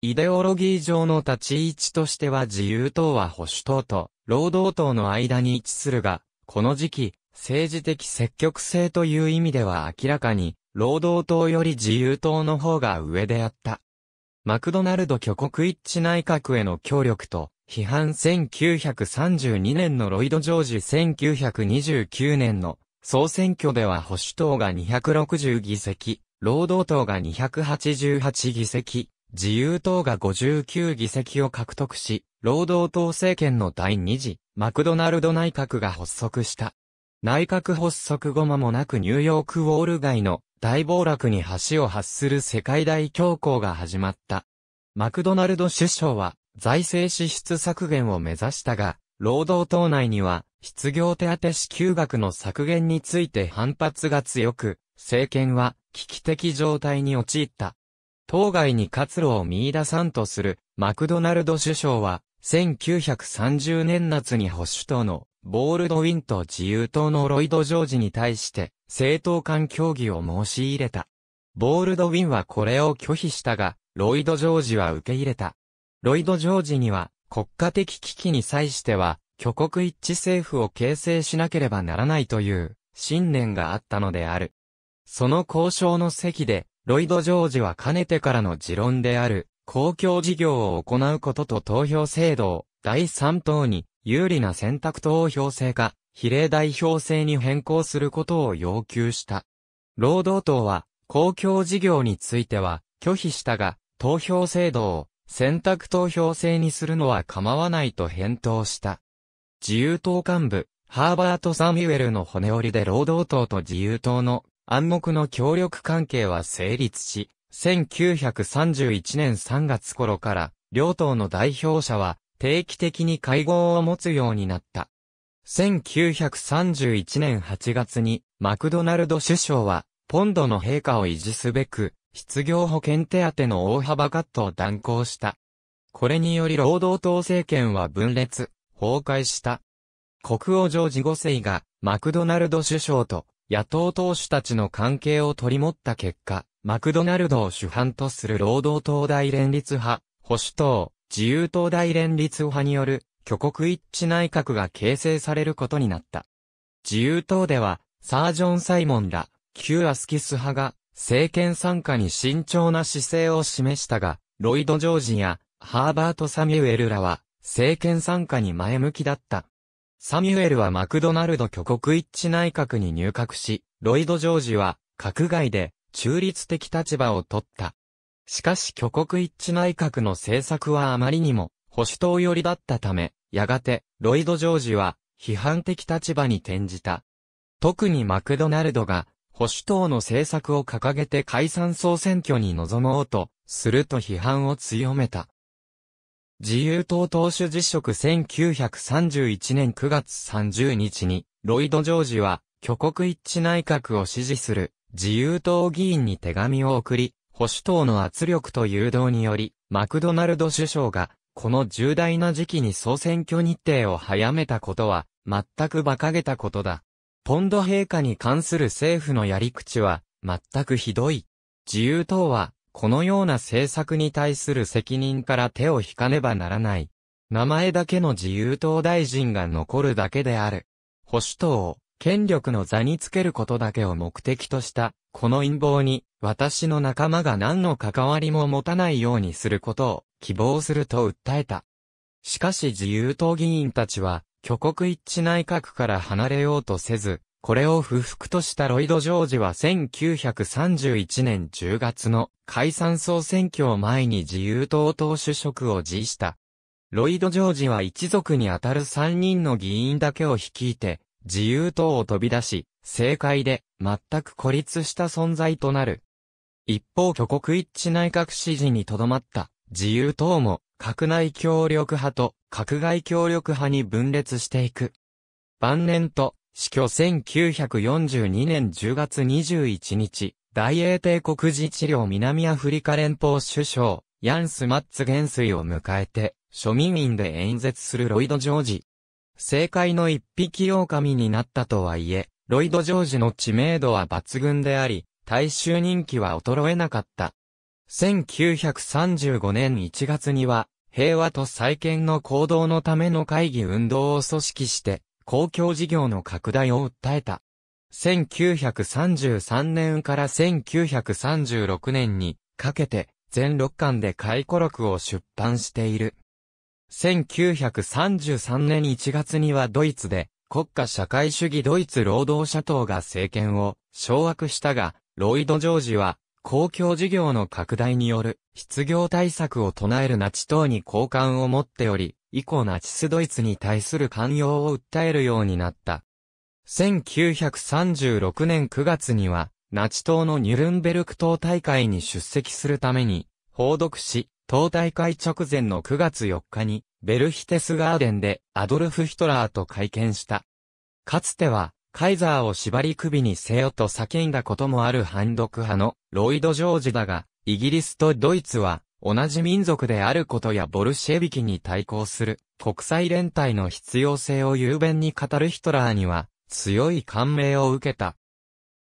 イデオロギー上の立ち位置としては自由党は保守党と労働党の間に位置するが、この時期、政治的積極性という意味では明らかに労働党より自由党の方が上であった。マクドナルド挙国一致内閣への協力と、批判1932年のロイド・ジョージ1929年の総選挙では保守党が260議席、労働党が288議席、自由党が59議席を獲得し、労働党政権の第2次、マクドナルド内閣が発足した。内閣発足後間もなくニューヨークウォール街の大暴落に橋を発する世界大恐慌が始まった。マクドナルド首相は財政支出削減を目指したが、労働党内には失業手当支給額の削減について反発が強く、政権は危機的状態に陥った。当該に活路を見出さんとするマクドナルド首相は1930年夏に保守党のボールドウィンと自由党のロイド・ジョージに対して、政党間協議を申し入れた。ボールドウィンはこれを拒否したが、ロイド・ジョージは受け入れた。ロイド・ジョージには、国家的危機に際しては、挙国一致政府を形成しなければならないという、信念があったのである。その交渉の席で、ロイド・ジョージはかねてからの持論である、公共事業を行うことと投票制度を第3党に有利な選択投票制か、比例代表制に変更することを要求した。労働党は、公共事業については、拒否したが、投票制度を選択投票制にするのは構わないと返答した。自由党幹部、ハーバート・サミュエルの骨折りで労働党と自由党の暗黙の協力関係は成立し、1931年3月頃から、両党の代表者は定期的に会合を持つようになった。1931年8月に、マクドナルド首相は、ポンドの陛下を維持すべく、失業保険手当の大幅カットを断行した。これにより労働党政権は分裂、崩壊した。国王ジョージ五世が、マクドナルド首相と、野党党首たちの関係を取り持った結果、マクドナルドを主犯とする労働党大連立派、保守党、自由党大連立派による挙国一致内閣が形成されることになった。自由党では、サージョン・サイモンら、旧アスキス派が、政権参加に慎重な姿勢を示したが、ロイド・ジョージや、ハーバート・サミュエルらは、政権参加に前向きだった。サミュエルはマクドナルド挙国一致内閣に入閣し、ロイド・ジョージは、閣外で、中立的立場を取った。しかし挙国一致内閣の政策はあまりにも保守党寄りだったため、やがてロイド・ジョージは批判的立場に転じた。特にマクドナルドが保守党の政策を掲げて解散総選挙に臨もうとすると批判を強めた。自由党党首辞職1931年9月30日に、ロイド・ジョージは、挙国一致内閣を支持する自由党議員に手紙を送り、保守党の圧力と誘導により、マクドナルド首相が、この重大な時期に総選挙日程を早めたことは、全く馬鹿げたことだ。ポンド陛下に関する政府のやり口は、全くひどい。自由党は、このような政策に対する責任から手を引かねばならない。名前だけの自由党大臣が残るだけである。保守党を権力の座につけることだけを目的としたこの陰謀に、私の仲間が何の関わりも持たないようにすることを希望すると訴えた。しかし自由党議員たちは、挙国一致内閣から離れようとせず、これを不服としたロイド・ジョージは1931年10月の解散総選挙を前に自由党党首職を辞した。ロイド・ジョージは一族にあたる3人の議員だけを率いて、自由党を飛び出し、政界で全く孤立した存在となる。一方挙国一致内閣支持にとどまった自由党も閣内協力派と閣外協力派に分裂していく。晩年と死去1942年10月21日、大英帝国自治領南アフリカ連邦首相、ヤンス・マッツ元帥を迎えて、庶民院で演説するロイド・ジョージ、政界の一匹狼になったとはいえ、ロイド・ジョージの知名度は抜群であり、大衆人気は衰えなかった。1935年1月には、平和と再建の行動のための会議運動を組織して、公共事業の拡大を訴えた。1933年から1936年にかけて、全6巻で回顧録を出版している。1933年1月にはドイツで、国家社会主義ドイツ労働者党が政権を掌握したが、ロイド・ジョージは、公共事業の拡大による失業対策を唱えるナチ党に好感を持っており、以降ナチスドイツに対する寛容を訴えるようになった。1936年9月には、ナチ党のニュルンベルク党大会に出席するために、報読し、党大会直前の9月4日に、ベルヒテスガーデンでアドルフ・ヒトラーと会見した。かつては、カイザーを縛り首にせよと叫んだこともある反独派のロイド・ジョージだが、イギリスとドイツは同じ民族であることやボルシェビキに対抗する国際連帯の必要性を雄弁に語るヒトラーには強い感銘を受けた。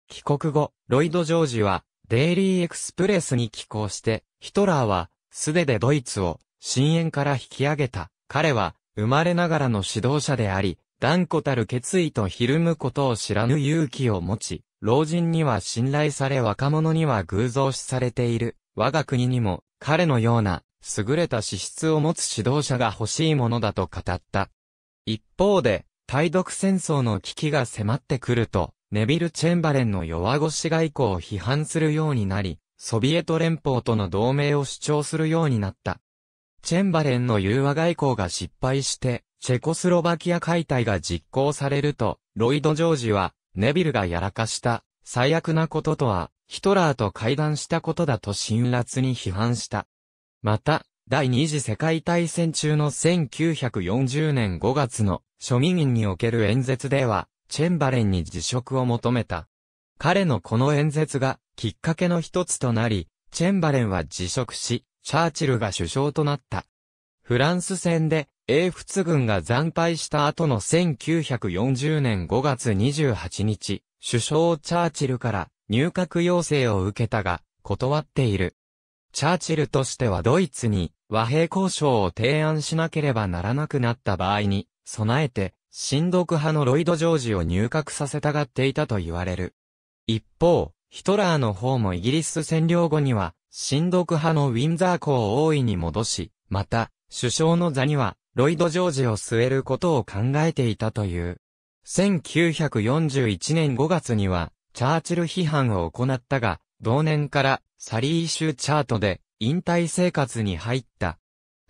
帰国後、ロイド・ジョージはデイリー・エクスプレスに寄稿して、ヒトラーは素手でドイツを深淵から引き上げた。彼は生まれながらの指導者であり、断固たる決意とひるむことを知らぬ勇気を持ち、老人には信頼され若者には偶像視されている。我が国にも彼のような優れた資質を持つ指導者が欲しいものだと語った。一方で、対独戦争の危機が迫ってくると、ネビル・チェンバレンの弱腰外交を批判するようになり、ソビエト連邦との同盟を主張するようになった。チェンバレンの融和外交が失敗して、チェコスロバキア解体が実行されると、ロイド・ジョージは、ネビルがやらかした、最悪なこととは、ヒトラーと会談したことだと辛辣に批判した。また、第二次世界大戦中の1940年5月の庶民院における演説では、チェンバレンに辞職を求めた。彼のこの演説がきっかけの一つとなり、チェンバレンは辞職し、チャーチルが首相となった。フランス戦で、英仏軍が惨敗した後の1940年5月28日、首相チャーチルから入閣要請を受けたが、断っている。チャーチルとしてはドイツに和平交渉を提案しなければならなくなった場合に、備えて、親読派のロイド・ジョージを入閣させたがっていたと言われる。一方、ヒトラーの方もイギリス占領後には、親独派のウィンザー公を大いに戻し、また、首相の座には、ロイド・ジョージを据えることを考えていたという。1941年5月には、チャーチル批判を行ったが、同年から、サリー州チャートで、引退生活に入った。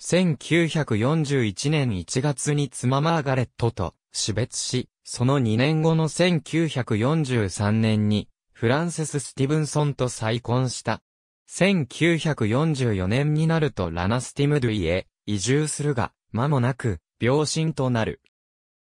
1941年1月に妻マーガレットと死別し、その2年後の1943年にフランセス・スティブンソンと再婚した。1944年になるとラナスティムドゥイへ移住するが、間もなく病身となる。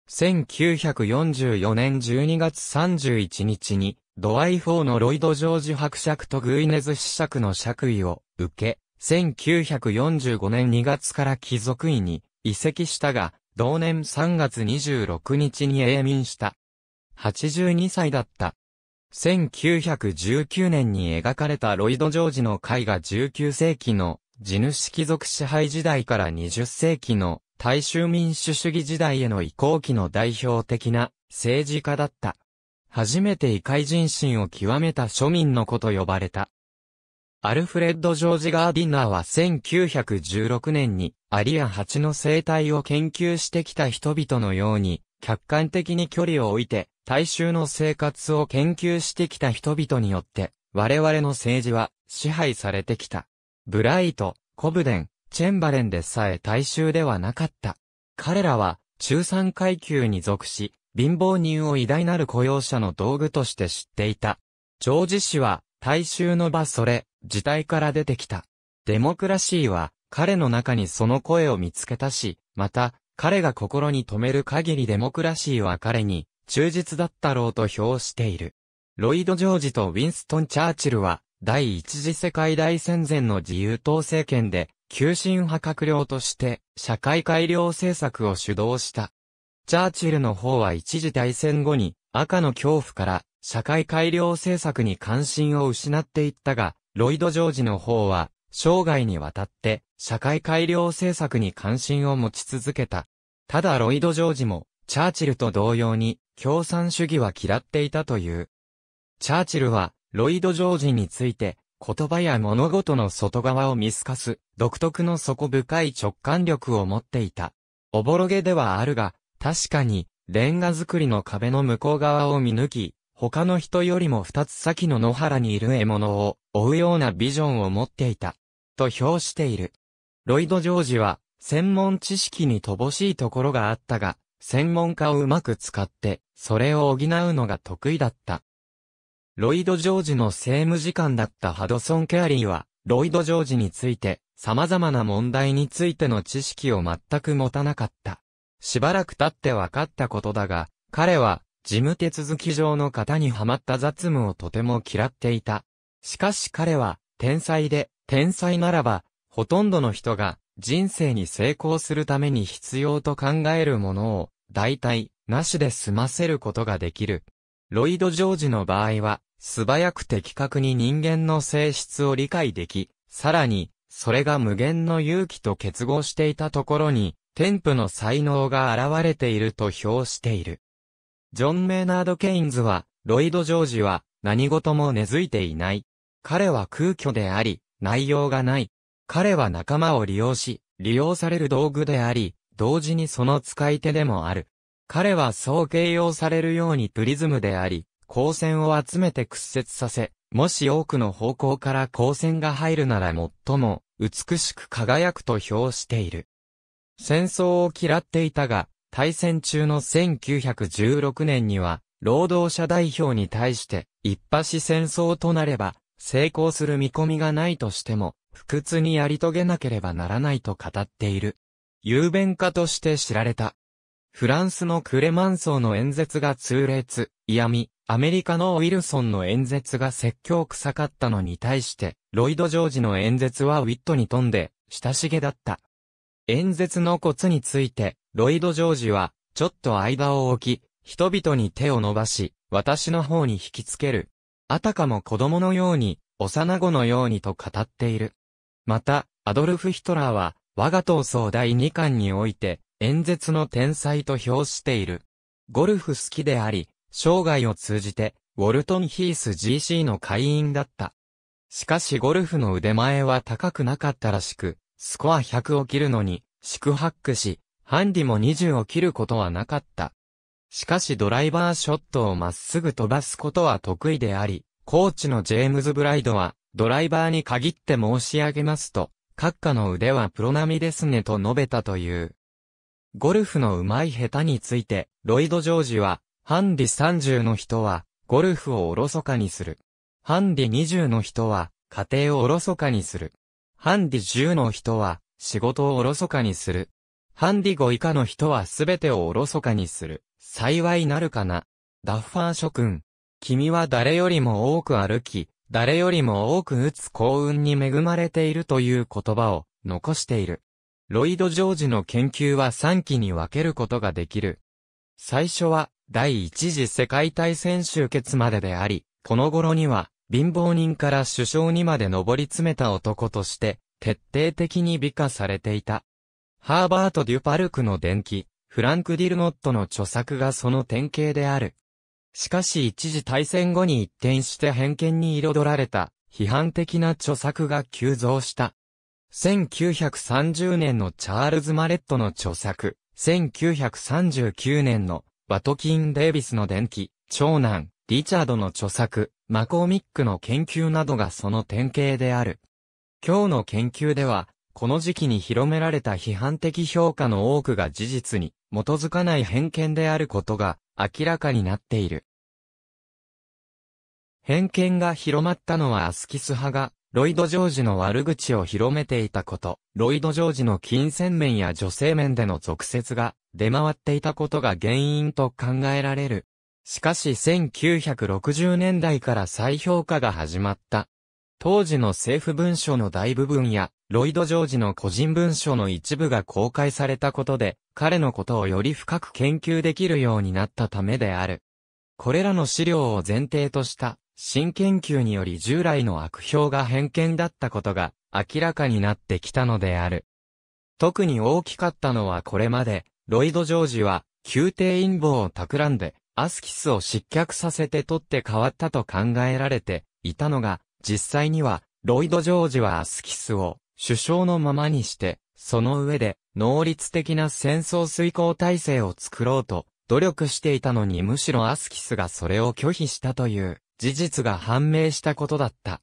1944年12月31日に、ドワイフォーのロイド・ジョージ伯爵とグイネズ子爵の爵位を受け、1945年2月から貴族位に移籍したが、同年3月26日に永眠した。82歳だった1919年に描かれたロイド・ジョージの絵画19世紀の地主貴族支配時代から20世紀の大衆民主主義時代への移行期の代表的な政治家だった。初めて異界人心を極めた庶民の子と呼ばれた。アルフレッド・ジョージ・ガーディナーは1916年にアリア8の生態を研究してきた人々のように客観的に距離を置いて、大衆の生活を研究してきた人々によって、我々の政治は支配されてきた。ブライト、コブデン、チェンバレンでさえ大衆ではなかった。彼らは中産階級に属し、貧乏人を偉大なる雇用者の道具として知っていた。ジョージ氏は大衆の場それ、時代から出てきた。デモクラシーは彼の中にその声を見つけたし、また彼が心に留める限りデモクラシーは彼に忠実だったろうと評している。ロイド・ジョージとウィンストン・チャーチルは、第一次世界大戦前の自由党政権で、急進派閣僚として、社会改良政策を主導した。チャーチルの方は一次大戦後に、赤の恐怖から、社会改良政策に関心を失っていったが、ロイド・ジョージの方は、生涯にわたって、社会改良政策に関心を持ち続けた。ただロイド・ジョージも、チャーチルと同様に、共産主義は嫌っていたという。チャーチルは、ロイド・ジョージについて、言葉や物事の外側を見透かす、独特の底深い直感力を持っていた。おぼろげではあるが、確かに、レンガ作りの壁の向こう側を見抜き、他の人よりも二つ先の野原にいる獲物を追うようなビジョンを持っていた。と評している。ロイド・ジョージは、専門知識に乏しいところがあったが、専門家をうまく使って、それを補うのが得意だった。ロイド・ジョージの政務次官だったハドソン・ケアリーは、ロイド・ジョージについて、様々な問題についての知識を全く持たなかった。しばらく経って分かったことだが、彼は、事務手続き上の方にはまった雑務をとても嫌っていた。しかし彼は、天才で、天才ならば、ほとんどの人が人生に成功するために必要と考えるものを、大体、なしで済ませることができる。ロイド・ジョージの場合は、素早く的確に人間の性質を理解でき、さらに、それが無限の勇気と結合していたところに、天賦の才能が現れていると評している。ジョン・メイナード・ケインズは、ロイド・ジョージは、何事も根付いていない。彼は空虚であり、内容がない。彼は仲間を利用し、利用される道具であり、同時にその使い手でもある。彼はそう形容されるようにプリズムであり、光線を集めて屈折させ、もし多くの方向から光線が入るなら最も美しく輝くと評している。戦争を嫌っていたが、対戦中の1916年には、労働者代表に対して、一発戦争となれば、成功する見込みがないとしても、不屈にやり遂げなければならないと語っている。雄弁家として知られた。フランスのクレマンソーの演説が痛烈、嫌味、アメリカのウィルソンの演説が説教臭かったのに対して、ロイド・ジョージの演説はウィットに富んで、親しげだった。演説のコツについて、ロイド・ジョージは、ちょっと間を置き、人々に手を伸ばし、私の方に引きつける。あたかも子供のように、幼子のようにと語っている。また、アドルフ・ヒトラーは、我が闘争第2巻において、演説の天才と評している。ゴルフ好きであり、生涯を通じて、ウォルトン・ヒース GC の会員だった。しかしゴルフの腕前は高くなかったらしく、スコア100を切るのに、四苦八苦し、ハンディも20を切ることはなかった。しかしドライバーショットをまっすぐ飛ばすことは得意であり、コーチのジェームズ・ブライドは、ドライバーに限って申し上げますと、閣下の腕はプロ並みですねと述べたという。ゴルフの上手い下手について、ロイド・ジョージは、ハンディ30の人は、ゴルフをおろそかにする。ハンディ20の人は、家庭をおろそかにする。ハンディ10の人は、仕事をおろそかにする。ハンディ5以下の人はすべてをおろそかにする。幸いなるかな。ダッファー諸君。君は誰よりも多く歩き、誰よりも多く打つ幸運に恵まれているという言葉を残している。ロイド・ジョージの研究は3期に分けることができる。最初は第一次世界大戦終結までであり、この頃には貧乏人から首相にまで上り詰めた男として徹底的に美化されていた。ハーバート・デュパルクの伝記、フランク・ディルノットの著作がその典型である。しかし一時大戦後に一転して偏見に彩られた、批判的な著作が急増した。1930年のチャールズ・マレットの著作、1939年のワトキン・デイビスの伝記、長男、リチャードの著作、マコーミックの研究などがその典型である。今日の研究では、この時期に広められた批判的評価の多くが事実に基づかない偏見であることが明らかになっている。偏見が広まったのはアスキス派が、ロイド・ジョージの悪口を広めていたこと、ロイド・ジョージの金銭面や女性面での俗説が出回っていたことが原因と考えられる。しかし1960年代から再評価が始まった。当時の政府文書の大部分や、ロイド・ジョージの個人文書の一部が公開されたことで、彼のことをより深く研究できるようになったためである。これらの資料を前提とした、新研究により従来の悪評が偏見だったことが明らかになってきたのである。特に大きかったのはこれまで、ロイド・ジョージは、宮廷陰謀を企んで、アスキスを失脚させて取って変わったと考えられていたのが、実際には、ロイド・ジョージはアスキスを首相のままにして、その上で、能率的な戦争遂行体制を作ろうと努力していたのにむしろアスキスがそれを拒否したという事実が判明したことだった。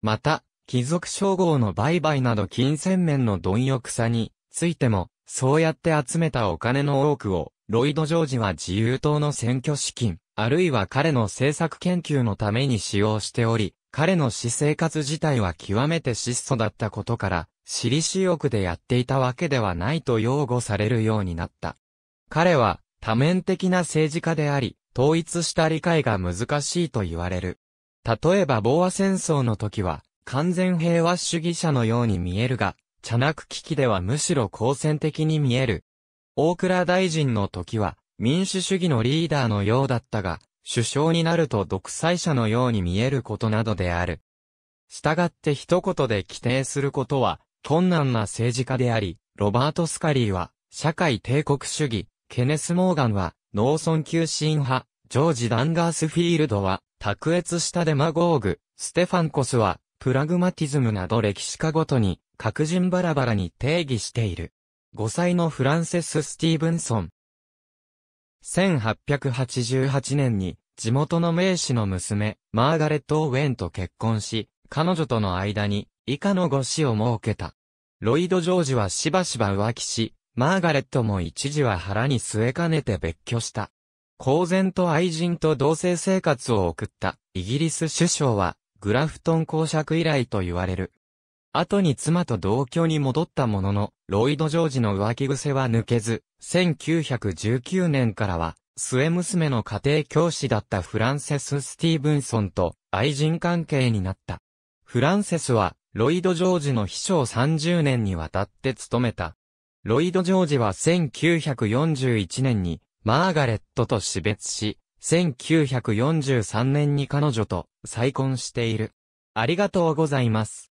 また、貴族称号の売買など金銭面の貪欲さについても、そうやって集めたお金の多くを、ロイド・ジョージは自由党の選挙資金、あるいは彼の政策研究のために使用しており、彼の私生活自体は極めて質素だったことから、私利私欲でやっていたわけではないと擁護されるようになった。彼は多面的な政治家であり、統一した理解が難しいと言われる。例えば防和戦争の時は、完全平和主義者のように見えるが、茶なく危機ではむしろ好戦的に見える。大倉大臣の時は、民主主義のリーダーのようだったが、首相になると独裁者のように見えることなどである。従って一言で規定することは、困難な政治家であり、ロバート・スカリーは、社会帝国主義、ケネス・モーガンは、農村急進派、ジョージ・ダンガースフィールドは、卓越したデマゴーグ、ステファンコスは、プラグマティズムなど歴史家ごとに、各人バラバラに定義している。5歳のフランセス・スティーブンソン、1888年に、地元の名士の娘、マーガレット・ウェンと結婚し、彼女との間に、以下の御子を設けた。ロイド・ジョージはしばしば浮気し、マーガレットも一時は腹に据えかねて別居した。公然と愛人と同性生活を送ったイギリス首相はグラフトン公爵以来と言われる後に妻と同居に戻ったものの、ロイド・ジョージの浮気癖は抜けず、1919年からは、末娘の家庭教師だったフランセス・スティーブンソンと愛人関係になった。フランセスは、ロイド・ジョージの秘書を30年にわたって務めた。ロイド・ジョージは1941年に、マーガレットと死別し、1943年に彼女と再婚している。ありがとうございます。